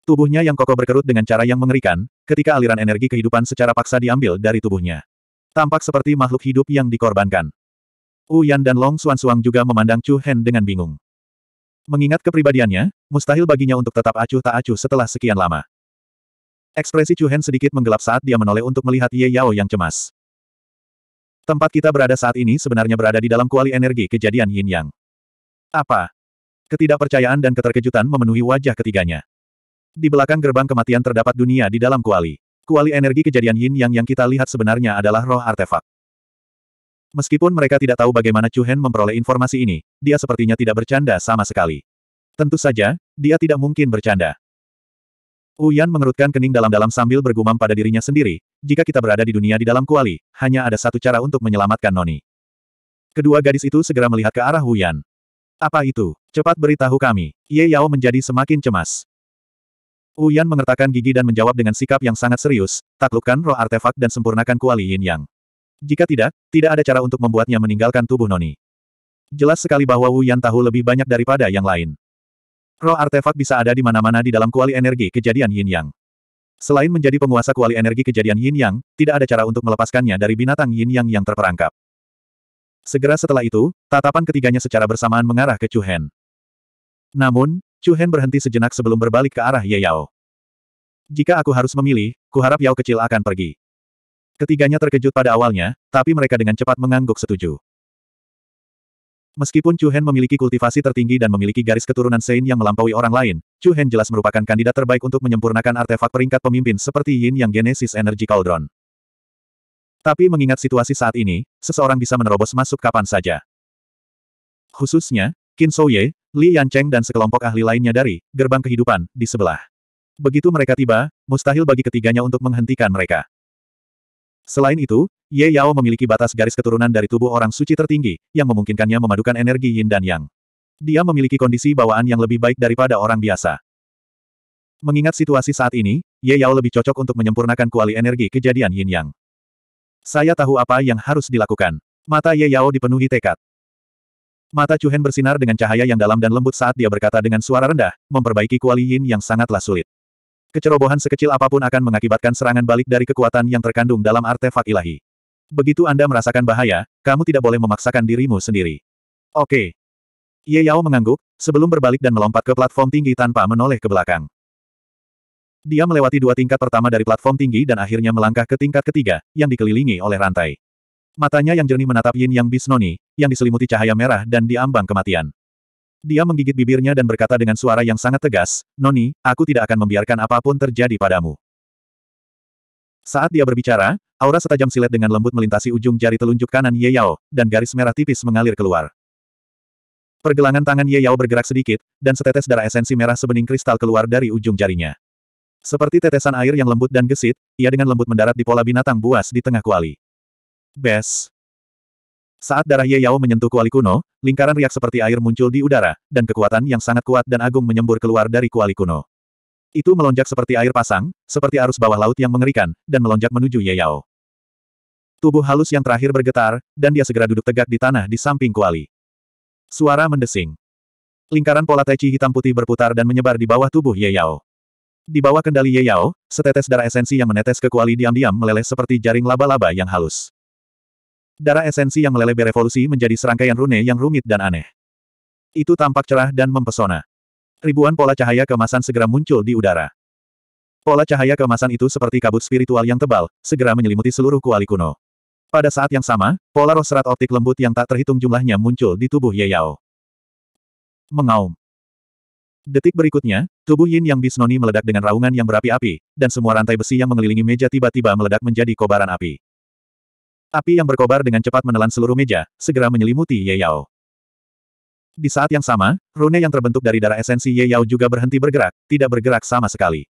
Tubuhnya yang kokoh berkerut dengan cara yang mengerikan, ketika aliran energi kehidupan secara paksa diambil dari tubuhnya. Tampak seperti makhluk hidup yang dikorbankan. Uyan dan Long Suan Suang juga memandang Chu Hen dengan bingung. Mengingat kepribadiannya, mustahil baginya untuk tetap acuh tak acuh setelah sekian lama. Ekspresi Chu Hen sedikit menggelap saat dia menoleh untuk melihat Ye Yao yang cemas. Tempat kita berada saat ini sebenarnya berada di dalam kuali energi kejadian Yin Yang. Apa? Ketidakpercayaan dan keterkejutan memenuhi wajah ketiganya. Di belakang gerbang kematian terdapat dunia di dalam kuali. Kuali energi kejadian yin yang yang kita lihat sebenarnya adalah roh artefak. Meskipun mereka tidak tahu bagaimana Chu Hen memperoleh informasi ini, dia sepertinya tidak bercanda sama sekali. Tentu saja, dia tidak mungkin bercanda. Uyan mengerutkan kening dalam-dalam sambil bergumam pada dirinya sendiri, jika kita berada di dunia di dalam kuali, hanya ada satu cara untuk menyelamatkan Noni. Kedua gadis itu segera melihat ke arah Uyan. Apa itu? Cepat beritahu kami. Ye Yao menjadi semakin cemas. Uyan mengertakkan gigi dan menjawab dengan sikap yang sangat serius, taklukkan roh artefak dan sempurnakan kuali yin yang. Jika tidak, tidak ada cara untuk membuatnya meninggalkan tubuh Noni. Jelas sekali bahwa Uyan tahu lebih banyak daripada yang lain. Roh artefak bisa ada di mana-mana di dalam kuali energi kejadian yin yang. Selain menjadi penguasa kuali energi kejadian yin yang, tidak ada cara untuk melepaskannya dari binatang yin yang yang terperangkap. Segera setelah itu, tatapan ketiganya secara bersamaan mengarah ke Chu Hen. Namun, Chu Hen berhenti sejenak sebelum berbalik ke arah Ye Yao. Jika aku harus memilih, kuharap Yao kecil akan pergi. Ketiganya terkejut pada awalnya, tapi mereka dengan cepat mengangguk setuju. Meskipun Chu Hen memiliki kultivasi tertinggi dan memiliki garis keturunan Sein yang melampaui orang lain, Chu Hen jelas merupakan kandidat terbaik untuk menyempurnakan artefak peringkat pemimpin seperti Yin Yang Genesis Energy Cauldron. Tapi mengingat situasi saat ini, seseorang bisa menerobos masuk kapan saja. Khususnya, Qin Shouye, Li Yancheng dan sekelompok ahli lainnya dari gerbang kehidupan di sebelah. Begitu mereka tiba, mustahil bagi ketiganya untuk menghentikan mereka. Selain itu, Ye Yao memiliki batas garis keturunan dari tubuh orang suci tertinggi, yang memungkinkannya memadukan energi yin dan yang. Dia memiliki kondisi bawaan yang lebih baik daripada orang biasa. Mengingat situasi saat ini, Ye Yao lebih cocok untuk menyempurnakan kuali energi kejadian yin yang. Saya tahu apa yang harus dilakukan. Mata Ye Yao dipenuhi tekad. Mata Hen bersinar dengan cahaya yang dalam dan lembut saat dia berkata dengan suara rendah, memperbaiki kuali yin yang sangatlah sulit. Kecerobohan sekecil apapun akan mengakibatkan serangan balik dari kekuatan yang terkandung dalam artefak ilahi. Begitu Anda merasakan bahaya, kamu tidak boleh memaksakan dirimu sendiri. Oke. Ye Yao mengangguk, sebelum berbalik dan melompat ke platform tinggi tanpa menoleh ke belakang. Dia melewati dua tingkat pertama dari platform tinggi dan akhirnya melangkah ke tingkat ketiga, yang dikelilingi oleh rantai. Matanya yang jernih menatap Yin Yang Bisnoni, yang diselimuti cahaya merah dan diambang kematian. Dia menggigit bibirnya dan berkata dengan suara yang sangat tegas, Noni, aku tidak akan membiarkan apapun terjadi padamu. Saat dia berbicara, aura setajam silet dengan lembut melintasi ujung jari telunjuk kanan Ye Yao, dan garis merah tipis mengalir keluar. Pergelangan tangan Ye Yao bergerak sedikit, dan setetes darah esensi merah sebening kristal keluar dari ujung jarinya. Seperti tetesan air yang lembut dan gesit, ia dengan lembut mendarat di pola binatang buas di tengah kuali. Bes. Saat darah Ye Yao menyentuh kuali kuno, lingkaran riak seperti air muncul di udara, dan kekuatan yang sangat kuat dan agung menyembur keluar dari kuali kuno. Itu melonjak seperti air pasang, seperti arus bawah laut yang mengerikan, dan melonjak menuju Ye Yao. Tubuh halus yang terakhir bergetar, dan dia segera duduk tegak di tanah di samping kuali. Suara mendesing. Lingkaran pola teci hitam putih berputar dan menyebar di bawah tubuh Ye Yao. Di bawah kendali Ye Yao, setetes darah esensi yang menetes ke kuali diam-diam meleleh seperti jaring laba-laba yang halus. Darah esensi yang meleleh berevolusi menjadi serangkaian rune yang rumit dan aneh. Itu tampak cerah dan mempesona. Ribuan pola cahaya kemasan segera muncul di udara. Pola cahaya kemasan itu seperti kabut spiritual yang tebal, segera menyelimuti seluruh kuali kuno. Pada saat yang sama, pola roh serat optik lembut yang tak terhitung jumlahnya muncul di tubuh Ye Yao. Mengaum. Detik berikutnya, tubuh Yin yang bisnoni meledak dengan raungan yang berapi-api, dan semua rantai besi yang mengelilingi meja tiba-tiba meledak menjadi kobaran api. Api yang berkobar dengan cepat menelan seluruh meja, segera menyelimuti Ye Yao. Di saat yang sama, rune yang terbentuk dari darah esensi Ye Yao juga berhenti bergerak, tidak bergerak sama sekali.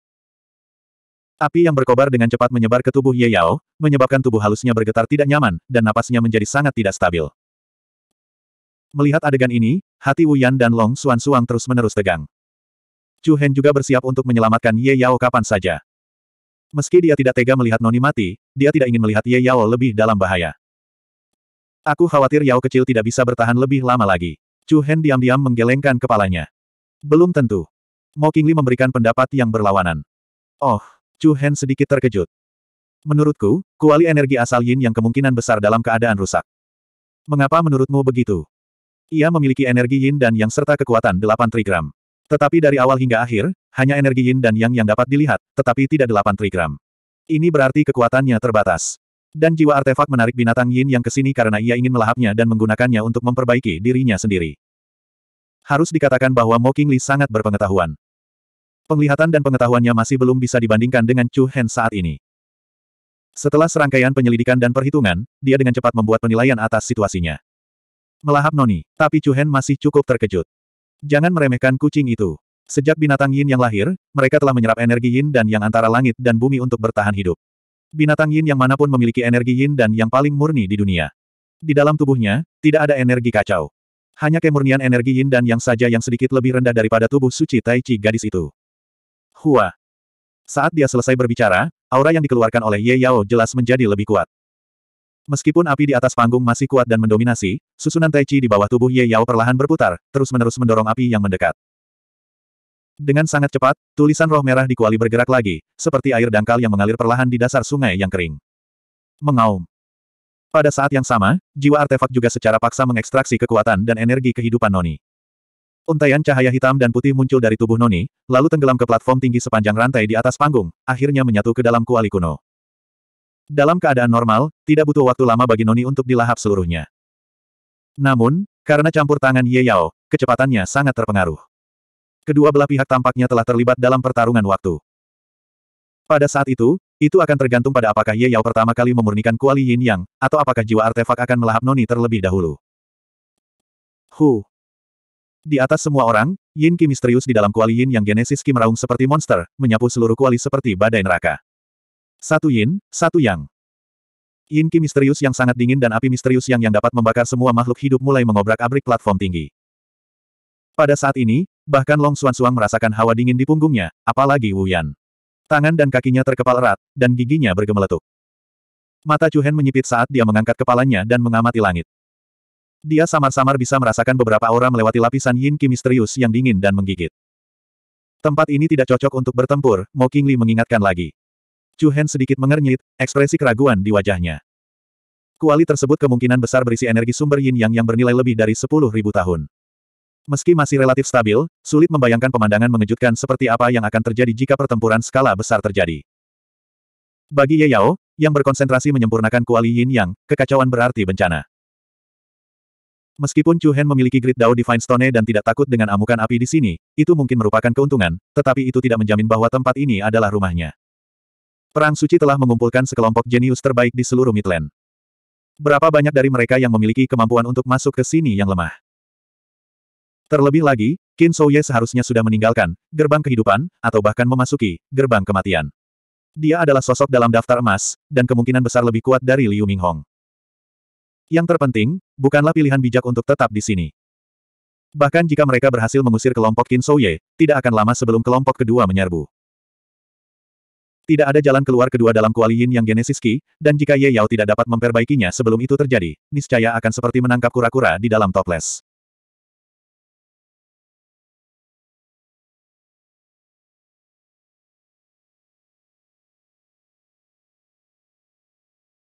Api yang berkobar dengan cepat menyebar ke tubuh Ye Yao, menyebabkan tubuh halusnya bergetar tidak nyaman, dan napasnya menjadi sangat tidak stabil. Melihat adegan ini, hati Wu Yan dan Long Xuan Suang terus-menerus tegang. Chu Hen juga bersiap untuk menyelamatkan Ye Yao kapan saja. Meski dia tidak tega melihat Noni mati, dia tidak ingin melihat Ye Yao lebih dalam bahaya. Aku khawatir Yao kecil tidak bisa bertahan lebih lama lagi. Chu Hen diam-diam menggelengkan kepalanya. Belum tentu. Mo Qingli memberikan pendapat yang berlawanan. Oh, Chu Hen sedikit terkejut. Menurutku, kuali energi asal Yin yang kemungkinan besar dalam keadaan rusak. Mengapa menurutmu begitu? Ia memiliki energi Yin dan Yang serta kekuatan 8 trigram. Tetapi dari awal hingga akhir, hanya energi yin dan yang yang dapat dilihat, tetapi tidak delapan trigram. Ini berarti kekuatannya terbatas. Dan jiwa artefak menarik binatang yin yang ke sini karena ia ingin melahapnya dan menggunakannya untuk memperbaiki dirinya sendiri. Harus dikatakan bahwa Mo Qingli sangat berpengetahuan. Penglihatan dan pengetahuannya masih belum bisa dibandingkan dengan Chu Hen saat ini. Setelah serangkaian penyelidikan dan perhitungan, dia dengan cepat membuat penilaian atas situasinya. Melahap Noni, tapi Chu Hen masih cukup terkejut. Jangan meremehkan kucing itu. Sejak binatang yin yang lahir, mereka telah menyerap energi yin dan yang antara langit dan bumi untuk bertahan hidup. Binatang yin yang manapun memiliki energi yin dan yang paling murni di dunia. Di dalam tubuhnya, tidak ada energi kacau. Hanya kemurnian energi yin dan yang saja yang sedikit lebih rendah daripada tubuh suci Tai Chi gadis itu. Hua. Saat dia selesai berbicara, aura yang dikeluarkan oleh Ye Yao jelas menjadi lebih kuat. Meskipun api di atas panggung masih kuat dan mendominasi, susunan Tai Chi di bawah tubuh Ye Yao perlahan berputar, terus-menerus mendorong api yang mendekat. Dengan sangat cepat, tulisan roh merah di kuali bergerak lagi, seperti air dangkal yang mengalir perlahan di dasar sungai yang kering. Mengaum. Pada saat yang sama, jiwa artefak juga secara paksa mengekstraksi kekuatan dan energi kehidupan Noni. Untaian cahaya hitam dan putih muncul dari tubuh Noni, lalu tenggelam ke platform tinggi sepanjang rantai di atas panggung, akhirnya menyatu ke dalam kuali kuno. Dalam keadaan normal, tidak butuh waktu lama bagi Noni untuk dilahap seluruhnya. Namun, karena campur tangan Ye Yao, kecepatannya sangat terpengaruh. Kedua belah pihak tampaknya telah terlibat dalam pertarungan waktu. Pada saat itu, itu akan tergantung pada apakah Ye Yao pertama kali memurnikan kuali Yin Yang, atau apakah jiwa artefak akan melahap Noni terlebih dahulu. Hu. Di atas semua orang, Yin Ki misterius di dalam kuali Yin yang genesis Ki meraung seperti monster, menyapu seluruh kuali seperti badai neraka. Satu yin, satu yang. Yin Qi misterius yang sangat dingin dan api misterius yang yang dapat membakar semua makhluk hidup mulai mengobrak-abrik platform tinggi. Pada saat ini, bahkan Long Xuan Xuan merasakan hawa dingin di punggungnya, apalagi Wu Yan. Tangan dan kakinya terkepal erat, dan giginya bergemeletuk. Mata Chuhen menyipit saat dia mengangkat kepalanya dan mengamati langit. Dia samar-samar bisa merasakan beberapa aura melewati lapisan Yin Qi misterius yang dingin dan menggigit. Tempat ini tidak cocok untuk bertempur, Mo Qingli mengingatkan lagi. Chu Hen sedikit mengernyit, ekspresi keraguan di wajahnya. Kuali tersebut kemungkinan besar berisi energi sumber yin yang yang bernilai lebih dari 10.000 tahun. Meski masih relatif stabil, sulit membayangkan pemandangan mengejutkan seperti apa yang akan terjadi jika pertempuran skala besar terjadi. Bagi Ye Yao, yang berkonsentrasi menyempurnakan kuali yin yang, kekacauan berarti bencana. Meskipun Chu Hen memiliki grid Dao Divine Stone dan tidak takut dengan amukan api di sini, itu mungkin merupakan keuntungan, tetapi itu tidak menjamin bahwa tempat ini adalah rumahnya. Perang Suci telah mengumpulkan sekelompok jenius terbaik di seluruh Midland. Berapa banyak dari mereka yang memiliki kemampuan untuk masuk ke sini yang lemah? Terlebih lagi, Qin Souye seharusnya sudah meninggalkan gerbang kehidupan, atau bahkan memasuki gerbang kematian. Dia adalah sosok dalam daftar emas, dan kemungkinan besar lebih kuat dari Liu Minghong. Yang terpenting, bukanlah pilihan bijak untuk tetap di sini. Bahkan jika mereka berhasil mengusir kelompok Qin Souye, tidak akan lama sebelum kelompok kedua menyerbu. Tidak ada jalan keluar kedua dalam yin yang genesis ki, dan jika Ye Yao tidak dapat memperbaikinya sebelum itu terjadi, niscaya akan seperti menangkap kura-kura di dalam toples.